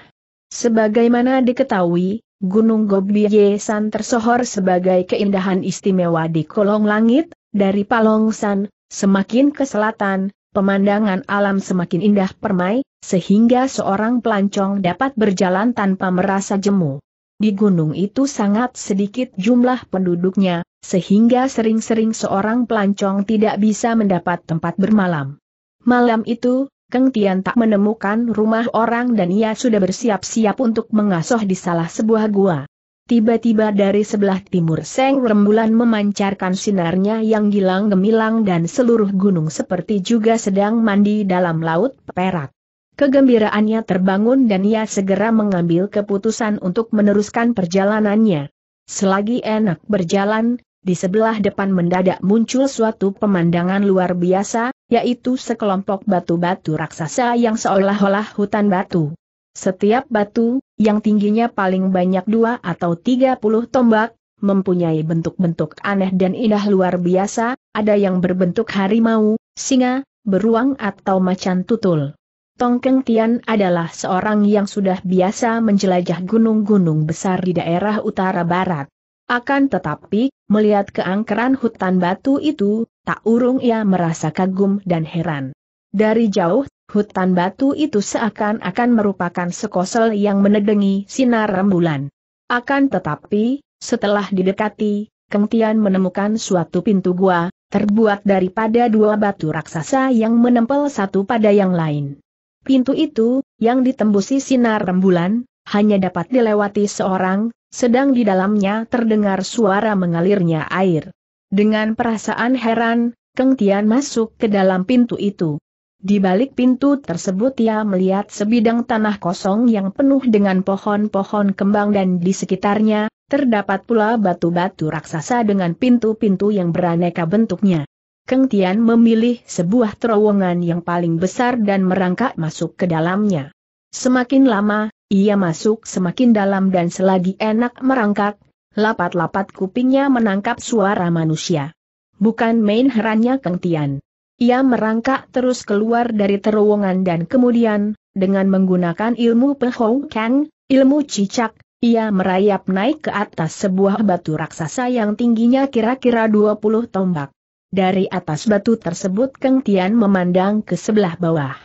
[SPEAKER 1] Sebagaimana diketahui, Gunung Yesan tersohor sebagai keindahan istimewa di kolong langit, dari Palongsan, semakin ke selatan, pemandangan alam semakin indah permai, sehingga seorang pelancong dapat berjalan tanpa merasa jemu. Di gunung itu sangat sedikit jumlah penduduknya, sehingga sering-sering seorang pelancong tidak bisa mendapat tempat bermalam. Malam itu, Keng Tian tak menemukan rumah orang dan ia sudah bersiap-siap untuk mengasuh di salah sebuah gua. Tiba-tiba dari sebelah timur Seng Rembulan memancarkan sinarnya yang gilang gemilang dan seluruh gunung seperti juga sedang mandi dalam laut perak. Kegembiraannya terbangun dan ia segera mengambil keputusan untuk meneruskan perjalanannya. Selagi enak berjalan, di sebelah depan mendadak muncul suatu pemandangan luar biasa, yaitu sekelompok batu-batu raksasa yang seolah-olah hutan batu. Setiap batu, yang tingginya paling banyak dua atau tiga puluh tombak, mempunyai bentuk-bentuk aneh dan indah luar biasa, ada yang berbentuk harimau, singa, beruang atau macan tutul. Tongkeng Tian adalah seorang yang sudah biasa menjelajah gunung-gunung besar di daerah utara barat. Akan tetapi, melihat keangkeran hutan batu itu, tak urung ia merasa kagum dan heran. Dari jauh, hutan batu itu seakan-akan merupakan sekosel yang menedengi sinar rembulan. Akan tetapi, setelah didekati, Keng Tian menemukan suatu pintu gua, terbuat daripada dua batu raksasa yang menempel satu pada yang lain. Pintu itu, yang ditembusi sinar rembulan, hanya dapat dilewati seorang, sedang di dalamnya terdengar suara mengalirnya air. Dengan perasaan heran, Keng Tian masuk ke dalam pintu itu. Di balik pintu tersebut ia melihat sebidang tanah kosong yang penuh dengan pohon-pohon kembang dan di sekitarnya, terdapat pula batu-batu raksasa dengan pintu-pintu yang beraneka bentuknya. Keng Tian memilih sebuah terowongan yang paling besar dan merangkak masuk ke dalamnya. Semakin lama, ia masuk semakin dalam dan selagi enak merangkak, lapat-lapat kupingnya menangkap suara manusia. Bukan main herannya Keng Tian. Ia merangkak terus keluar dari terowongan dan kemudian, dengan menggunakan ilmu Pehong Kang, ilmu cicak, ia merayap naik ke atas sebuah batu raksasa yang tingginya kira-kira 20 tombak. Dari atas batu tersebut Keng Tian memandang ke sebelah bawah.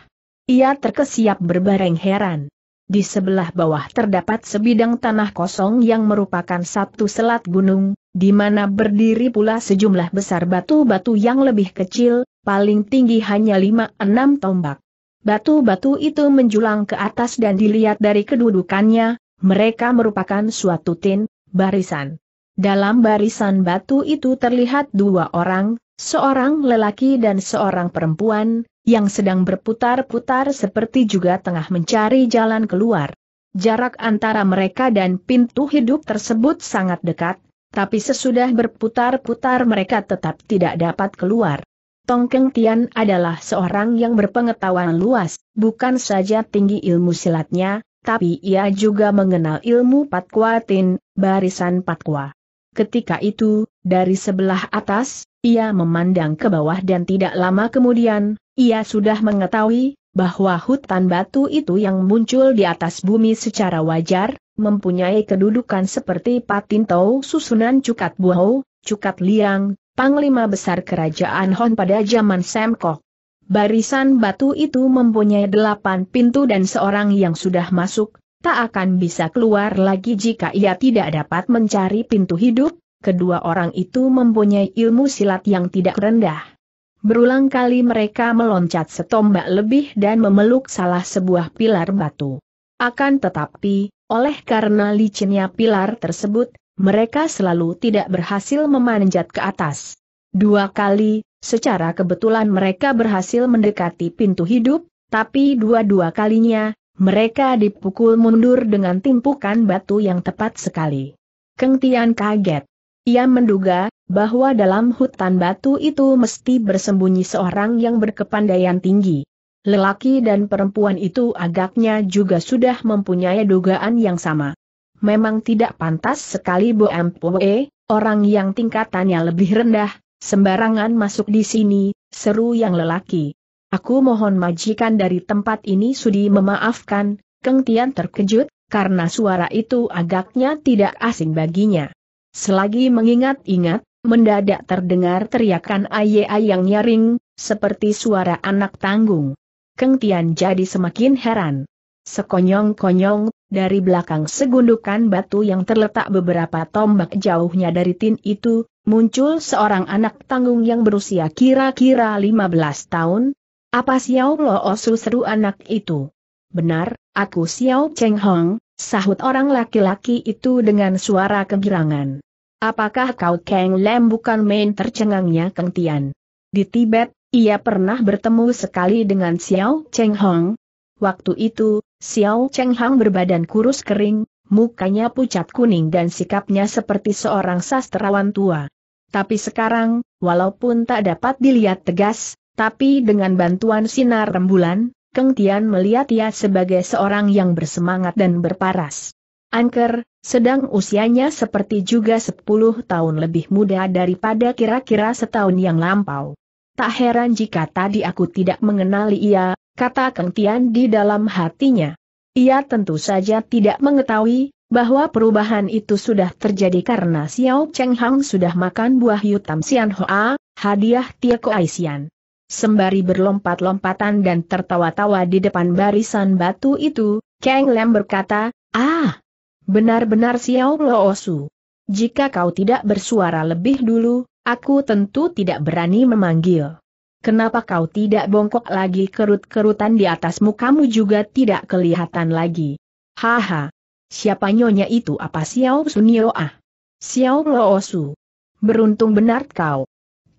[SPEAKER 1] Ia terkesiap berbareng heran. Di sebelah bawah terdapat sebidang tanah kosong yang merupakan satu selat gunung, di mana berdiri pula sejumlah besar batu-batu yang lebih kecil, paling tinggi hanya 5 enam tombak. Batu-batu itu menjulang ke atas dan dilihat dari kedudukannya, mereka merupakan suatu tin, barisan. Dalam barisan batu itu terlihat dua orang, seorang lelaki dan seorang perempuan, yang sedang berputar-putar seperti juga tengah mencari jalan keluar. Jarak antara mereka dan pintu hidup tersebut sangat dekat, tapi sesudah berputar-putar mereka tetap tidak dapat keluar. Tongkeng Tian adalah seorang yang berpengetahuan luas, bukan saja tinggi ilmu silatnya, tapi ia juga mengenal ilmu tin, barisan patkwa. Ketika itu, dari sebelah atas, ia memandang ke bawah dan tidak lama kemudian, ia sudah mengetahui bahwa hutan batu itu yang muncul di atas bumi secara wajar, mempunyai kedudukan seperti patin tau susunan Cukat Buho, Cukat Liang, Panglima Besar Kerajaan Hon pada zaman Semkok. Barisan batu itu mempunyai delapan pintu dan seorang yang sudah masuk, tak akan bisa keluar lagi jika ia tidak dapat mencari pintu hidup, kedua orang itu mempunyai ilmu silat yang tidak rendah. Berulang kali mereka meloncat setombak lebih dan memeluk salah sebuah pilar batu. Akan tetapi, oleh karena licinnya pilar tersebut, mereka selalu tidak berhasil memanjat ke atas. Dua kali, secara kebetulan mereka berhasil mendekati pintu hidup, tapi dua-dua kalinya, mereka dipukul mundur dengan timpukan batu yang tepat sekali. Keng Tian kaget. Ia menduga, bahwa dalam hutan batu itu mesti bersembunyi seorang yang berkepandaian tinggi. Lelaki dan perempuan itu agaknya juga sudah mempunyai dugaan yang sama. Memang tidak pantas sekali Bo Ampoe, orang yang tingkatannya lebih rendah, sembarangan masuk di sini, seru yang lelaki. Aku mohon majikan dari tempat ini sudi memaafkan, Keng Tian terkejut, karena suara itu agaknya tidak asing baginya. Selagi mengingat-ingat, mendadak terdengar teriakan aye-aye yang nyaring, seperti suara anak tanggung. Keng Tian jadi semakin heran. Sekonyong-konyong, dari belakang segundukan batu yang terletak beberapa tombak jauhnya dari tin itu, muncul seorang anak tanggung yang berusia kira-kira 15 tahun, apa Xiao Lo osu seru anak itu? Benar, aku Xiao Cheng Hong, sahut orang laki-laki itu dengan suara kegirangan. Apakah kau Kang Lem bukan main tercengangnya Kang Tian? Di Tibet, ia pernah bertemu sekali dengan Xiao Cheng Hong. Waktu itu, Xiao Cheng Hong berbadan kurus kering, mukanya pucat kuning dan sikapnya seperti seorang sastrawan tua. Tapi sekarang, walaupun tak dapat dilihat tegas, tapi dengan bantuan sinar rembulan, Keng Tian melihat ia sebagai seorang yang bersemangat dan berparas. Angker, sedang usianya seperti juga 10 tahun lebih muda daripada kira-kira setahun yang lampau. Tak heran jika tadi aku tidak mengenali ia, kata Keng Tian di dalam hatinya. Ia tentu saja tidak mengetahui, bahwa perubahan itu sudah terjadi karena Xiao Cheng Hang sudah makan buah Yutam Sian Hoa, hadiah Tia Aisian. Sembari berlompat-lompatan dan tertawa-tawa di depan barisan batu itu, Kang Lem berkata, Ah! Benar-benar Xiao Loosu. Jika kau tidak bersuara lebih dulu, aku tentu tidak berani memanggil. Kenapa kau tidak bongkok lagi kerut-kerutan di atasmu kamu juga tidak kelihatan lagi. Haha. Siapa nyonya itu apa Xiao Sunio ah? Xiao Loosu. Beruntung benar kau.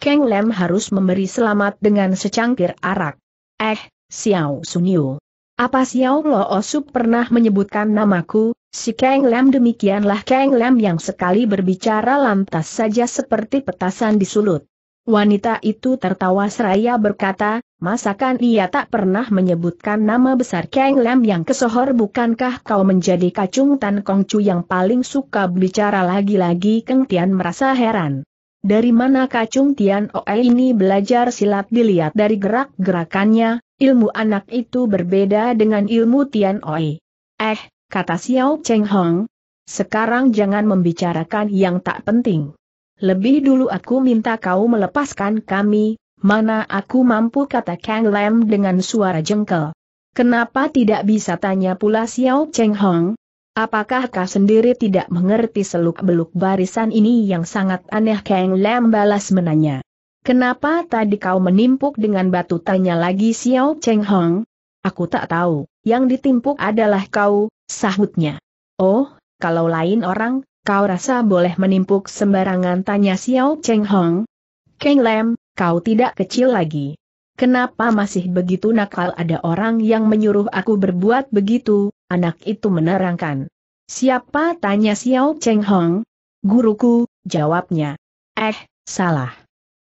[SPEAKER 1] Keng Lem harus memberi selamat dengan secangkir arak. Eh, Xiao Sunyu. Apa Xiao Lo Osup pernah menyebutkan namaku, si Keng Lem demikianlah Keng Lem yang sekali berbicara lantas saja seperti petasan disulut. Wanita itu tertawa seraya berkata, masakan ia tak pernah menyebutkan nama besar Keng Lem yang kesohor bukankah kau menjadi kacung Tan Kong Chu yang paling suka bicara lagi-lagi Keng Tian merasa heran. Dari mana kacung Tian Oe ini belajar silat dilihat dari gerak-gerakannya, ilmu anak itu berbeda dengan ilmu Tian Oe. Eh, kata Xiao Cheng Hong. Sekarang jangan membicarakan yang tak penting. Lebih dulu aku minta kau melepaskan kami, mana aku mampu kata Kang Lam dengan suara jengkel. Kenapa tidak bisa tanya pula Xiao Cheng Hong? Apakah kau sendiri tidak mengerti seluk-beluk barisan ini yang sangat aneh? Kang Lam balas menanya. Kenapa tadi kau menimpuk dengan batu tanya lagi Xiao Cheng Hong? Aku tak tahu, yang ditimpuk adalah kau, sahutnya. Oh, kalau lain orang, kau rasa boleh menimpuk sembarangan tanya Xiao Cheng Hong? Kang Lam, kau tidak kecil lagi. Kenapa masih begitu nakal ada orang yang menyuruh aku berbuat begitu, Anak itu menerangkan. Siapa tanya Xiao Cheng Hong? Guruku, jawabnya. Eh, salah.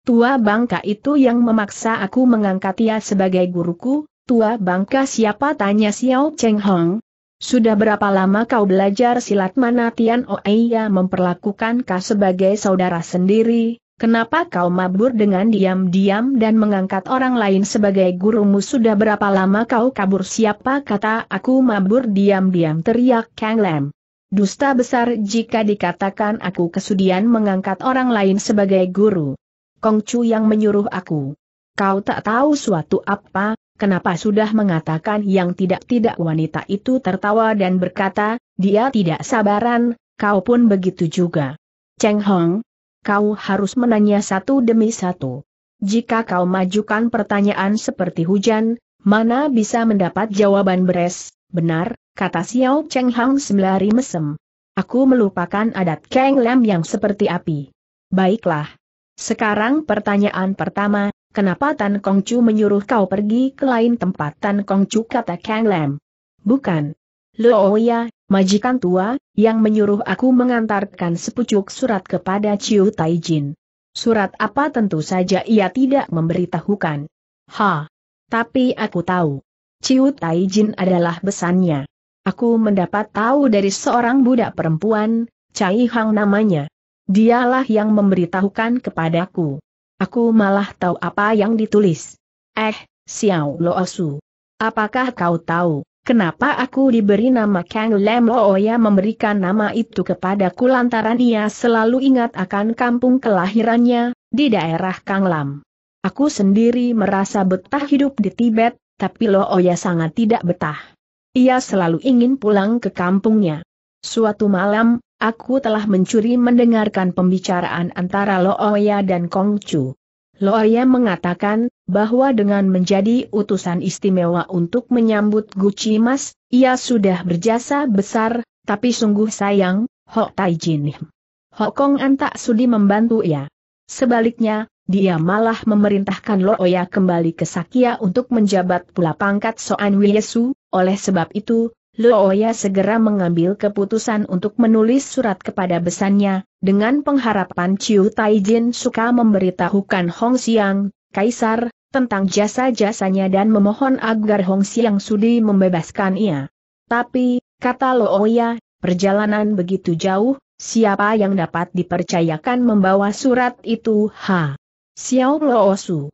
[SPEAKER 1] Tua bangka itu yang memaksa aku mengangkat ia sebagai guruku, tua bangka siapa tanya Xiao Cheng Hong? Sudah berapa lama kau belajar silat mana Tian Oeya memperlakukan kau sebagai saudara sendiri, Kenapa kau mabur dengan diam-diam dan mengangkat orang lain sebagai gurumu sudah berapa lama kau kabur siapa kata aku mabur diam-diam teriak Kang Lam. Dusta besar jika dikatakan aku kesudian mengangkat orang lain sebagai guru. Kong Chu yang menyuruh aku. Kau tak tahu suatu apa, kenapa sudah mengatakan yang tidak-tidak wanita itu tertawa dan berkata, dia tidak sabaran, kau pun begitu juga. Cheng Hong, kau harus menanya satu demi satu. Jika kau majukan pertanyaan seperti hujan, mana bisa mendapat jawaban beres, benar, kata Xiao Cheng Hang sembari mesem. Aku melupakan adat Kang Lam yang seperti api. Baiklah. Sekarang pertanyaan pertama, kenapa Tan Kong Chu menyuruh kau pergi ke lain tempat Tan Kong Chu kata Kang Lam? Bukan. Ya, majikan tua, yang menyuruh aku mengantarkan sepucuk surat kepada Ciu Taijin. Surat apa tentu saja ia tidak memberitahukan. Ha! Tapi aku tahu. Ciu Taijin adalah besannya. Aku mendapat tahu dari seorang budak perempuan, Cai Hang namanya. Dialah yang memberitahukan kepadaku. Aku malah tahu apa yang ditulis. Eh, Xiao Loosu. Apakah kau tahu? Kenapa aku diberi nama Kang Lam? Looya oh memberikan nama itu kepadaku lantaran ia selalu ingat akan kampung kelahirannya, di daerah Kang Lam. Aku sendiri merasa betah hidup di Tibet, tapi Looya oh sangat tidak betah. Ia selalu ingin pulang ke kampungnya. Suatu malam, aku telah mencuri mendengarkan pembicaraan antara Looya dan Kongcu. Chu. Lo mengatakan, bahwa dengan menjadi utusan istimewa untuk menyambut Guci Mas, ia sudah berjasa besar, tapi sungguh sayang, Hok Tai Jin. Ho Kong An tak sudi membantu ia. Sebaliknya, dia malah memerintahkan Oya kembali ke Sakya untuk menjabat pula pangkat Soan Wiesu, oleh sebab itu, Oya segera mengambil keputusan untuk menulis surat kepada besannya, dengan pengharapan Chiu Taijin suka memberitahukan Hong Xiang, Kaisar, tentang jasa-jasanya dan memohon agar Hong Siang Sudi membebaskan ia. Tapi, kata Looya, perjalanan begitu jauh, siapa yang dapat dipercayakan membawa surat itu? Ha! Xiao Loosu.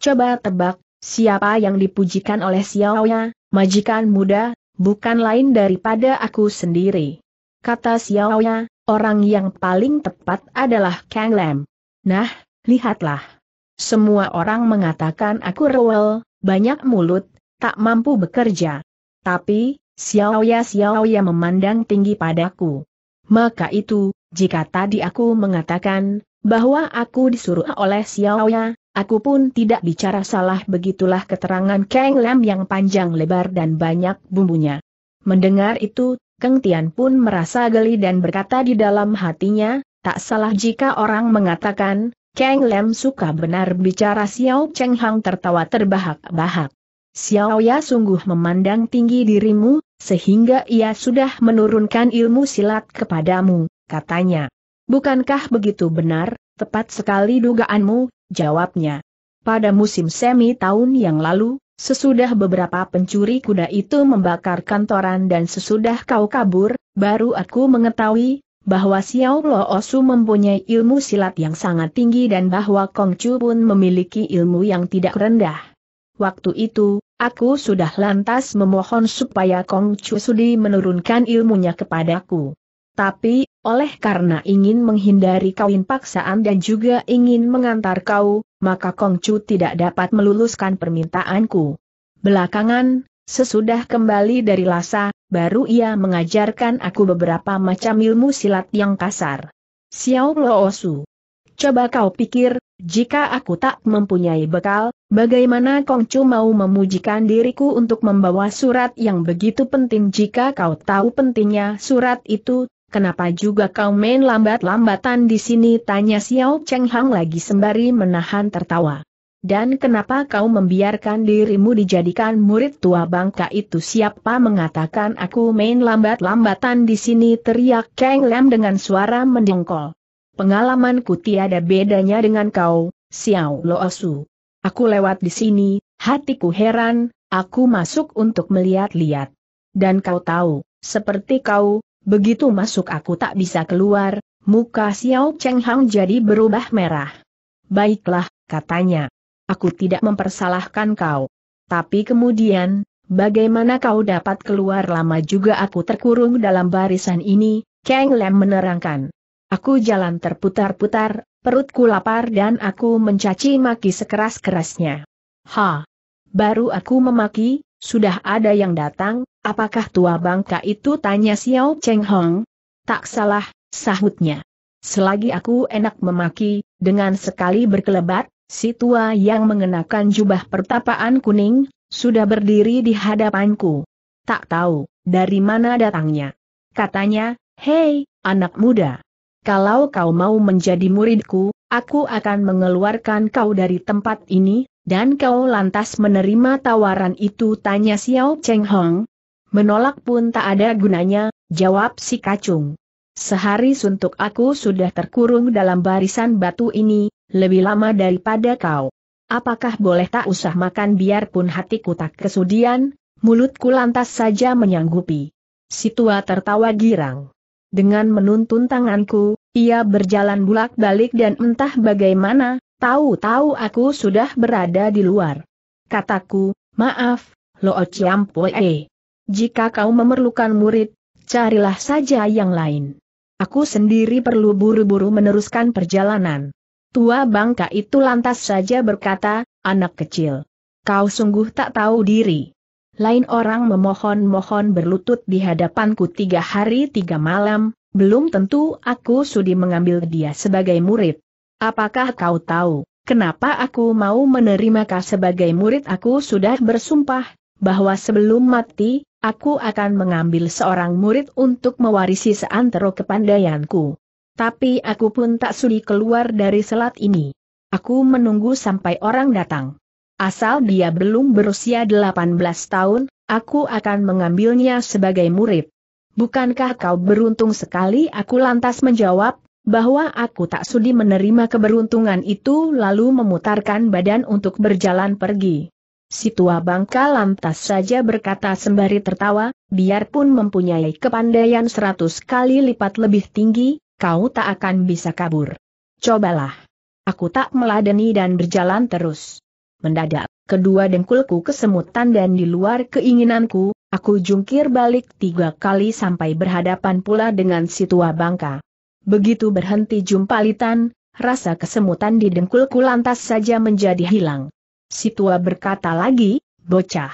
[SPEAKER 1] Coba tebak, siapa yang dipujikan oleh Xiaoya, majikan muda, bukan lain daripada aku sendiri. Kata Xiaoya, orang yang paling tepat adalah Kang Lam. Nah, lihatlah. Semua orang mengatakan aku rewel, banyak mulut, tak mampu bekerja. Tapi, Xiaoya Xiaoya memandang tinggi padaku. Maka itu, jika tadi aku mengatakan, bahwa aku disuruh oleh Xiaoya, aku pun tidak bicara salah begitulah keterangan Kang Lam yang panjang lebar dan banyak bumbunya. Mendengar itu, Keng Tian pun merasa geli dan berkata di dalam hatinya, tak salah jika orang mengatakan, Kang Lem suka benar bicara Xiao Cheng Hang tertawa terbahak-bahak. Xiao Ya sungguh memandang tinggi dirimu, sehingga ia sudah menurunkan ilmu silat kepadamu, katanya. Bukankah begitu benar, tepat sekali dugaanmu, jawabnya. Pada musim semi tahun yang lalu, Sesudah beberapa pencuri kuda itu membakar kantoran dan sesudah kau kabur, baru aku mengetahui, bahwa Xiao Lo Osu mempunyai ilmu silat yang sangat tinggi dan bahwa Kong Chu pun memiliki ilmu yang tidak rendah. Waktu itu, aku sudah lantas memohon supaya Kong Chu Sudi menurunkan ilmunya kepadaku. Tapi, oleh karena ingin menghindari kawin paksaan dan juga ingin mengantar kau, maka Kong Chu tidak dapat meluluskan permintaanku. Belakangan, Sesudah kembali dari Lhasa, baru ia mengajarkan aku beberapa macam ilmu silat yang kasar. Xiao Luosu, Coba kau pikir, jika aku tak mempunyai bekal, bagaimana Kongcu mau memujikan diriku untuk membawa surat yang begitu penting jika kau tahu pentingnya surat itu, kenapa juga kau main lambat-lambatan di sini tanya Xiao Cheng Hang lagi sembari menahan tertawa. Dan kenapa kau membiarkan dirimu dijadikan murid tua bangka itu siapa mengatakan aku main lambat-lambatan di sini teriak Kang Lam dengan suara mendengkol. Pengalamanku tiada bedanya dengan kau, Xiao Lo Aku lewat di sini, hatiku heran, aku masuk untuk melihat-lihat. Dan kau tahu, seperti kau, begitu masuk aku tak bisa keluar, muka Xiao Cheng Hang jadi berubah merah. Baiklah, katanya. Aku tidak mempersalahkan kau. Tapi kemudian, bagaimana kau dapat keluar lama juga aku terkurung dalam barisan ini, Kang Lem menerangkan. Aku jalan terputar-putar, perutku lapar dan aku mencaci maki sekeras-kerasnya. Ha! Baru aku memaki, sudah ada yang datang, apakah tua bangka itu tanya Xiao Cheng Hong? Tak salah, sahutnya. Selagi aku enak memaki, dengan sekali berkelebat, Si tua yang mengenakan jubah pertapaan kuning, sudah berdiri di hadapanku. Tak tahu, dari mana datangnya. Katanya, hei, anak muda. Kalau kau mau menjadi muridku, aku akan mengeluarkan kau dari tempat ini, dan kau lantas menerima tawaran itu tanya Xiao Cheng Hong. Menolak pun tak ada gunanya, jawab si kacung. Sehari suntuk aku sudah terkurung dalam barisan batu ini, lebih lama daripada kau. Apakah boleh tak usah makan biarpun hatiku tak kesudian, mulutku lantas saja menyanggupi. Si tua tertawa girang. Dengan menuntun tanganku, ia berjalan bulak-balik dan entah bagaimana, tahu-tahu aku sudah berada di luar. Kataku, maaf, Lo Chiampoe. Jika kau memerlukan murid, carilah saja yang lain. Aku sendiri perlu buru-buru meneruskan perjalanan. Tua bangka itu lantas saja berkata, anak kecil. Kau sungguh tak tahu diri. Lain orang memohon-mohon berlutut di hadapanku tiga hari tiga malam, belum tentu aku sudi mengambil dia sebagai murid. Apakah kau tahu, kenapa aku mau menerima kau sebagai murid? Aku sudah bersumpah, bahwa sebelum mati, aku akan mengambil seorang murid untuk mewarisi seantero kepandaianku. Tapi aku pun tak sudi keluar dari selat ini. Aku menunggu sampai orang datang. Asal dia belum berusia 18 tahun, aku akan mengambilnya sebagai murid. Bukankah kau beruntung sekali? Aku lantas menjawab, bahwa aku tak sudi menerima keberuntungan itu lalu memutarkan badan untuk berjalan pergi. Si tua bangka lantas saja berkata sembari tertawa, biarpun mempunyai kepandaian seratus kali lipat lebih tinggi, kau tak akan bisa kabur. Cobalah. Aku tak meladeni dan berjalan terus. Mendadak, kedua dengkulku kesemutan dan di luar keinginanku, aku jungkir balik tiga kali sampai berhadapan pula dengan si tua bangka. Begitu berhenti jumpalitan, rasa kesemutan di dengkulku lantas saja menjadi hilang. Si tua berkata lagi, bocah.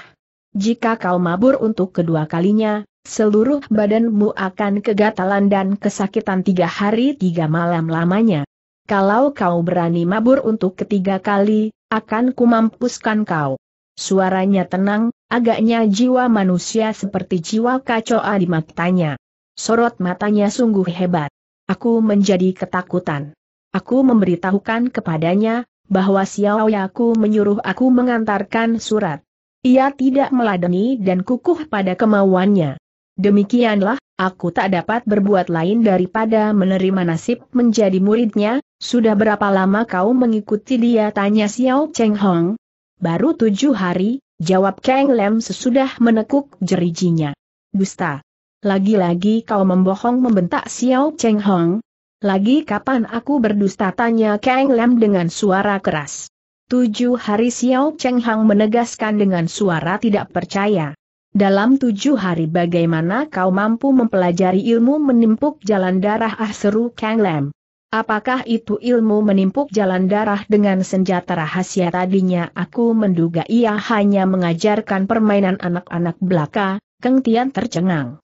[SPEAKER 1] Jika kau mabur untuk kedua kalinya, seluruh badanmu akan kegatalan dan kesakitan tiga hari tiga malam lamanya. Kalau kau berani mabur untuk ketiga kali, akan kumampuskan kau. Suaranya tenang, agaknya jiwa manusia seperti jiwa kacoa di matanya. Sorot matanya sungguh hebat. Aku menjadi ketakutan. Aku memberitahukan kepadanya, bahwa Xiao Yaku menyuruh aku mengantarkan surat. Ia tidak meladeni dan kukuh pada kemauannya. Demikianlah, aku tak dapat berbuat lain daripada menerima nasib menjadi muridnya, sudah berapa lama kau mengikuti dia tanya Xiao Cheng Hong. Baru tujuh hari, jawab Kang Lem sesudah menekuk jerijinya. Dusta. Lagi-lagi kau membohong membentak Xiao Cheng Hong. Lagi kapan aku berdusta tanya Kang Lem dengan suara keras. Tujuh hari Xiao Cheng Hong menegaskan dengan suara tidak percaya. Dalam tujuh hari bagaimana kau mampu mempelajari ilmu menimpuk jalan darah ah seru Kang Lam. Apakah itu ilmu menimpuk jalan darah dengan senjata rahasia tadinya aku menduga ia hanya mengajarkan permainan anak-anak belaka, Keng Tian tercengang.